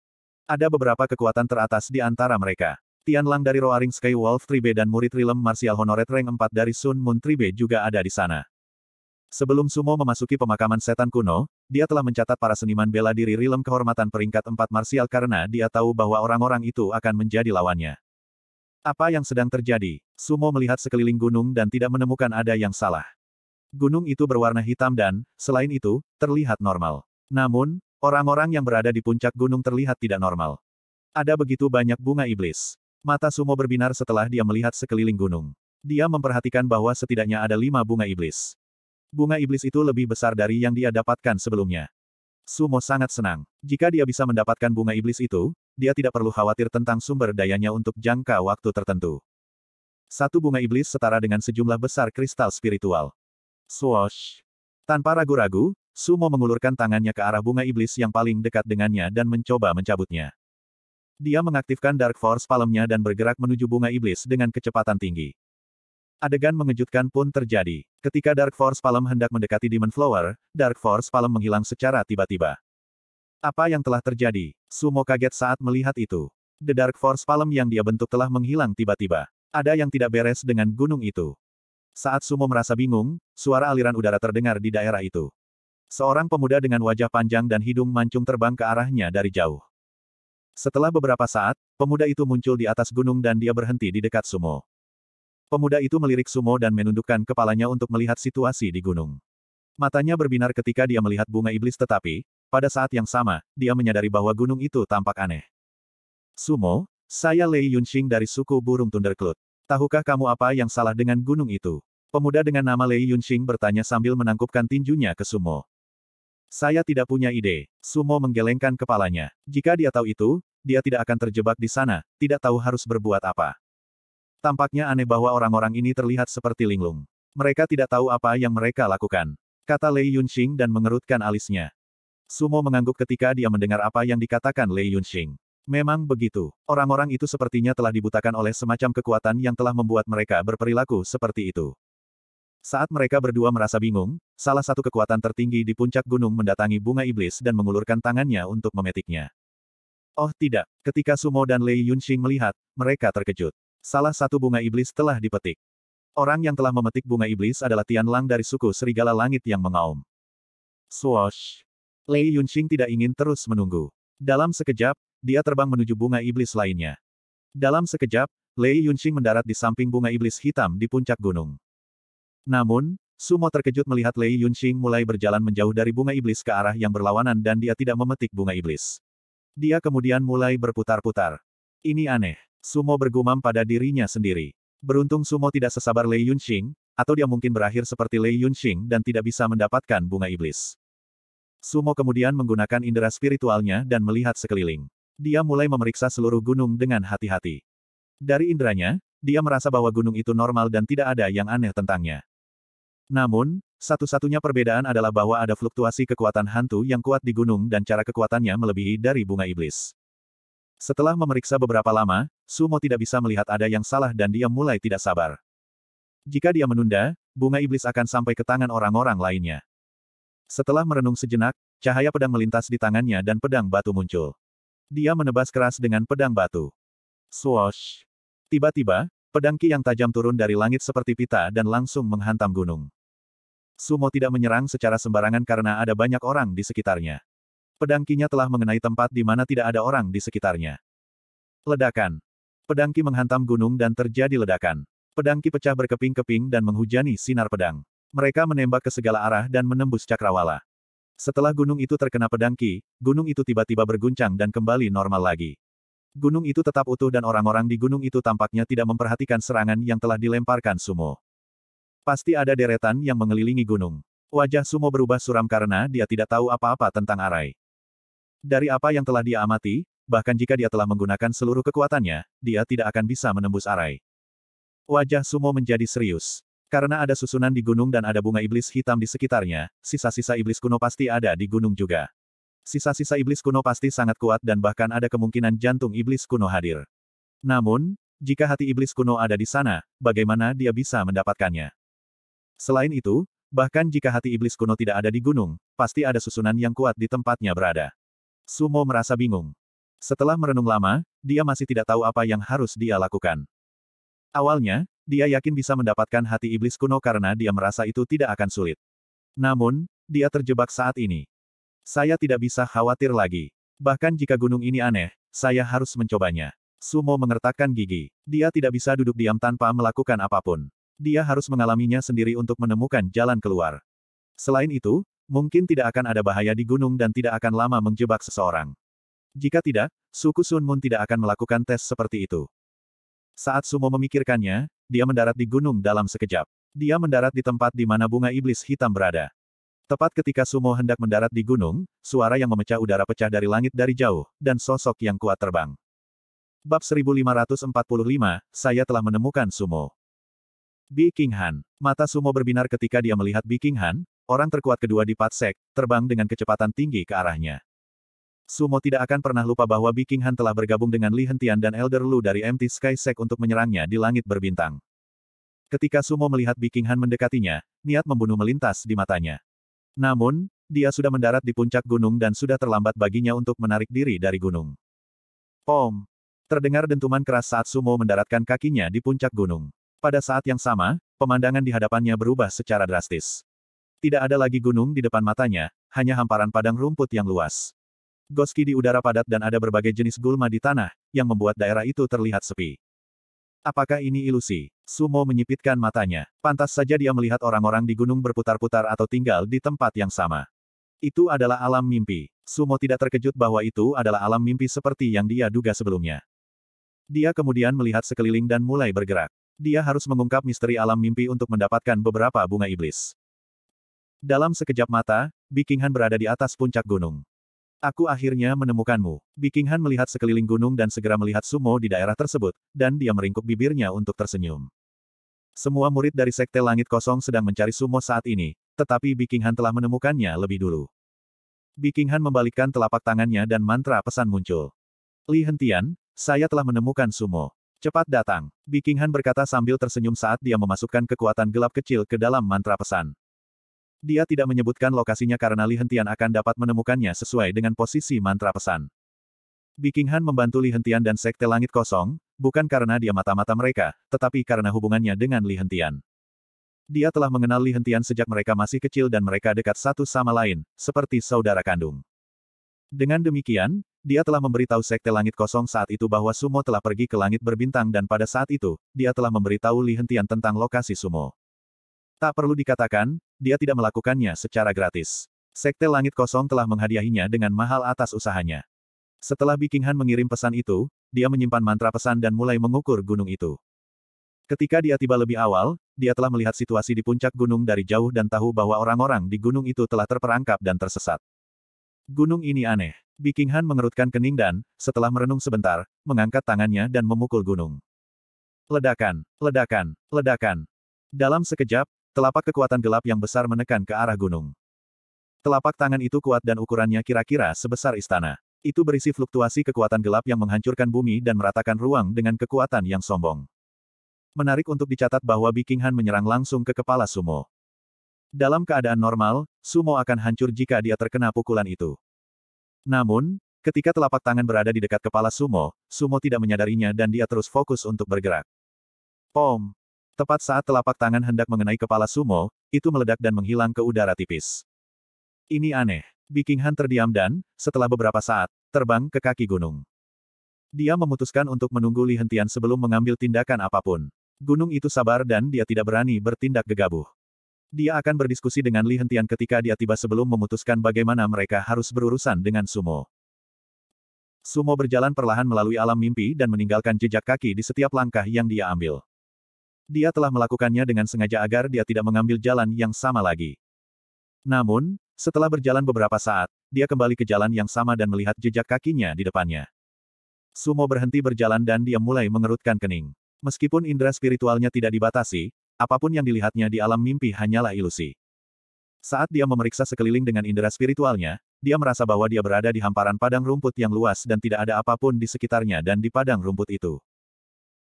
Ada beberapa kekuatan teratas di antara mereka. Tian Lang dari Roaring Sky Wolf Tribe dan murid Rilem Martial Honored Rank 4 dari Sun Moon Tribe juga ada di sana. Sebelum Sumo memasuki pemakaman setan kuno, dia telah mencatat para seniman bela diri Rilem kehormatan peringkat 4 Martial karena dia tahu bahwa orang-orang itu akan menjadi lawannya. Apa yang sedang terjadi? Sumo melihat sekeliling gunung dan tidak menemukan ada yang salah. Gunung itu berwarna hitam dan, selain itu, terlihat normal. Namun, orang-orang yang berada di puncak gunung terlihat tidak normal. Ada begitu banyak bunga iblis. Mata Sumo berbinar setelah dia melihat sekeliling gunung. Dia memperhatikan bahwa setidaknya ada lima bunga iblis. Bunga iblis itu lebih besar dari yang dia dapatkan sebelumnya. Sumo sangat senang. Jika dia bisa mendapatkan bunga iblis itu, dia tidak perlu khawatir tentang sumber dayanya untuk jangka waktu tertentu. Satu bunga iblis setara dengan sejumlah besar kristal spiritual. Swoosh! Tanpa ragu-ragu, Sumo mengulurkan tangannya ke arah bunga iblis yang paling dekat dengannya dan mencoba mencabutnya. Dia mengaktifkan Dark Force palemnya dan bergerak menuju bunga iblis dengan kecepatan tinggi. Adegan mengejutkan pun terjadi. Ketika Dark Force Palem hendak mendekati Demon Flower, Dark Force Palem menghilang secara tiba-tiba. Apa yang telah terjadi? Sumo kaget saat melihat itu. The Dark Force Palem yang dia bentuk telah menghilang tiba-tiba. Ada yang tidak beres dengan gunung itu. Saat Sumo merasa bingung, suara aliran udara terdengar di daerah itu. Seorang pemuda dengan wajah panjang dan hidung mancung terbang ke arahnya dari jauh. Setelah beberapa saat, pemuda itu muncul di atas gunung dan dia berhenti di dekat Sumo. Pemuda itu melirik Sumo dan menundukkan kepalanya untuk melihat situasi di gunung. Matanya berbinar ketika dia melihat bunga iblis tetapi, pada saat yang sama, dia menyadari bahwa gunung itu tampak aneh. Sumo, saya Lei Yunxing dari suku burung Thunderclut. Tahukah kamu apa yang salah dengan gunung itu? Pemuda dengan nama Lei Yunxing bertanya sambil menangkupkan tinjunya ke Sumo. Saya tidak punya ide. Sumo menggelengkan kepalanya. Jika dia tahu itu, dia tidak akan terjebak di sana, tidak tahu harus berbuat apa. Tampaknya aneh bahwa orang-orang ini terlihat seperti linglung. Mereka tidak tahu apa yang mereka lakukan. Kata Lei Yunxing dan mengerutkan alisnya. Sumo mengangguk ketika dia mendengar apa yang dikatakan Lei Yunxing. Memang begitu. Orang-orang itu sepertinya telah dibutakan oleh semacam kekuatan yang telah membuat mereka berperilaku seperti itu. Saat mereka berdua merasa bingung, salah satu kekuatan tertinggi di puncak gunung mendatangi bunga iblis dan mengulurkan tangannya untuk memetiknya. Oh tidak, ketika Sumo dan Lei Yunxing melihat, mereka terkejut. Salah satu bunga iblis telah dipetik. Orang yang telah memetik bunga iblis adalah Tian Lang dari suku Serigala Langit yang mengaum. Swoosh! Lei Yunxing tidak ingin terus menunggu. Dalam sekejap, dia terbang menuju bunga iblis lainnya. Dalam sekejap, Lei Yunxing mendarat di samping bunga iblis hitam di puncak gunung. Namun, Sumo terkejut melihat Lei Yunxing mulai berjalan menjauh dari bunga iblis ke arah yang berlawanan dan dia tidak memetik bunga iblis. Dia kemudian mulai berputar-putar. Ini aneh. Sumo bergumam pada dirinya sendiri. Beruntung Sumo tidak sesabar Lei Yunxing, atau dia mungkin berakhir seperti Lei Yunxing dan tidak bisa mendapatkan bunga iblis. Sumo kemudian menggunakan indera spiritualnya dan melihat sekeliling. Dia mulai memeriksa seluruh gunung dengan hati-hati. Dari inderanya, dia merasa bahwa gunung itu normal dan tidak ada yang aneh tentangnya. Namun, satu-satunya perbedaan adalah bahwa ada fluktuasi kekuatan hantu yang kuat di gunung dan cara kekuatannya melebihi dari bunga iblis. Setelah memeriksa beberapa lama, Sumo tidak bisa melihat ada yang salah dan dia mulai tidak sabar. Jika dia menunda, bunga iblis akan sampai ke tangan orang-orang lainnya. Setelah merenung sejenak, cahaya pedang melintas di tangannya dan pedang batu muncul. Dia menebas keras dengan pedang batu. Swoosh! Tiba-tiba, pedang ki yang tajam turun dari langit seperti pita dan langsung menghantam gunung. Sumo tidak menyerang secara sembarangan karena ada banyak orang di sekitarnya. Pedang kinya telah mengenai tempat di mana tidak ada orang di sekitarnya. Ledakan. Pedang ki menghantam gunung dan terjadi ledakan. Pedang ki pecah berkeping-keping dan menghujani sinar pedang. Mereka menembak ke segala arah dan menembus cakrawala. Setelah gunung itu terkena pedang Ki, gunung itu tiba-tiba berguncang dan kembali normal lagi. Gunung itu tetap utuh dan orang-orang di gunung itu tampaknya tidak memperhatikan serangan yang telah dilemparkan Sumo. Pasti ada deretan yang mengelilingi gunung. Wajah Sumo berubah suram karena dia tidak tahu apa-apa tentang Arai. Dari apa yang telah dia amati, bahkan jika dia telah menggunakan seluruh kekuatannya, dia tidak akan bisa menembus Arai. Wajah Sumo menjadi serius. Karena ada susunan di gunung dan ada bunga iblis hitam di sekitarnya, sisa-sisa iblis kuno pasti ada di gunung juga. Sisa-sisa iblis kuno pasti sangat kuat dan bahkan ada kemungkinan jantung iblis kuno hadir. Namun, jika hati iblis kuno ada di sana, bagaimana dia bisa mendapatkannya? Selain itu, bahkan jika hati iblis kuno tidak ada di gunung, pasti ada susunan yang kuat di tempatnya berada. Sumo merasa bingung. Setelah merenung lama, dia masih tidak tahu apa yang harus dia lakukan. Awalnya, dia yakin bisa mendapatkan hati iblis kuno karena dia merasa itu tidak akan sulit. Namun, dia terjebak saat ini. Saya tidak bisa khawatir lagi. Bahkan jika gunung ini aneh, saya harus mencobanya. Sumo mengertakkan gigi. Dia tidak bisa duduk diam tanpa melakukan apapun. Dia harus mengalaminya sendiri untuk menemukan jalan keluar. Selain itu, mungkin tidak akan ada bahaya di gunung dan tidak akan lama menjebak seseorang. Jika tidak, suku Sun Moon tidak akan melakukan tes seperti itu. Saat Sumo memikirkannya, dia mendarat di gunung dalam sekejap. Dia mendarat di tempat di mana bunga iblis hitam berada. Tepat ketika Sumo hendak mendarat di gunung, suara yang memecah udara pecah dari langit dari jauh, dan sosok yang kuat terbang. Bab 1545, saya telah menemukan Sumo. Biking Han. Mata Sumo berbinar ketika dia melihat Biking Han, orang terkuat kedua di Patsek, terbang dengan kecepatan tinggi ke arahnya. Sumo tidak akan pernah lupa bahwa Biking Han telah bergabung dengan Li Hentian dan Elder Lu dari MT Sky Sek untuk menyerangnya di langit berbintang. Ketika Sumo melihat Biking Han mendekatinya, niat membunuh melintas di matanya. Namun, dia sudah mendarat di puncak gunung dan sudah terlambat baginya untuk menarik diri dari gunung. Pom! Terdengar dentuman keras saat Sumo mendaratkan kakinya di puncak gunung. Pada saat yang sama, pemandangan di hadapannya berubah secara drastis. Tidak ada lagi gunung di depan matanya, hanya hamparan padang rumput yang luas. Goski di udara padat dan ada berbagai jenis gulma di tanah, yang membuat daerah itu terlihat sepi. Apakah ini ilusi? Sumo menyipitkan matanya. Pantas saja dia melihat orang-orang di gunung berputar-putar atau tinggal di tempat yang sama. Itu adalah alam mimpi. Sumo tidak terkejut bahwa itu adalah alam mimpi seperti yang dia duga sebelumnya. Dia kemudian melihat sekeliling dan mulai bergerak. Dia harus mengungkap misteri alam mimpi untuk mendapatkan beberapa bunga iblis. Dalam sekejap mata, Bikingan berada di atas puncak gunung. Aku akhirnya menemukanmu. Bikinghan melihat sekeliling gunung dan segera melihat Sumo di daerah tersebut, dan dia meringkuk bibirnya untuk tersenyum. Semua murid dari Sekte Langit Kosong sedang mencari Sumo saat ini, tetapi Bikinghan telah menemukannya lebih dulu. Bikinghan membalikkan telapak tangannya dan mantra pesan muncul. Li Hentian, saya telah menemukan Sumo. Cepat datang, Bikinghan berkata sambil tersenyum saat dia memasukkan kekuatan gelap kecil ke dalam mantra pesan. Dia tidak menyebutkan lokasinya karena Li Hentian akan dapat menemukannya sesuai dengan posisi mantra pesan. Biking Han membantu Li Hentian dan Sekte Langit Kosong, bukan karena dia mata-mata mereka, tetapi karena hubungannya dengan Li Hentian. Dia telah mengenal Li Hentian sejak mereka masih kecil dan mereka dekat satu sama lain, seperti saudara kandung. Dengan demikian, dia telah memberitahu Sekte Langit Kosong saat itu bahwa Sumo telah pergi ke langit berbintang dan pada saat itu, dia telah memberitahu Li Hentian tentang lokasi Sumo. Tak perlu dikatakan, dia tidak melakukannya secara gratis. Sekte Langit Kosong telah menghadiahinya dengan mahal atas usahanya. Setelah Han mengirim pesan itu, dia menyimpan mantra pesan dan mulai mengukur gunung itu. Ketika dia tiba lebih awal, dia telah melihat situasi di puncak gunung dari jauh dan tahu bahwa orang-orang di gunung itu telah terperangkap dan tersesat. Gunung ini aneh. Han mengerutkan kening dan, setelah merenung sebentar, mengangkat tangannya dan memukul gunung. Ledakan, ledakan, ledakan. Dalam sekejap, Telapak kekuatan gelap yang besar menekan ke arah gunung. Telapak tangan itu kuat dan ukurannya kira-kira sebesar istana. Itu berisi fluktuasi kekuatan gelap yang menghancurkan bumi dan meratakan ruang dengan kekuatan yang sombong. Menarik untuk dicatat bahwa Biking Han menyerang langsung ke kepala Sumo. Dalam keadaan normal, Sumo akan hancur jika dia terkena pukulan itu. Namun, ketika telapak tangan berada di dekat kepala Sumo, Sumo tidak menyadarinya dan dia terus fokus untuk bergerak. Pom! Tepat saat telapak tangan hendak mengenai kepala Sumo, itu meledak dan menghilang ke udara tipis. Ini aneh. Biking Han terdiam dan, setelah beberapa saat, terbang ke kaki gunung. Dia memutuskan untuk menunggu lihentian sebelum mengambil tindakan apapun. Gunung itu sabar dan dia tidak berani bertindak gegabah. Dia akan berdiskusi dengan lihentian ketika dia tiba sebelum memutuskan bagaimana mereka harus berurusan dengan Sumo. Sumo berjalan perlahan melalui alam mimpi dan meninggalkan jejak kaki di setiap langkah yang dia ambil. Dia telah melakukannya dengan sengaja agar dia tidak mengambil jalan yang sama lagi. Namun, setelah berjalan beberapa saat, dia kembali ke jalan yang sama dan melihat jejak kakinya di depannya. Sumo berhenti berjalan dan dia mulai mengerutkan kening. Meskipun indera spiritualnya tidak dibatasi, apapun yang dilihatnya di alam mimpi hanyalah ilusi. Saat dia memeriksa sekeliling dengan indera spiritualnya, dia merasa bahwa dia berada di hamparan padang rumput yang luas dan tidak ada apapun di sekitarnya dan di padang rumput itu.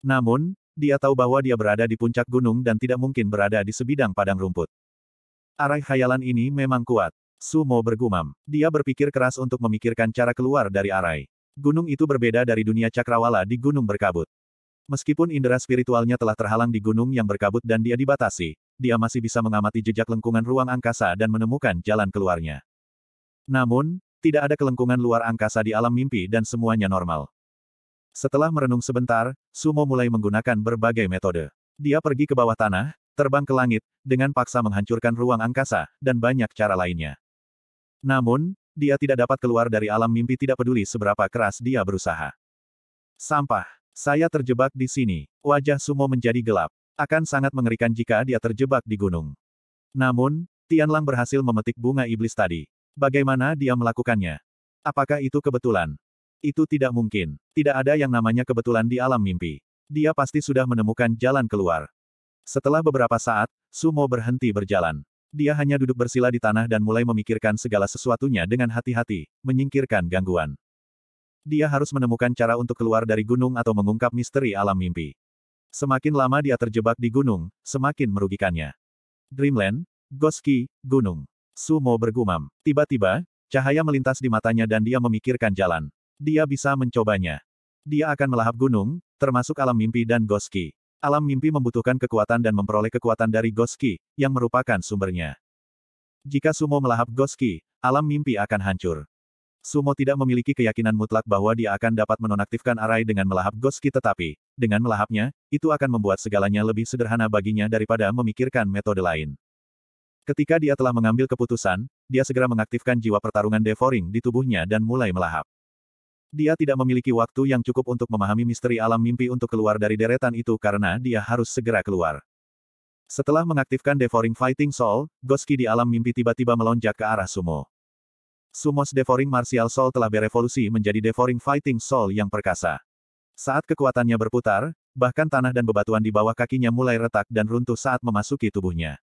Namun, dia tahu bahwa dia berada di puncak gunung dan tidak mungkin berada di sebidang padang rumput. Arai khayalan ini memang kuat. Sumo bergumam. Dia berpikir keras untuk memikirkan cara keluar dari arai. Gunung itu berbeda dari dunia cakrawala di gunung berkabut. Meskipun indera spiritualnya telah terhalang di gunung yang berkabut dan dia dibatasi, dia masih bisa mengamati jejak lengkungan ruang angkasa dan menemukan jalan keluarnya. Namun, tidak ada kelengkungan luar angkasa di alam mimpi dan semuanya normal. Setelah merenung sebentar, Sumo mulai menggunakan berbagai metode. Dia pergi ke bawah tanah, terbang ke langit, dengan paksa menghancurkan ruang angkasa, dan banyak cara lainnya. Namun, dia tidak dapat keluar dari alam mimpi tidak peduli seberapa keras dia berusaha. Sampah. Saya terjebak di sini. Wajah Sumo menjadi gelap. Akan sangat mengerikan jika dia terjebak di gunung. Namun, Tianlang berhasil memetik bunga iblis tadi. Bagaimana dia melakukannya? Apakah itu kebetulan? Itu tidak mungkin. Tidak ada yang namanya kebetulan di alam mimpi. Dia pasti sudah menemukan jalan keluar. Setelah beberapa saat, Sumo berhenti berjalan. Dia hanya duduk bersila di tanah dan mulai memikirkan segala sesuatunya dengan hati-hati, menyingkirkan gangguan. Dia harus menemukan cara untuk keluar dari gunung atau mengungkap misteri alam mimpi. Semakin lama dia terjebak di gunung, semakin merugikannya. Dreamland, Goski, Gunung. Sumo bergumam. Tiba-tiba, cahaya melintas di matanya dan dia memikirkan jalan. Dia bisa mencobanya. Dia akan melahap gunung, termasuk alam mimpi dan goski. Alam mimpi membutuhkan kekuatan dan memperoleh kekuatan dari goski, yang merupakan sumbernya. Jika sumo melahap goski, alam mimpi akan hancur. Sumo tidak memiliki keyakinan mutlak bahwa dia akan dapat menonaktifkan Arai dengan melahap goski tetapi, dengan melahapnya, itu akan membuat segalanya lebih sederhana baginya daripada memikirkan metode lain. Ketika dia telah mengambil keputusan, dia segera mengaktifkan jiwa pertarungan devouring di tubuhnya dan mulai melahap. Dia tidak memiliki waktu yang cukup untuk memahami misteri alam mimpi untuk keluar dari deretan itu karena dia harus segera keluar. Setelah mengaktifkan Devouring Fighting Soul, Goski di alam mimpi tiba-tiba melonjak ke arah Sumo. Sumos Devouring Martial Soul telah berevolusi menjadi Devouring Fighting Soul yang perkasa. Saat kekuatannya berputar, bahkan tanah dan bebatuan di bawah kakinya mulai retak dan runtuh saat memasuki tubuhnya.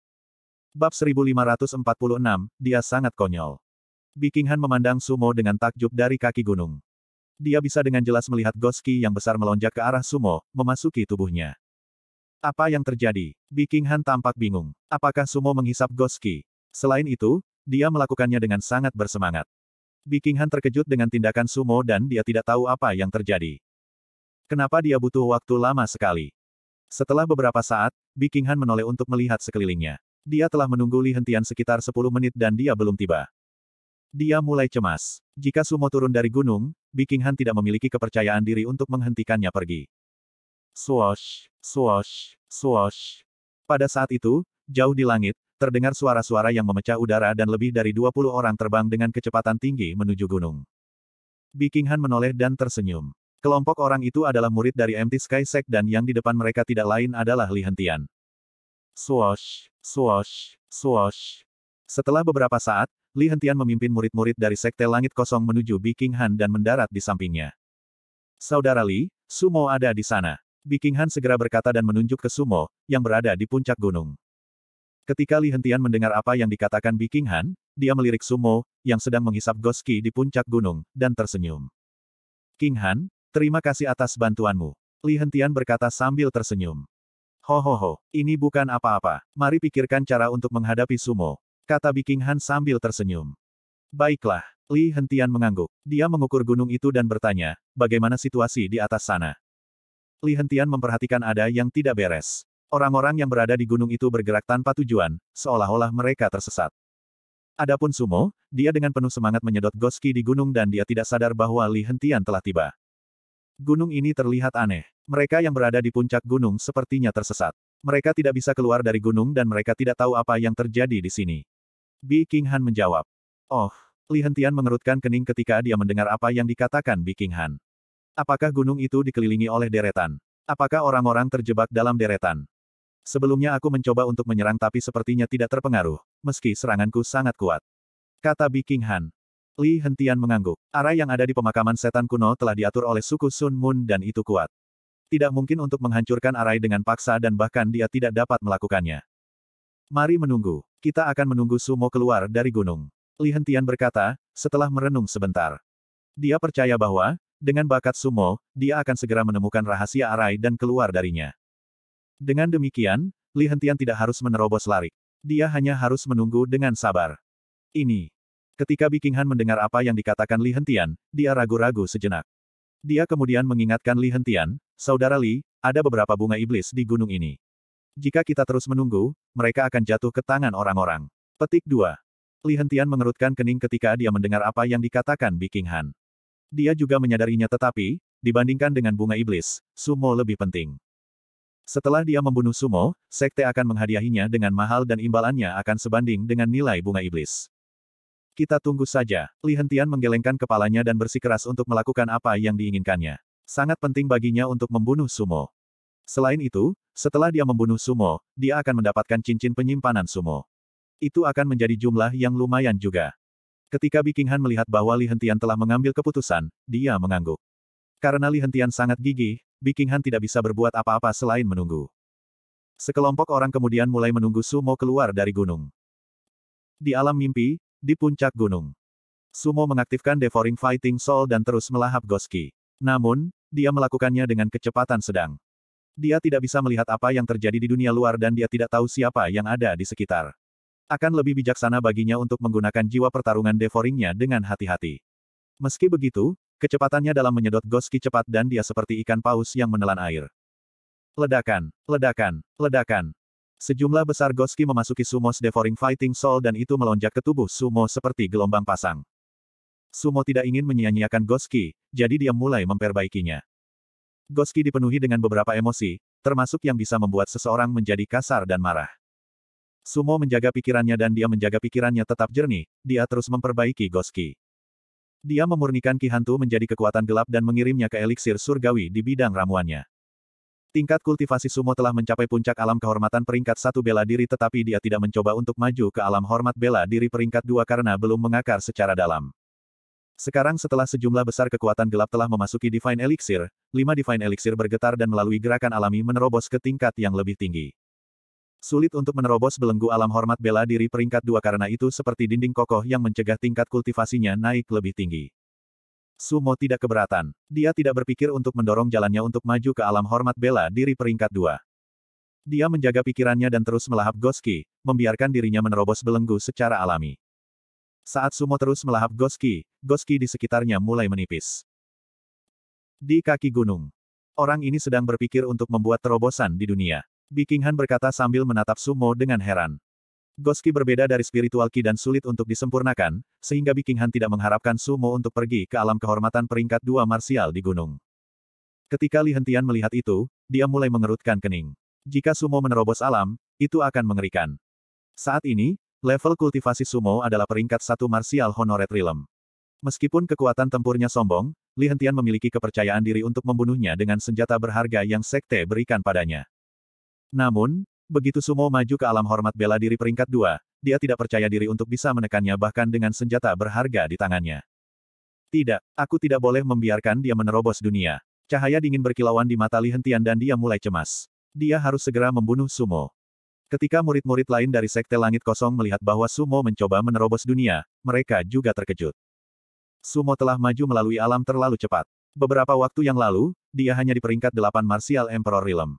Bab 1546, dia sangat konyol. Bikinghan memandang Sumo dengan takjub dari kaki gunung. Dia bisa dengan jelas melihat Goski yang besar melonjak ke arah Sumo, memasuki tubuhnya. Apa yang terjadi? Biking Han tampak bingung. Apakah Sumo menghisap Goski? Selain itu, dia melakukannya dengan sangat bersemangat. Biking Han terkejut dengan tindakan Sumo dan dia tidak tahu apa yang terjadi. Kenapa dia butuh waktu lama sekali? Setelah beberapa saat, Biking Han menoleh untuk melihat sekelilingnya. Dia telah menunggu Li Hentian sekitar 10 menit dan dia belum tiba. Dia mulai cemas. Jika Sumo turun dari gunung, Bikinghan tidak memiliki kepercayaan diri untuk menghentikannya pergi. Swash, swash, swash. Pada saat itu, jauh di langit, terdengar suara-suara yang memecah udara dan lebih dari 20 orang terbang dengan kecepatan tinggi menuju gunung. Bikinghan menoleh dan tersenyum. Kelompok orang itu adalah murid dari MT Sky Sect dan yang di depan mereka tidak lain adalah Li Hentian. Swash, swash, swash. Setelah beberapa saat, Li Hentian memimpin murid-murid dari Sekte Langit Kosong menuju Biking Han dan mendarat di sampingnya. Saudara Li, Sumo ada di sana. Biking Han segera berkata dan menunjuk ke Sumo, yang berada di puncak gunung. Ketika Li Hentian mendengar apa yang dikatakan Biking Han, dia melirik Sumo, yang sedang menghisap goski di puncak gunung, dan tersenyum. King Han, terima kasih atas bantuanmu. Li Hentian berkata sambil tersenyum. Ho ho ho, ini bukan apa-apa. Mari pikirkan cara untuk menghadapi Sumo kata Biking Han sambil tersenyum. Baiklah, Li Hentian mengangguk. Dia mengukur gunung itu dan bertanya, bagaimana situasi di atas sana? Li Hentian memperhatikan ada yang tidak beres. Orang-orang yang berada di gunung itu bergerak tanpa tujuan, seolah-olah mereka tersesat. Adapun Sumo, dia dengan penuh semangat menyedot Goski di gunung dan dia tidak sadar bahwa Li Hentian telah tiba. Gunung ini terlihat aneh. Mereka yang berada di puncak gunung sepertinya tersesat. Mereka tidak bisa keluar dari gunung dan mereka tidak tahu apa yang terjadi di sini. Bi Han menjawab. Oh, Li Hentian mengerutkan kening ketika dia mendengar apa yang dikatakan Bi Han. Apakah gunung itu dikelilingi oleh deretan? Apakah orang-orang terjebak dalam deretan? Sebelumnya aku mencoba untuk menyerang tapi sepertinya tidak terpengaruh, meski seranganku sangat kuat. Kata Bi Han. Li Hentian mengangguk. Arah yang ada di pemakaman setan kuno telah diatur oleh suku Sun Moon dan itu kuat. Tidak mungkin untuk menghancurkan arai dengan paksa dan bahkan dia tidak dapat melakukannya. Mari menunggu. Kita akan menunggu Sumo keluar dari gunung. Li Hentian berkata, setelah merenung sebentar. Dia percaya bahwa, dengan bakat Sumo, dia akan segera menemukan rahasia arai dan keluar darinya. Dengan demikian, Li Hentian tidak harus menerobos lari. Dia hanya harus menunggu dengan sabar. Ini. Ketika Biking Han mendengar apa yang dikatakan Li Hentian, dia ragu-ragu sejenak. Dia kemudian mengingatkan Li Hentian, Saudara Li, ada beberapa bunga iblis di gunung ini. Jika kita terus menunggu, mereka akan jatuh ke tangan orang-orang. Petik 2. Li Hentian mengerutkan kening ketika dia mendengar apa yang dikatakan Biking Han. Dia juga menyadarinya tetapi, dibandingkan dengan bunga iblis, sumo lebih penting. Setelah dia membunuh sumo, sekte akan menghadiahinya dengan mahal dan imbalannya akan sebanding dengan nilai bunga iblis. Kita tunggu saja. Li Hentian menggelengkan kepalanya dan bersikeras untuk melakukan apa yang diinginkannya. Sangat penting baginya untuk membunuh sumo. Selain itu, setelah dia membunuh Sumo, dia akan mendapatkan cincin penyimpanan Sumo. Itu akan menjadi jumlah yang lumayan juga. Ketika Bikinghan melihat bahwa Li Hentian telah mengambil keputusan, dia mengangguk. Karena Li Hentian sangat gigih, Bikinghan tidak bisa berbuat apa-apa selain menunggu. Sekelompok orang kemudian mulai menunggu Sumo keluar dari gunung. Di alam mimpi, di puncak gunung. Sumo mengaktifkan Devouring Fighting Soul dan terus melahap Goski. Namun, dia melakukannya dengan kecepatan sedang. Dia tidak bisa melihat apa yang terjadi di dunia luar dan dia tidak tahu siapa yang ada di sekitar. Akan lebih bijaksana baginya untuk menggunakan jiwa pertarungan Devoring-nya dengan hati-hati. Meski begitu, kecepatannya dalam menyedot Goski cepat dan dia seperti ikan paus yang menelan air. Ledakan, ledakan, ledakan. Sejumlah besar Goski memasuki Sumos Devouring Fighting Soul dan itu melonjak ke tubuh Sumo seperti gelombang pasang. Sumo tidak ingin menyia-nyiakan Goski, jadi dia mulai memperbaikinya. Goski dipenuhi dengan beberapa emosi, termasuk yang bisa membuat seseorang menjadi kasar dan marah. Sumo menjaga pikirannya dan dia menjaga pikirannya tetap jernih, dia terus memperbaiki Goski. Dia memurnikan ki hantu menjadi kekuatan gelap dan mengirimnya ke eliksir surgawi di bidang ramuannya. Tingkat kultivasi sumo telah mencapai puncak alam kehormatan peringkat satu bela diri tetapi dia tidak mencoba untuk maju ke alam hormat bela diri peringkat dua karena belum mengakar secara dalam. Sekarang setelah sejumlah besar kekuatan gelap telah memasuki Divine Elixir, lima Divine Elixir bergetar dan melalui gerakan alami menerobos ke tingkat yang lebih tinggi. Sulit untuk menerobos belenggu alam hormat bela diri peringkat dua karena itu seperti dinding kokoh yang mencegah tingkat kultivasinya naik lebih tinggi. Sumo tidak keberatan. Dia tidak berpikir untuk mendorong jalannya untuk maju ke alam hormat bela diri peringkat dua. Dia menjaga pikirannya dan terus melahap Goski, membiarkan dirinya menerobos belenggu secara alami. Saat Sumo terus melahap Goski, Goski di sekitarnya mulai menipis. Di kaki gunung. Orang ini sedang berpikir untuk membuat terobosan di dunia. Bikinghan berkata sambil menatap Sumo dengan heran. Goski berbeda dari spiritual Ki dan sulit untuk disempurnakan, sehingga Bikinghan tidak mengharapkan Sumo untuk pergi ke alam kehormatan peringkat dua marsial di gunung. Ketika Li Hentian melihat itu, dia mulai mengerutkan kening. Jika Sumo menerobos alam, itu akan mengerikan. Saat ini, Level kultivasi sumo adalah peringkat satu martial honored realm. Meskipun kekuatan tempurnya sombong, Li Hentian memiliki kepercayaan diri untuk membunuhnya dengan senjata berharga yang sekte berikan padanya. Namun, begitu sumo maju ke alam hormat bela diri peringkat dua, dia tidak percaya diri untuk bisa menekannya bahkan dengan senjata berharga di tangannya. Tidak, aku tidak boleh membiarkan dia menerobos dunia. Cahaya dingin berkilauan di mata Li Hentian dan dia mulai cemas. Dia harus segera membunuh Sumo. Ketika murid-murid lain dari Sekte Langit Kosong melihat bahwa Sumo mencoba menerobos dunia, mereka juga terkejut. Sumo telah maju melalui alam terlalu cepat. Beberapa waktu yang lalu, dia hanya di peringkat delapan Martial Emperor Realm.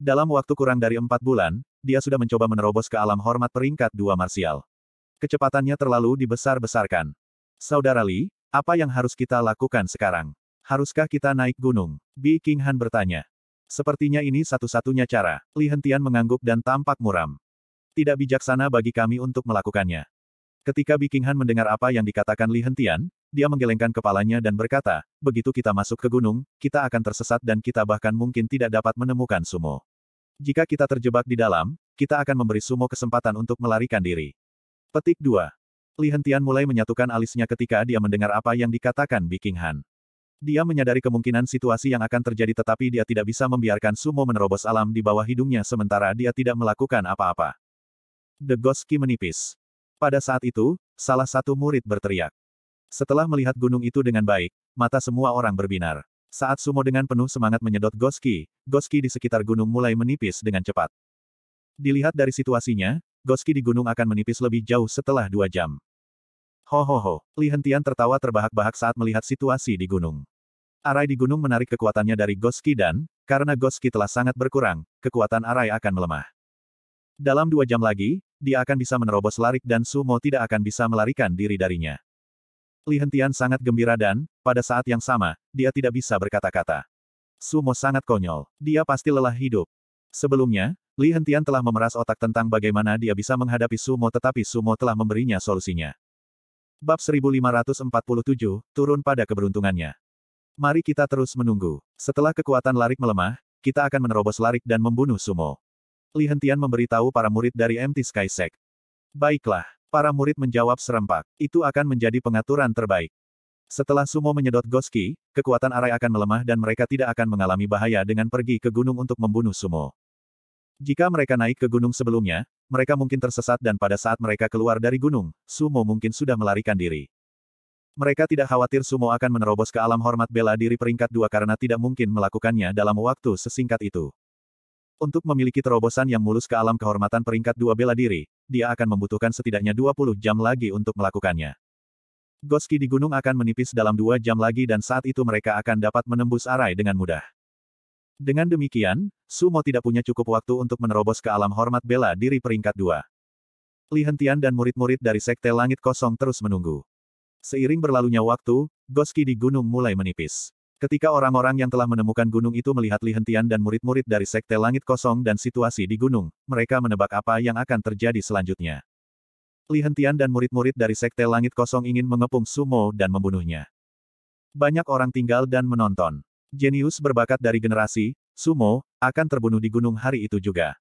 Dalam waktu kurang dari empat bulan, dia sudah mencoba menerobos ke alam hormat peringkat dua Martial. Kecepatannya terlalu dibesar-besarkan. Saudara Li, apa yang harus kita lakukan sekarang? Haruskah kita naik gunung? Bi King Han bertanya. Sepertinya ini satu-satunya cara. Li Hentian mengangguk dan tampak muram. Tidak bijaksana bagi kami untuk melakukannya. Ketika Bikinghan mendengar apa yang dikatakan Li Hentian, dia menggelengkan kepalanya dan berkata, begitu kita masuk ke gunung, kita akan tersesat dan kita bahkan mungkin tidak dapat menemukan sumo. Jika kita terjebak di dalam, kita akan memberi sumo kesempatan untuk melarikan diri. Petik 2. Li Hentian mulai menyatukan alisnya ketika dia mendengar apa yang dikatakan Bikinghan. Dia menyadari kemungkinan situasi yang akan terjadi tetapi dia tidak bisa membiarkan sumo menerobos alam di bawah hidungnya sementara dia tidak melakukan apa-apa. The goski menipis. Pada saat itu, salah satu murid berteriak. Setelah melihat gunung itu dengan baik, mata semua orang berbinar. Saat sumo dengan penuh semangat menyedot Goski, Goski di sekitar gunung mulai menipis dengan cepat. Dilihat dari situasinya, Goski di gunung akan menipis lebih jauh setelah dua jam. Ho ho ho, Li Hentian tertawa terbahak-bahak saat melihat situasi di gunung. Arai di gunung menarik kekuatannya dari Goski dan, karena Goski telah sangat berkurang, kekuatan Arai akan melemah. Dalam dua jam lagi, dia akan bisa menerobos larik dan Sumo tidak akan bisa melarikan diri darinya. Li Hentian sangat gembira dan, pada saat yang sama, dia tidak bisa berkata-kata. Sumo sangat konyol. Dia pasti lelah hidup. Sebelumnya, Li Hentian telah memeras otak tentang bagaimana dia bisa menghadapi Sumo tetapi Sumo telah memberinya solusinya. Bab 1547, turun pada keberuntungannya. Mari kita terus menunggu. Setelah kekuatan larik melemah, kita akan menerobos larik dan membunuh Sumo. Li Hentian memberitahu para murid dari MT Sky Sect. Baiklah, para murid menjawab serempak. Itu akan menjadi pengaturan terbaik. Setelah Sumo menyedot Goski, kekuatan Arai akan melemah dan mereka tidak akan mengalami bahaya dengan pergi ke gunung untuk membunuh Sumo. Jika mereka naik ke gunung sebelumnya, mereka mungkin tersesat dan pada saat mereka keluar dari gunung, Sumo mungkin sudah melarikan diri. Mereka tidak khawatir Sumo akan menerobos ke alam hormat bela diri peringkat dua karena tidak mungkin melakukannya dalam waktu sesingkat itu. Untuk memiliki terobosan yang mulus ke alam kehormatan peringkat dua bela diri, dia akan membutuhkan setidaknya 20 jam lagi untuk melakukannya. Goski di gunung akan menipis dalam dua jam lagi dan saat itu mereka akan dapat menembus arai dengan mudah. Dengan demikian, Sumo tidak punya cukup waktu untuk menerobos ke alam hormat bela diri peringkat dua. Lihentian dan murid-murid dari Sekte Langit Kosong terus menunggu. Seiring berlalunya waktu, Goski di gunung mulai menipis. Ketika orang-orang yang telah menemukan gunung itu melihat lihentian dan murid-murid dari Sekte Langit Kosong dan situasi di gunung, mereka menebak apa yang akan terjadi selanjutnya. Lihentian dan murid-murid dari Sekte Langit Kosong ingin mengepung Sumo dan membunuhnya. Banyak orang tinggal dan menonton. Jenius berbakat dari generasi, Sumo, akan terbunuh di gunung hari itu juga.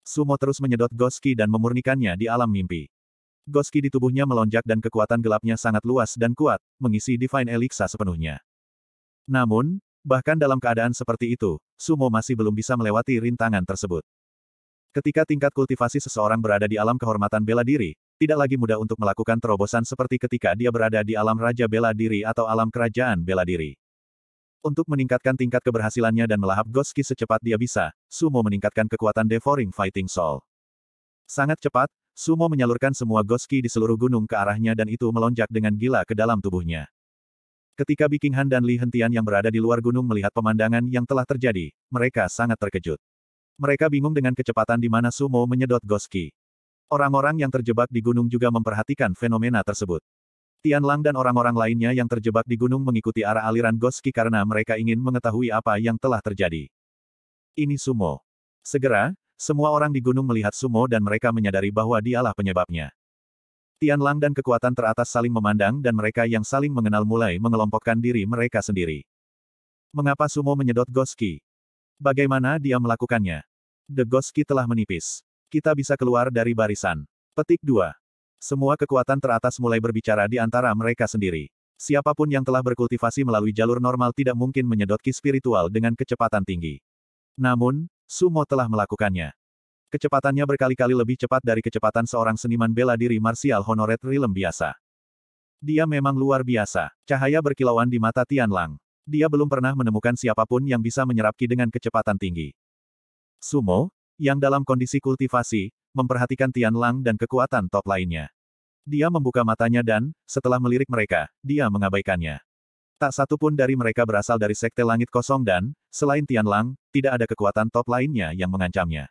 Sumo terus menyedot Goski dan memurnikannya di alam mimpi. Goski di tubuhnya melonjak dan kekuatan gelapnya sangat luas dan kuat, mengisi Divine Elixir sepenuhnya. Namun, bahkan dalam keadaan seperti itu, Sumo masih belum bisa melewati rintangan tersebut. Ketika tingkat kultivasi seseorang berada di alam kehormatan bela diri, tidak lagi mudah untuk melakukan terobosan seperti ketika dia berada di alam raja bela diri atau alam kerajaan bela diri. Untuk meningkatkan tingkat keberhasilannya dan melahap Goski secepat dia bisa, Sumo meningkatkan kekuatan Devouring Fighting Soul. Sangat cepat, Sumo menyalurkan semua goski di seluruh gunung ke arahnya dan itu melonjak dengan gila ke dalam tubuhnya. Ketika Biking Han dan Li Hentian yang berada di luar gunung melihat pemandangan yang telah terjadi, mereka sangat terkejut. Mereka bingung dengan kecepatan di mana Sumo menyedot goski. Orang-orang yang terjebak di gunung juga memperhatikan fenomena tersebut. Tian Lang dan orang-orang lainnya yang terjebak di gunung mengikuti arah aliran goski karena mereka ingin mengetahui apa yang telah terjadi. Ini Sumo. Segera, semua orang di gunung melihat Sumo dan mereka menyadari bahwa dialah penyebabnya. Tianlang dan kekuatan teratas saling memandang dan mereka yang saling mengenal mulai mengelompokkan diri mereka sendiri. Mengapa Sumo menyedot Goski? Bagaimana dia melakukannya? The Goski telah menipis. Kita bisa keluar dari barisan. Petik 2. Semua kekuatan teratas mulai berbicara di antara mereka sendiri. Siapapun yang telah berkultivasi melalui jalur normal tidak mungkin menyedotki spiritual dengan kecepatan tinggi. Namun, Sumo telah melakukannya. Kecepatannya berkali-kali lebih cepat dari kecepatan seorang seniman bela diri marsial honoret Rilem biasa. Dia memang luar biasa. Cahaya berkilauan di mata Tian Lang. Dia belum pernah menemukan siapapun yang bisa menyerapki dengan kecepatan tinggi. Sumo, yang dalam kondisi kultivasi, memperhatikan Tian Lang dan kekuatan top lainnya. Dia membuka matanya dan, setelah melirik mereka, dia mengabaikannya. Tak satu pun dari mereka berasal dari sekte langit kosong dan, selain Tian Lang, tidak ada kekuatan top lainnya yang mengancamnya.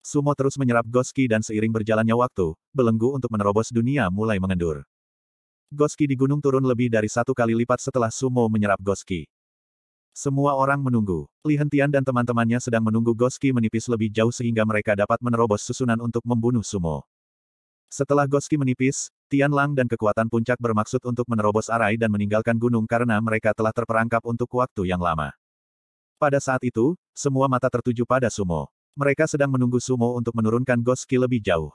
Sumo terus menyerap Goski dan seiring berjalannya waktu, belenggu untuk menerobos dunia mulai mengendur. Goski di gunung turun lebih dari satu kali lipat setelah Sumo menyerap Goski. Semua orang menunggu. Li Hentian dan teman-temannya sedang menunggu Goski menipis lebih jauh sehingga mereka dapat menerobos susunan untuk membunuh Sumo. Setelah Goski menipis, Tian Lang dan kekuatan puncak bermaksud untuk menerobos arai dan meninggalkan gunung karena mereka telah terperangkap untuk waktu yang lama. Pada saat itu, semua mata tertuju pada Sumo. Mereka sedang menunggu Sumo untuk menurunkan Goski lebih jauh.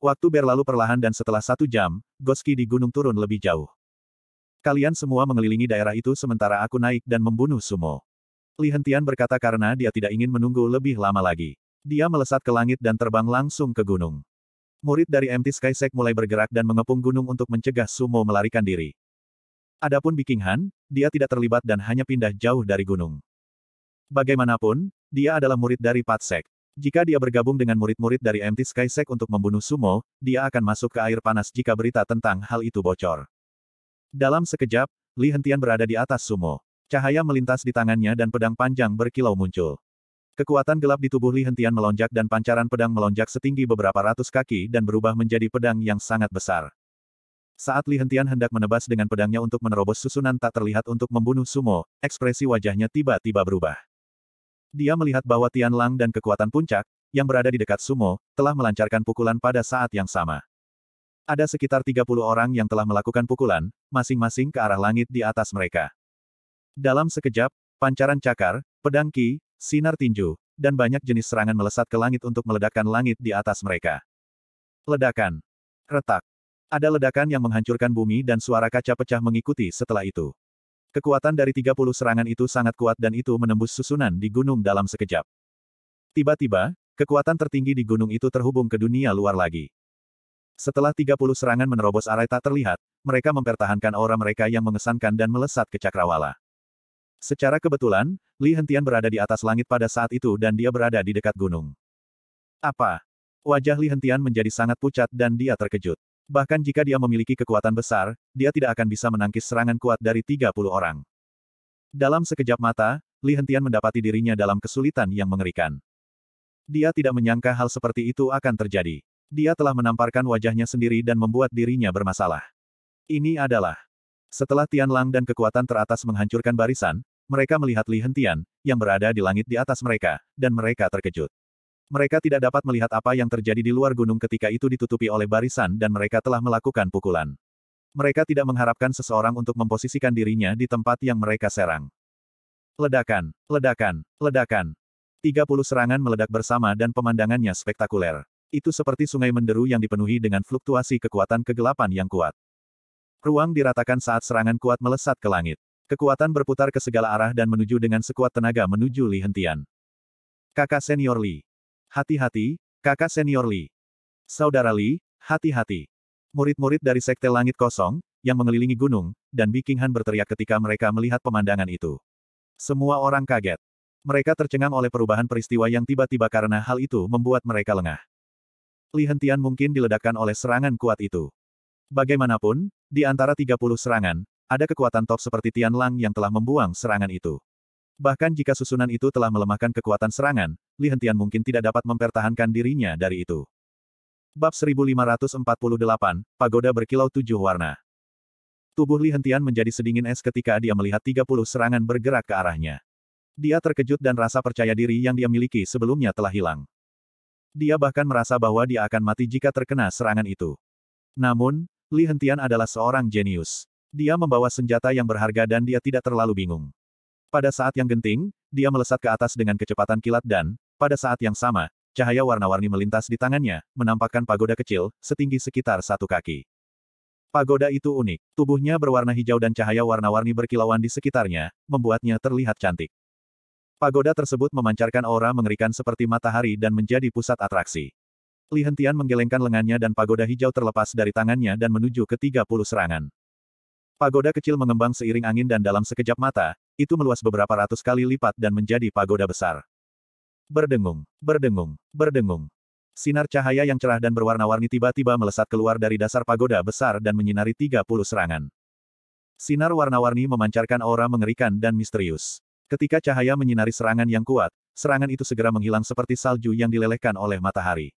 Waktu berlalu perlahan dan setelah satu jam, Goski di gunung turun lebih jauh. Kalian semua mengelilingi daerah itu sementara aku naik dan membunuh Sumo. Li Hentian berkata karena dia tidak ingin menunggu lebih lama lagi. Dia melesat ke langit dan terbang langsung ke gunung. Murid dari MT Skysec mulai bergerak dan mengepung gunung untuk mencegah Sumo melarikan diri. Adapun Biking Han, dia tidak terlibat dan hanya pindah jauh dari gunung. Bagaimanapun, dia adalah murid dari Patsek. Jika dia bergabung dengan murid-murid dari MT Skysec untuk membunuh Sumo, dia akan masuk ke air panas jika berita tentang hal itu bocor. Dalam sekejap, Li Hentian berada di atas Sumo. Cahaya melintas di tangannya dan pedang panjang berkilau muncul. Kekuatan gelap di tubuh Li Hentian melonjak dan pancaran pedang melonjak setinggi beberapa ratus kaki dan berubah menjadi pedang yang sangat besar. Saat Li Hentian hendak menebas dengan pedangnya untuk menerobos susunan tak terlihat untuk membunuh Sumo, ekspresi wajahnya tiba-tiba berubah. Dia melihat bahwa Tian Lang dan kekuatan puncak, yang berada di dekat Sumo, telah melancarkan pukulan pada saat yang sama. Ada sekitar 30 orang yang telah melakukan pukulan, masing-masing ke arah langit di atas mereka. Dalam sekejap, pancaran cakar, pedang ki, sinar tinju, dan banyak jenis serangan melesat ke langit untuk meledakkan langit di atas mereka. Ledakan. Retak. Ada ledakan yang menghancurkan bumi dan suara kaca pecah mengikuti setelah itu. Kekuatan dari 30 serangan itu sangat kuat dan itu menembus susunan di gunung dalam sekejap. Tiba-tiba, kekuatan tertinggi di gunung itu terhubung ke dunia luar lagi. Setelah 30 serangan menerobos arai tak terlihat, mereka mempertahankan aura mereka yang mengesankan dan melesat ke cakrawala. Secara kebetulan, Li Hentian berada di atas langit pada saat itu dan dia berada di dekat gunung. Apa? Wajah Li Hentian menjadi sangat pucat dan dia terkejut. Bahkan jika dia memiliki kekuatan besar, dia tidak akan bisa menangkis serangan kuat dari 30 orang. Dalam sekejap mata, Li Hentian mendapati dirinya dalam kesulitan yang mengerikan. Dia tidak menyangka hal seperti itu akan terjadi. Dia telah menamparkan wajahnya sendiri dan membuat dirinya bermasalah. Ini adalah setelah Tian Lang dan kekuatan teratas menghancurkan barisan, mereka melihat Li Hentian, yang berada di langit di atas mereka, dan mereka terkejut. Mereka tidak dapat melihat apa yang terjadi di luar gunung ketika itu ditutupi oleh barisan dan mereka telah melakukan pukulan. Mereka tidak mengharapkan seseorang untuk memposisikan dirinya di tempat yang mereka serang. Ledakan, ledakan, ledakan. 30 serangan meledak bersama dan pemandangannya spektakuler. Itu seperti sungai menderu yang dipenuhi dengan fluktuasi kekuatan kegelapan yang kuat. Ruang diratakan saat serangan kuat melesat ke langit. Kekuatan berputar ke segala arah dan menuju dengan sekuat tenaga menuju Li Hentian. Kakak senior Li. Hati-hati, kakak senior Li. Saudara Li, hati-hati. Murid-murid dari Sekte Langit Kosong, yang mengelilingi gunung, dan Han berteriak ketika mereka melihat pemandangan itu. Semua orang kaget. Mereka tercengang oleh perubahan peristiwa yang tiba-tiba karena hal itu membuat mereka lengah. Li Hentian mungkin diledakkan oleh serangan kuat itu. Bagaimanapun, di antara 30 serangan, ada kekuatan top seperti Tian Lang yang telah membuang serangan itu. Bahkan jika susunan itu telah melemahkan kekuatan serangan, Li Hentian mungkin tidak dapat mempertahankan dirinya dari itu. Bab 1548, Pagoda Berkilau Tujuh Warna Tubuh Li Hentian menjadi sedingin es ketika dia melihat 30 serangan bergerak ke arahnya. Dia terkejut dan rasa percaya diri yang dia miliki sebelumnya telah hilang. Dia bahkan merasa bahwa dia akan mati jika terkena serangan itu. Namun, Li Hentian adalah seorang jenius. Dia membawa senjata yang berharga dan dia tidak terlalu bingung. Pada saat yang genting, dia melesat ke atas dengan kecepatan kilat dan, pada saat yang sama, cahaya warna-warni melintas di tangannya, menampakkan pagoda kecil, setinggi sekitar satu kaki. Pagoda itu unik. Tubuhnya berwarna hijau dan cahaya warna-warni berkilauan di sekitarnya, membuatnya terlihat cantik. Pagoda tersebut memancarkan aura mengerikan seperti matahari dan menjadi pusat atraksi. Li Hentian menggelengkan lengannya dan pagoda hijau terlepas dari tangannya dan menuju ke 30 serangan. Pagoda kecil mengembang seiring angin dan dalam sekejap mata, itu meluas beberapa ratus kali lipat dan menjadi pagoda besar. Berdengung, berdengung, berdengung. Sinar cahaya yang cerah dan berwarna-warni tiba-tiba melesat keluar dari dasar pagoda besar dan menyinari 30 serangan. Sinar warna-warni memancarkan aura mengerikan dan misterius. Ketika cahaya menyinari serangan yang kuat, serangan itu segera menghilang seperti salju yang dilelehkan oleh matahari.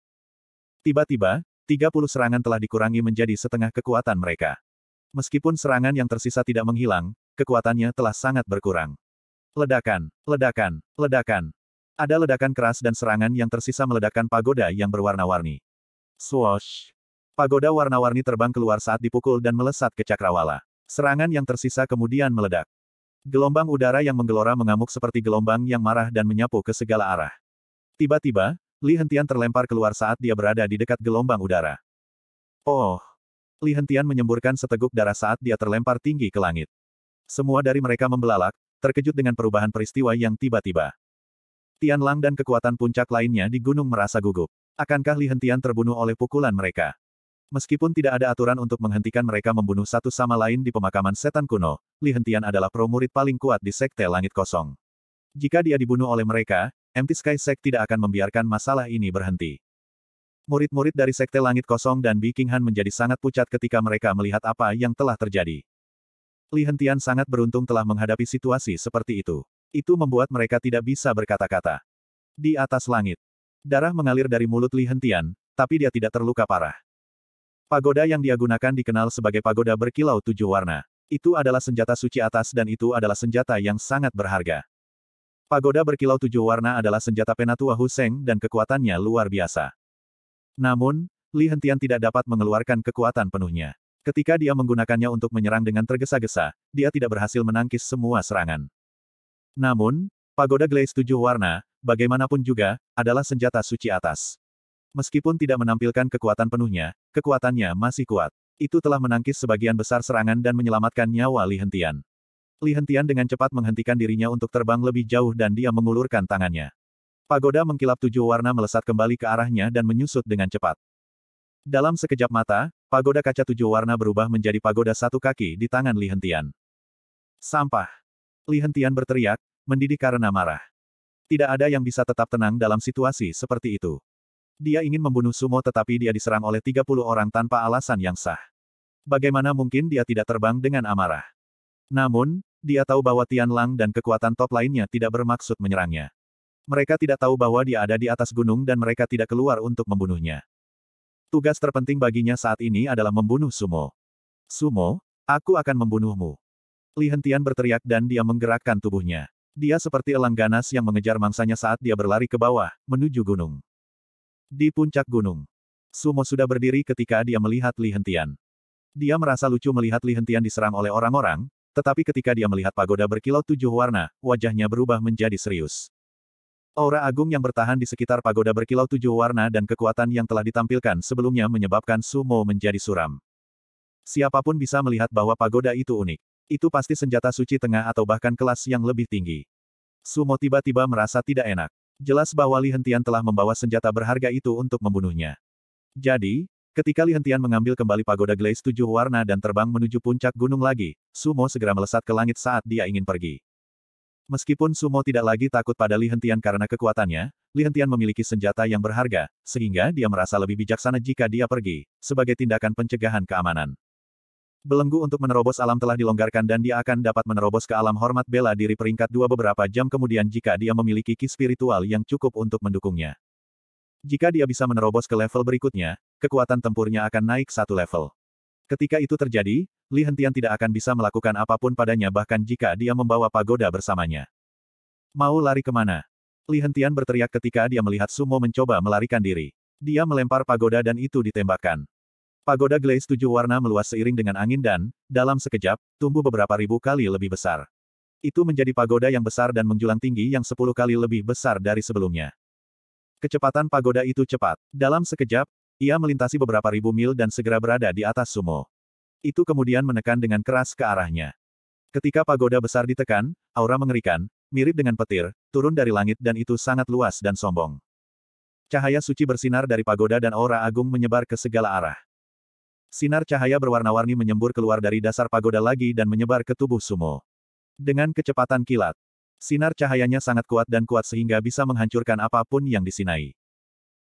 Tiba-tiba, 30 serangan telah dikurangi menjadi setengah kekuatan mereka. Meskipun serangan yang tersisa tidak menghilang, kekuatannya telah sangat berkurang. Ledakan, ledakan, ledakan. Ada ledakan keras dan serangan yang tersisa meledakkan pagoda yang berwarna-warni. Swoosh. Pagoda warna-warni terbang keluar saat dipukul dan melesat ke cakrawala. Serangan yang tersisa kemudian meledak. Gelombang udara yang menggelora mengamuk seperti gelombang yang marah dan menyapu ke segala arah. Tiba-tiba, Li Hentian terlempar keluar saat dia berada di dekat gelombang udara. Oh! Li Hentian menyemburkan seteguk darah saat dia terlempar tinggi ke langit. Semua dari mereka membelalak, terkejut dengan perubahan peristiwa yang tiba-tiba. Tian Lang dan kekuatan puncak lainnya di gunung merasa gugup. Akankah Li Hentian terbunuh oleh pukulan mereka? Meskipun tidak ada aturan untuk menghentikan mereka membunuh satu sama lain di pemakaman setan kuno, Li Hentian adalah pro paling kuat di Sekte Langit Kosong. Jika dia dibunuh oleh mereka, Empty Sky Sect tidak akan membiarkan masalah ini berhenti. Murid-murid dari Sekte Langit Kosong dan Biking Han menjadi sangat pucat ketika mereka melihat apa yang telah terjadi. Li Hentian sangat beruntung telah menghadapi situasi seperti itu. Itu membuat mereka tidak bisa berkata-kata. Di atas langit. Darah mengalir dari mulut Li Hentian, tapi dia tidak terluka parah. Pagoda yang dia gunakan dikenal sebagai pagoda berkilau tujuh warna. Itu adalah senjata suci atas dan itu adalah senjata yang sangat berharga. Pagoda berkilau tujuh warna adalah senjata Penatua Huseng dan kekuatannya luar biasa. Namun, Li Hentian tidak dapat mengeluarkan kekuatan penuhnya. Ketika dia menggunakannya untuk menyerang dengan tergesa-gesa, dia tidak berhasil menangkis semua serangan. Namun, Pagoda Glaze tujuh warna, bagaimanapun juga, adalah senjata suci atas. Meskipun tidak menampilkan kekuatan penuhnya, kekuatannya masih kuat. Itu telah menangkis sebagian besar serangan dan menyelamatkan nyawa Li Hentian. Li Hentian dengan cepat menghentikan dirinya untuk terbang lebih jauh dan dia mengulurkan tangannya. Pagoda mengkilap tujuh warna melesat kembali ke arahnya dan menyusut dengan cepat. Dalam sekejap mata, pagoda kaca tujuh warna berubah menjadi pagoda satu kaki di tangan Li Hentian. Sampah! Li Hentian berteriak, mendidih karena marah. Tidak ada yang bisa tetap tenang dalam situasi seperti itu. Dia ingin membunuh Sumo tetapi dia diserang oleh 30 orang tanpa alasan yang sah. Bagaimana mungkin dia tidak terbang dengan amarah? Namun, dia tahu bahwa Tian Lang dan kekuatan top lainnya tidak bermaksud menyerangnya. Mereka tidak tahu bahwa dia ada di atas gunung dan mereka tidak keluar untuk membunuhnya. Tugas terpenting baginya saat ini adalah membunuh Sumo. Sumo, aku akan membunuhmu. Li Hentian berteriak dan dia menggerakkan tubuhnya. Dia seperti elang ganas yang mengejar mangsanya saat dia berlari ke bawah, menuju gunung. Di puncak gunung, Sumo sudah berdiri ketika dia melihat Li Hentian. Dia merasa lucu melihat Li Hentian diserang oleh orang-orang, tetapi ketika dia melihat pagoda berkilau tujuh warna, wajahnya berubah menjadi serius. Aura agung yang bertahan di sekitar pagoda berkilau tujuh warna dan kekuatan yang telah ditampilkan sebelumnya menyebabkan Sumo menjadi suram. Siapapun bisa melihat bahwa pagoda itu unik. Itu pasti senjata suci tengah atau bahkan kelas yang lebih tinggi. Sumo tiba-tiba merasa tidak enak. Jelas bahwa Li Hentian telah membawa senjata berharga itu untuk membunuhnya. Jadi, Ketika Li Hentian mengambil kembali pagoda Glaze tujuh warna dan terbang menuju puncak gunung lagi, Sumo segera melesat ke langit saat dia ingin pergi. Meskipun Sumo tidak lagi takut pada Li Hentian karena kekuatannya, Li Hentian memiliki senjata yang berharga, sehingga dia merasa lebih bijaksana jika dia pergi, sebagai tindakan pencegahan keamanan. Belenggu untuk menerobos alam telah dilonggarkan dan dia akan dapat menerobos ke alam hormat bela diri peringkat dua beberapa jam kemudian jika dia memiliki ki spiritual yang cukup untuk mendukungnya. Jika dia bisa menerobos ke level berikutnya, kekuatan tempurnya akan naik satu level. Ketika itu terjadi, Li Hentian tidak akan bisa melakukan apapun padanya bahkan jika dia membawa pagoda bersamanya. Mau lari kemana? Li Hentian berteriak ketika dia melihat Sumo mencoba melarikan diri. Dia melempar pagoda dan itu ditembakkan. Pagoda glaze tujuh warna meluas seiring dengan angin dan, dalam sekejap, tumbuh beberapa ribu kali lebih besar. Itu menjadi pagoda yang besar dan menjulang tinggi yang sepuluh kali lebih besar dari sebelumnya. Kecepatan pagoda itu cepat. Dalam sekejap, ia melintasi beberapa ribu mil dan segera berada di atas sumo. Itu kemudian menekan dengan keras ke arahnya. Ketika pagoda besar ditekan, aura mengerikan, mirip dengan petir, turun dari langit dan itu sangat luas dan sombong. Cahaya suci bersinar dari pagoda dan aura agung menyebar ke segala arah. Sinar cahaya berwarna-warni menyembur keluar dari dasar pagoda lagi dan menyebar ke tubuh sumo. Dengan kecepatan kilat, sinar cahayanya sangat kuat dan kuat sehingga bisa menghancurkan apapun yang disinai.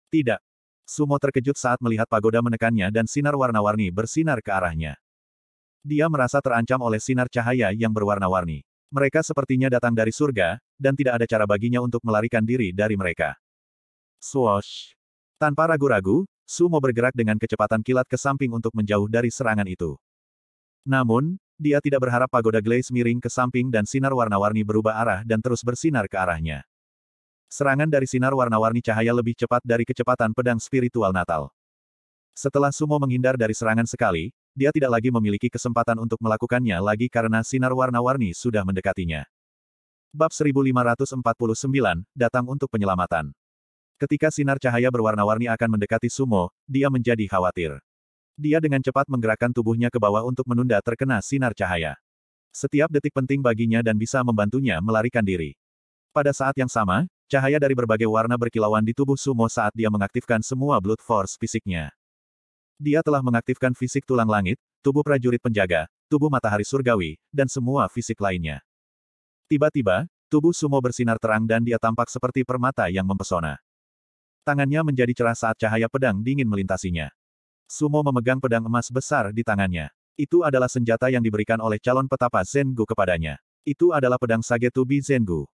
Tidak, Sumo terkejut saat melihat pagoda menekannya dan sinar warna-warni bersinar ke arahnya. Dia merasa terancam oleh sinar cahaya yang berwarna-warni. Mereka sepertinya datang dari surga, dan tidak ada cara baginya untuk melarikan diri dari mereka. Swoosh! Tanpa ragu-ragu, Sumo bergerak dengan kecepatan kilat ke samping untuk menjauh dari serangan itu. Namun, dia tidak berharap pagoda Glaze miring ke samping dan sinar warna-warni berubah arah dan terus bersinar ke arahnya. Serangan dari sinar warna-warni cahaya lebih cepat dari kecepatan pedang spiritual Natal. Setelah Sumo menghindar dari serangan sekali, dia tidak lagi memiliki kesempatan untuk melakukannya lagi karena sinar warna-warni sudah mendekatinya. Bab 1549, datang untuk penyelamatan. Ketika sinar cahaya berwarna-warni akan mendekati Sumo, dia menjadi khawatir. Dia dengan cepat menggerakkan tubuhnya ke bawah untuk menunda terkena sinar cahaya. Setiap detik penting baginya dan bisa membantunya melarikan diri. Pada saat yang sama, Cahaya dari berbagai warna berkilauan di tubuh Sumo saat dia mengaktifkan semua Blood Force fisiknya. Dia telah mengaktifkan fisik tulang langit, tubuh prajurit penjaga, tubuh matahari surgawi, dan semua fisik lainnya. Tiba-tiba, tubuh Sumo bersinar terang dan dia tampak seperti permata yang mempesona. Tangannya menjadi cerah saat cahaya pedang dingin melintasinya. Sumo memegang pedang emas besar di tangannya. Itu adalah senjata yang diberikan oleh calon petapa Zengu kepadanya. Itu adalah pedang Sage Sagetubi Zengu.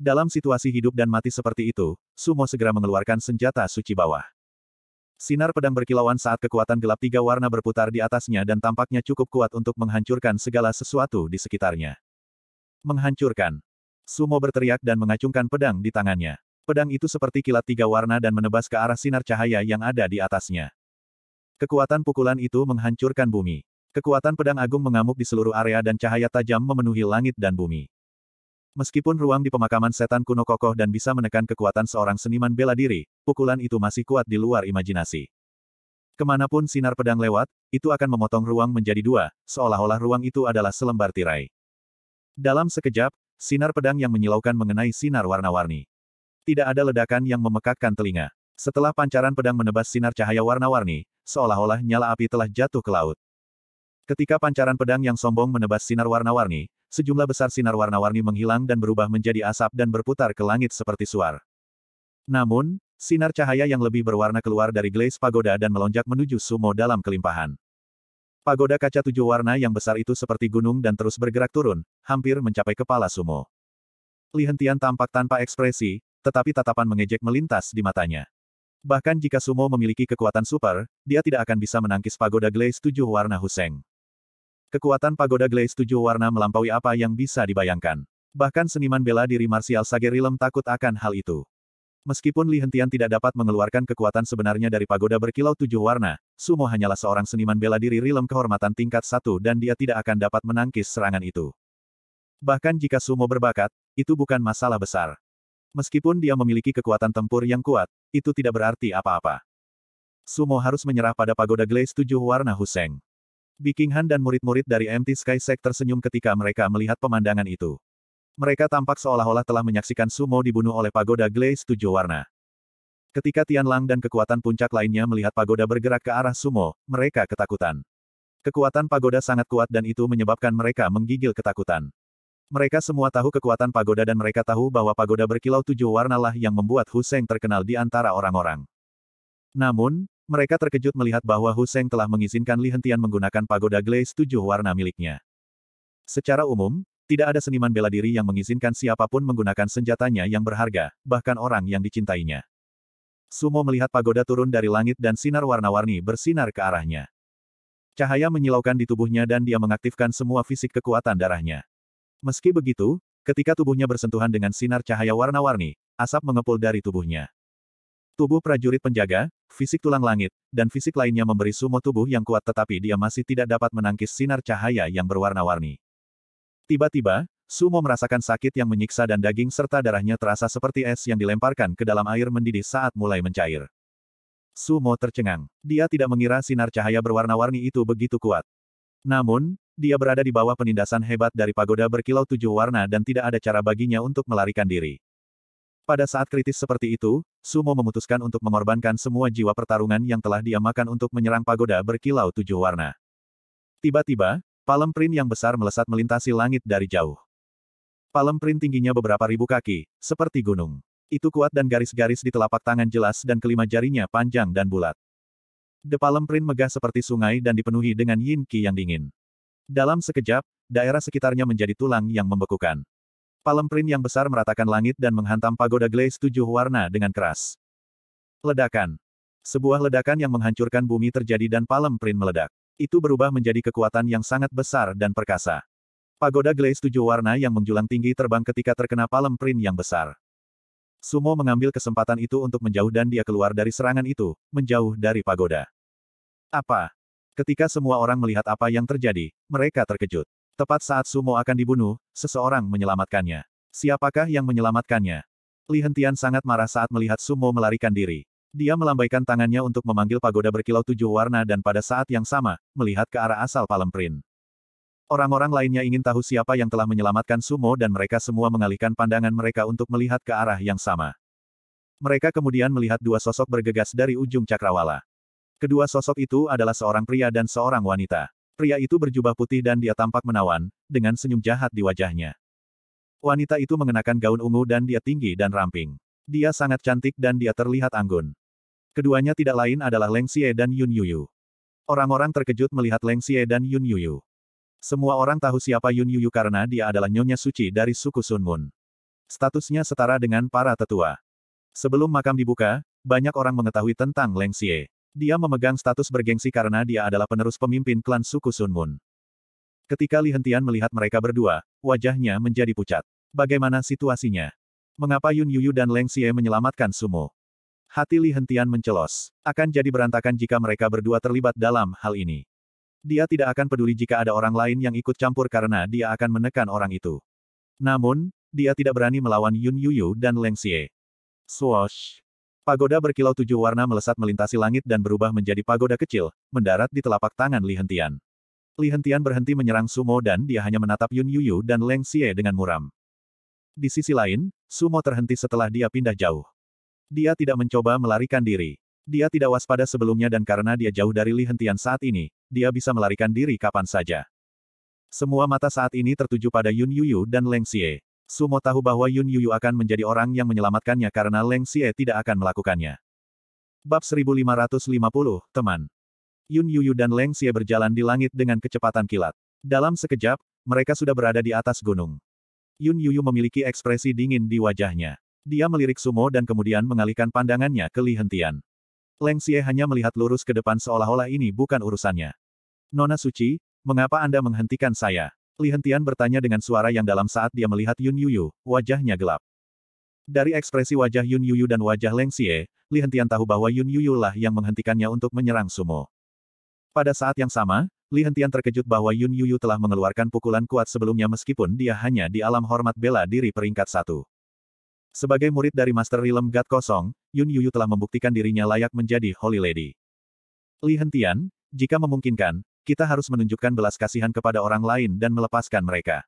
Dalam situasi hidup dan mati seperti itu, Sumo segera mengeluarkan senjata suci bawah. Sinar pedang berkilauan saat kekuatan gelap tiga warna berputar di atasnya dan tampaknya cukup kuat untuk menghancurkan segala sesuatu di sekitarnya. Menghancurkan. Sumo berteriak dan mengacungkan pedang di tangannya. Pedang itu seperti kilat tiga warna dan menebas ke arah sinar cahaya yang ada di atasnya. Kekuatan pukulan itu menghancurkan bumi. Kekuatan pedang agung mengamuk di seluruh area dan cahaya tajam memenuhi langit dan bumi. Meskipun ruang di pemakaman setan kuno kokoh dan bisa menekan kekuatan seorang seniman bela diri, pukulan itu masih kuat di luar imajinasi. Kemanapun sinar pedang lewat, itu akan memotong ruang menjadi dua, seolah-olah ruang itu adalah selembar tirai. Dalam sekejap, sinar pedang yang menyilaukan mengenai sinar warna-warni. Tidak ada ledakan yang memekakkan telinga. Setelah pancaran pedang menebas sinar cahaya warna-warni, seolah-olah nyala api telah jatuh ke laut. Ketika pancaran pedang yang sombong menebas sinar warna-warni, sejumlah besar sinar warna-warni menghilang dan berubah menjadi asap dan berputar ke langit seperti suar. Namun, sinar cahaya yang lebih berwarna keluar dari glaze pagoda dan melonjak menuju sumo dalam kelimpahan. Pagoda kaca tujuh warna yang besar itu seperti gunung dan terus bergerak turun, hampir mencapai kepala sumo. Lihentian tampak tanpa ekspresi, tetapi tatapan mengejek melintas di matanya. Bahkan jika Sumo memiliki kekuatan super, dia tidak akan bisa menangkis pagoda Glaze tujuh warna Huseng. Kekuatan pagoda Glaze tujuh warna melampaui apa yang bisa dibayangkan. Bahkan seniman bela diri Martial Sagerilem takut akan hal itu. Meskipun Li Hentian tidak dapat mengeluarkan kekuatan sebenarnya dari pagoda berkilau tujuh warna, Sumo hanyalah seorang seniman bela diri Rilem kehormatan tingkat satu dan dia tidak akan dapat menangkis serangan itu. Bahkan jika Sumo berbakat, itu bukan masalah besar. Meskipun dia memiliki kekuatan tempur yang kuat, itu tidak berarti apa-apa. Sumo harus menyerah pada pagoda Glaze tujuh warna Huseng. Biking Han dan murid-murid dari MT Sky Sect tersenyum ketika mereka melihat pemandangan itu. Mereka tampak seolah-olah telah menyaksikan Sumo dibunuh oleh pagoda Glaze tujuh warna. Ketika Tian Lang dan kekuatan puncak lainnya melihat pagoda bergerak ke arah Sumo, mereka ketakutan. Kekuatan pagoda sangat kuat dan itu menyebabkan mereka menggigil ketakutan. Mereka semua tahu kekuatan pagoda dan mereka tahu bahwa pagoda berkilau tujuh lah yang membuat Huseng terkenal di antara orang-orang. Namun, mereka terkejut melihat bahwa Huseng telah mengizinkan Li Hentian menggunakan pagoda glaze tujuh warna miliknya. Secara umum, tidak ada seniman bela diri yang mengizinkan siapapun menggunakan senjatanya yang berharga, bahkan orang yang dicintainya. Sumo melihat pagoda turun dari langit dan sinar warna-warni bersinar ke arahnya. Cahaya menyilaukan di tubuhnya dan dia mengaktifkan semua fisik kekuatan darahnya. Meski begitu, ketika tubuhnya bersentuhan dengan sinar cahaya warna-warni, asap mengepul dari tubuhnya. Tubuh prajurit penjaga, fisik tulang langit, dan fisik lainnya memberi sumo tubuh yang kuat tetapi dia masih tidak dapat menangkis sinar cahaya yang berwarna-warni. Tiba-tiba, Sumo merasakan sakit yang menyiksa dan daging serta darahnya terasa seperti es yang dilemparkan ke dalam air mendidih saat mulai mencair. Sumo tercengang. Dia tidak mengira sinar cahaya berwarna-warni itu begitu kuat. Namun, dia berada di bawah penindasan hebat dari pagoda berkilau tujuh warna dan tidak ada cara baginya untuk melarikan diri. Pada saat kritis seperti itu, Sumo memutuskan untuk mengorbankan semua jiwa pertarungan yang telah dia makan untuk menyerang pagoda berkilau tujuh warna. Tiba-tiba, palem print yang besar melesat melintasi langit dari jauh. Palem print tingginya beberapa ribu kaki, seperti gunung. Itu kuat dan garis-garis di telapak tangan jelas dan kelima jarinya panjang dan bulat. The palem print megah seperti sungai dan dipenuhi dengan yin qi yang dingin. Dalam sekejap, daerah sekitarnya menjadi tulang yang membekukan. Palem print yang besar meratakan langit dan menghantam pagoda Glaze tujuh warna dengan keras. Ledakan. Sebuah ledakan yang menghancurkan bumi terjadi dan palem print meledak. Itu berubah menjadi kekuatan yang sangat besar dan perkasa. Pagoda Glaze tujuh warna yang menjulang tinggi terbang ketika terkena palem print yang besar. Sumo mengambil kesempatan itu untuk menjauh dan dia keluar dari serangan itu, menjauh dari pagoda. Apa? Ketika semua orang melihat apa yang terjadi, mereka terkejut. Tepat saat Sumo akan dibunuh, seseorang menyelamatkannya. Siapakah yang menyelamatkannya? Li Hentian sangat marah saat melihat Sumo melarikan diri. Dia melambaikan tangannya untuk memanggil pagoda berkilau tujuh warna dan pada saat yang sama, melihat ke arah asal Palem palemprin. Orang-orang lainnya ingin tahu siapa yang telah menyelamatkan Sumo dan mereka semua mengalihkan pandangan mereka untuk melihat ke arah yang sama. Mereka kemudian melihat dua sosok bergegas dari ujung cakrawala. Kedua sosok itu adalah seorang pria dan seorang wanita. Pria itu berjubah putih dan dia tampak menawan, dengan senyum jahat di wajahnya. Wanita itu mengenakan gaun ungu dan dia tinggi dan ramping. Dia sangat cantik dan dia terlihat anggun. Keduanya tidak lain adalah Leng Xie dan Yun Yuyu. Orang-orang terkejut melihat Leng Xie dan Yun Yuyu. Semua orang tahu siapa Yun Yuyu karena dia adalah nyonya suci dari suku Sun Moon. Statusnya setara dengan para tetua. Sebelum makam dibuka, banyak orang mengetahui tentang Leng Xie. Dia memegang status bergengsi karena dia adalah penerus pemimpin klan suku Sun Moon. Ketika Li Hentian melihat mereka berdua, wajahnya menjadi pucat. Bagaimana situasinya? Mengapa Yun Yuyu dan Leng Xie menyelamatkan Sumo? Hati Li Hentian mencelos. Akan jadi berantakan jika mereka berdua terlibat dalam hal ini. Dia tidak akan peduli jika ada orang lain yang ikut campur karena dia akan menekan orang itu. Namun, dia tidak berani melawan Yun Yuyu dan Leng Xie. Swoosh! Pagoda berkilau tujuh warna melesat melintasi langit dan berubah menjadi pagoda kecil, mendarat di telapak tangan Li Hentian. Li Hentian berhenti menyerang Sumo dan dia hanya menatap Yun Yuyu dan Leng Xie dengan muram. Di sisi lain, Sumo terhenti setelah dia pindah jauh. Dia tidak mencoba melarikan diri. Dia tidak waspada sebelumnya dan karena dia jauh dari Li Hentian saat ini, dia bisa melarikan diri kapan saja. Semua mata saat ini tertuju pada Yun Yuyu dan Leng Xie. Sumo tahu bahwa Yun Yuyu akan menjadi orang yang menyelamatkannya karena Leng Xie tidak akan melakukannya. Bab 1550, Teman Yun Yuyu dan Leng Xie berjalan di langit dengan kecepatan kilat. Dalam sekejap, mereka sudah berada di atas gunung. Yun Yuyu memiliki ekspresi dingin di wajahnya. Dia melirik Sumo dan kemudian mengalihkan pandangannya ke Li Hentian. Leng Xie hanya melihat lurus ke depan seolah-olah ini bukan urusannya. Nona Suci, mengapa Anda menghentikan saya? Li Hentian bertanya dengan suara yang dalam saat dia melihat Yun Yuyu, wajahnya gelap. Dari ekspresi wajah Yun Yuyu dan wajah Leng Xie, Li Hentian tahu bahwa Yun Yuyu lah yang menghentikannya untuk menyerang Sumo. Pada saat yang sama, Li Hentian terkejut bahwa Yun Yuyu telah mengeluarkan pukulan kuat sebelumnya meskipun dia hanya di alam hormat bela diri peringkat satu. Sebagai murid dari Master Realm God Kosong, Yun Yuyu telah membuktikan dirinya layak menjadi Holy Lady. Li Hentian, jika memungkinkan, kita harus menunjukkan belas kasihan kepada orang lain dan melepaskan mereka.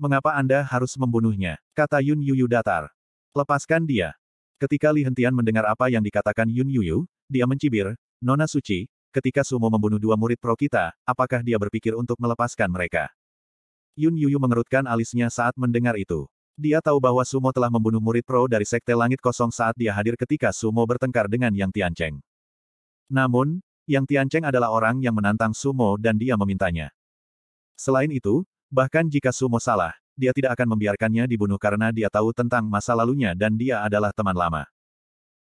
Mengapa Anda harus membunuhnya? Kata Yun Yuyu datar. Lepaskan dia. Ketika Li Hentian mendengar apa yang dikatakan Yun Yuyu, dia mencibir, Nona Suci, ketika Sumo membunuh dua murid pro kita, apakah dia berpikir untuk melepaskan mereka? Yun Yuyu mengerutkan alisnya saat mendengar itu. Dia tahu bahwa Sumo telah membunuh murid pro dari Sekte Langit Kosong saat dia hadir ketika Sumo bertengkar dengan Yang Tiancheng. Namun, yang Tiancheng adalah orang yang menantang Sumo dan dia memintanya. Selain itu, bahkan jika Sumo salah, dia tidak akan membiarkannya dibunuh karena dia tahu tentang masa lalunya dan dia adalah teman lama.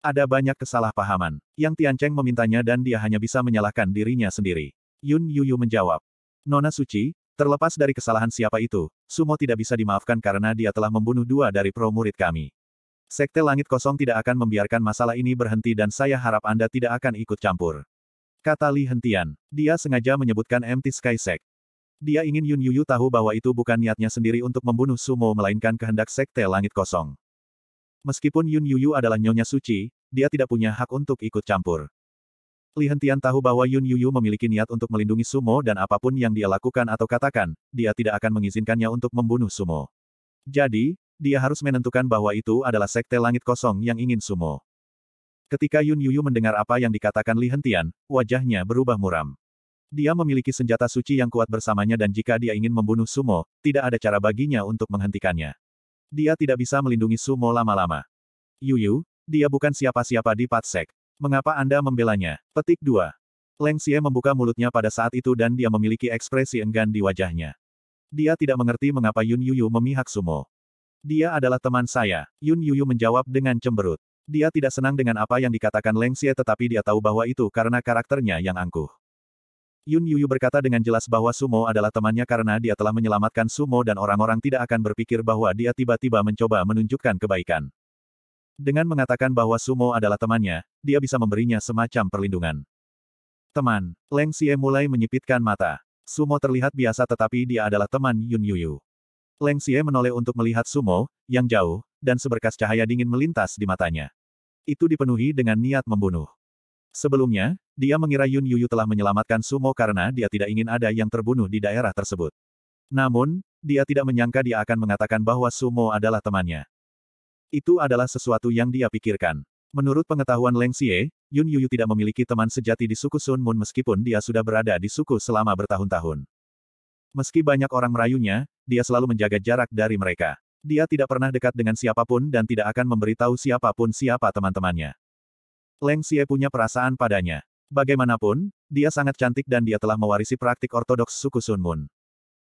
Ada banyak kesalahpahaman, yang Tiancheng memintanya dan dia hanya bisa menyalahkan dirinya sendiri. Yun Yuyu menjawab. Nona Suci, terlepas dari kesalahan siapa itu, Sumo tidak bisa dimaafkan karena dia telah membunuh dua dari pro murid kami. Sekte Langit Kosong tidak akan membiarkan masalah ini berhenti dan saya harap Anda tidak akan ikut campur. Kata Li Hentian. Dia sengaja menyebutkan Empty Sky Sect. Dia ingin Yun Yuyu tahu bahwa itu bukan niatnya sendiri untuk membunuh Sumo melainkan kehendak Sekte Langit Kosong. Meskipun Yun Yuyu adalah nyonya suci, dia tidak punya hak untuk ikut campur. Li Hentian tahu bahwa Yun Yuyu memiliki niat untuk melindungi Sumo dan apapun yang dia lakukan atau katakan, dia tidak akan mengizinkannya untuk membunuh Sumo. Jadi, dia harus menentukan bahwa itu adalah sekte langit kosong yang ingin Sumo. Ketika Yun Yuyu mendengar apa yang dikatakan Li Hentian, wajahnya berubah muram. Dia memiliki senjata suci yang kuat bersamanya dan jika dia ingin membunuh Sumo, tidak ada cara baginya untuk menghentikannya. Dia tidak bisa melindungi Sumo lama-lama. Yuyu, dia bukan siapa-siapa di Patsek. Mengapa Anda membelanya? Petik 2. Leng Xie membuka mulutnya pada saat itu dan dia memiliki ekspresi enggan di wajahnya. Dia tidak mengerti mengapa Yun Yuyu memihak Sumo. Dia adalah teman saya, Yun Yuyu menjawab dengan cemberut. Dia tidak senang dengan apa yang dikatakan Leng Xie tetapi dia tahu bahwa itu karena karakternya yang angkuh. Yun Yuyu berkata dengan jelas bahwa Sumo adalah temannya karena dia telah menyelamatkan Sumo dan orang-orang tidak akan berpikir bahwa dia tiba-tiba mencoba menunjukkan kebaikan. Dengan mengatakan bahwa Sumo adalah temannya, dia bisa memberinya semacam perlindungan. Teman, Leng Xie mulai menyipitkan mata. Sumo terlihat biasa tetapi dia adalah teman Yun Yuyu. Leng Xie menoleh untuk melihat Sumo, yang jauh, dan seberkas cahaya dingin melintas di matanya. Itu dipenuhi dengan niat membunuh. Sebelumnya, dia mengira Yun Yuyu telah menyelamatkan Sumo karena dia tidak ingin ada yang terbunuh di daerah tersebut. Namun, dia tidak menyangka dia akan mengatakan bahwa Sumo adalah temannya. Itu adalah sesuatu yang dia pikirkan. Menurut pengetahuan Leng Xie, Yun Yuyu tidak memiliki teman sejati di suku Sun Moon meskipun dia sudah berada di suku selama bertahun-tahun. Meski banyak orang merayunya, dia selalu menjaga jarak dari mereka. Dia tidak pernah dekat dengan siapapun dan tidak akan memberitahu siapapun siapa teman-temannya. Leng Xie punya perasaan padanya. Bagaimanapun, dia sangat cantik dan dia telah mewarisi praktik ortodoks suku Sun Moon.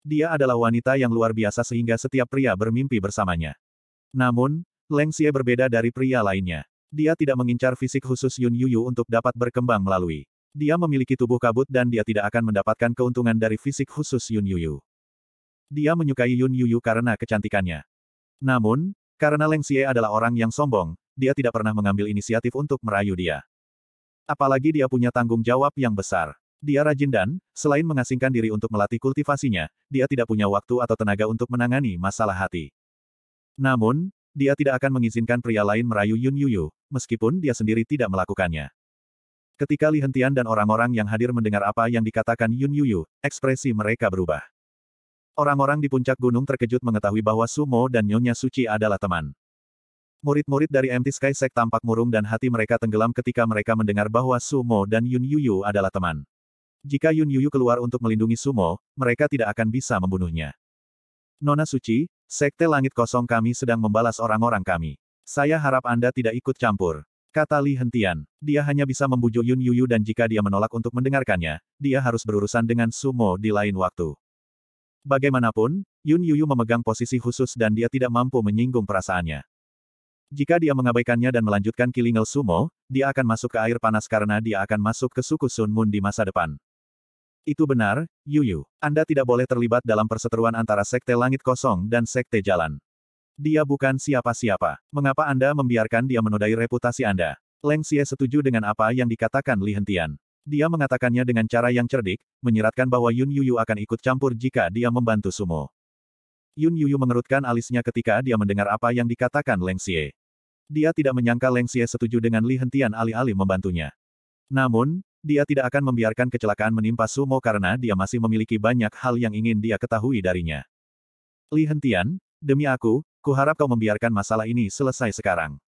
Dia adalah wanita yang luar biasa sehingga setiap pria bermimpi bersamanya. Namun, Leng Xie berbeda dari pria lainnya. Dia tidak mengincar fisik khusus Yun Yuyu untuk dapat berkembang melalui dia memiliki tubuh kabut dan dia tidak akan mendapatkan keuntungan dari fisik khusus Yun Yuyu. Dia menyukai Yun Yuyu karena kecantikannya. Namun, karena Leng Xie adalah orang yang sombong, dia tidak pernah mengambil inisiatif untuk merayu dia. Apalagi dia punya tanggung jawab yang besar. Dia rajin dan, selain mengasingkan diri untuk melatih kultivasinya, dia tidak punya waktu atau tenaga untuk menangani masalah hati. Namun, dia tidak akan mengizinkan pria lain merayu Yun Yuyu, meskipun dia sendiri tidak melakukannya. Ketika Li Hentian dan orang-orang yang hadir mendengar apa yang dikatakan Yun Yuyu, ekspresi mereka berubah. Orang-orang di puncak gunung terkejut mengetahui bahwa Sumo dan Nyonya Suci adalah teman. Murid-murid dari MT Sky Sect tampak murung dan hati mereka tenggelam ketika mereka mendengar bahwa Sumo dan Yun Yuyu adalah teman. Jika Yun Yuyu keluar untuk melindungi Sumo, mereka tidak akan bisa membunuhnya. Nona Suci, Sekte Langit Kosong kami sedang membalas orang-orang kami. Saya harap Anda tidak ikut campur. Kata Li Hentian, dia hanya bisa membujuk Yun Yuyu dan jika dia menolak untuk mendengarkannya, dia harus berurusan dengan Sumo di lain waktu. Bagaimanapun, Yun Yuyu memegang posisi khusus dan dia tidak mampu menyinggung perasaannya. Jika dia mengabaikannya dan melanjutkan Kilingel Sumo, dia akan masuk ke air panas karena dia akan masuk ke suku Sun Moon di masa depan. Itu benar, Yuyu. Anda tidak boleh terlibat dalam perseteruan antara Sekte Langit Kosong dan Sekte Jalan. Dia bukan siapa-siapa. Mengapa Anda membiarkan dia menodai reputasi Anda? Leng Xie setuju dengan apa yang dikatakan Li Hentian. Dia mengatakannya dengan cara yang cerdik, menyiratkan bahwa Yun Yuyu akan ikut campur jika dia membantu Sumo. Yun Yuyu mengerutkan alisnya ketika dia mendengar apa yang dikatakan Leng Xie. Dia tidak menyangka Leng Xie setuju dengan Li Hentian alih-alih membantunya. Namun, dia tidak akan membiarkan kecelakaan menimpa Sumo karena dia masih memiliki banyak hal yang ingin dia ketahui darinya. Li Hentian, demi aku, Kuharap kau membiarkan masalah ini selesai sekarang.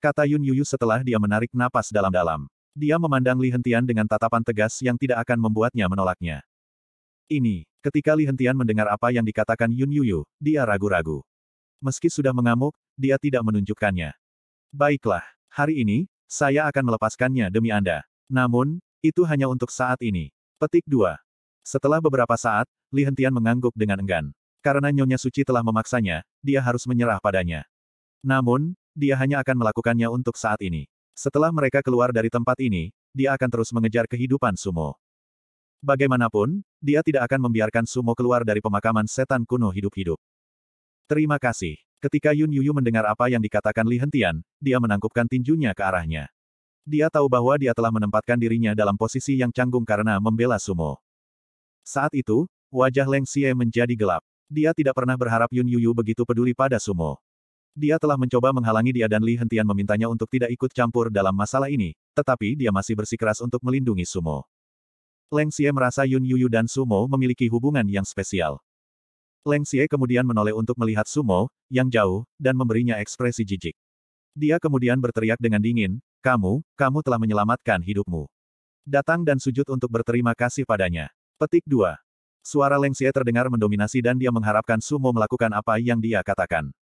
Kata Yun Yuyu setelah dia menarik napas dalam-dalam. Dia memandang Li Hentian dengan tatapan tegas yang tidak akan membuatnya menolaknya. Ini, ketika Li Hentian mendengar apa yang dikatakan Yun Yuyu, dia ragu-ragu. Meski sudah mengamuk, dia tidak menunjukkannya. Baiklah, hari ini, saya akan melepaskannya demi Anda. Namun, itu hanya untuk saat ini. Petik 2. Setelah beberapa saat, Li Hentian mengangguk dengan enggan. Karena Nyonya Suci telah memaksanya, dia harus menyerah padanya. Namun, dia hanya akan melakukannya untuk saat ini. Setelah mereka keluar dari tempat ini, dia akan terus mengejar kehidupan Sumo. Bagaimanapun, dia tidak akan membiarkan Sumo keluar dari pemakaman setan kuno hidup-hidup. Terima kasih. Ketika Yun Yuyu mendengar apa yang dikatakan Li Hentian, dia menangkupkan tinjunya ke arahnya. Dia tahu bahwa dia telah menempatkan dirinya dalam posisi yang canggung karena membela Sumo. Saat itu, wajah Leng Xie menjadi gelap. Dia tidak pernah berharap Yun Yuyu begitu peduli pada Sumo. Dia telah mencoba menghalangi dia dan Li Hentian memintanya untuk tidak ikut campur dalam masalah ini, tetapi dia masih bersikeras untuk melindungi Sumo. Leng Xie merasa Yun Yuyu dan Sumo memiliki hubungan yang spesial. Leng Xie kemudian menoleh untuk melihat Sumo, yang jauh, dan memberinya ekspresi jijik. Dia kemudian berteriak dengan dingin, kamu, kamu telah menyelamatkan hidupmu. Datang dan sujud untuk berterima kasih padanya. Petik 2. Suara Xie terdengar mendominasi dan dia mengharapkan Sumo melakukan apa yang dia katakan.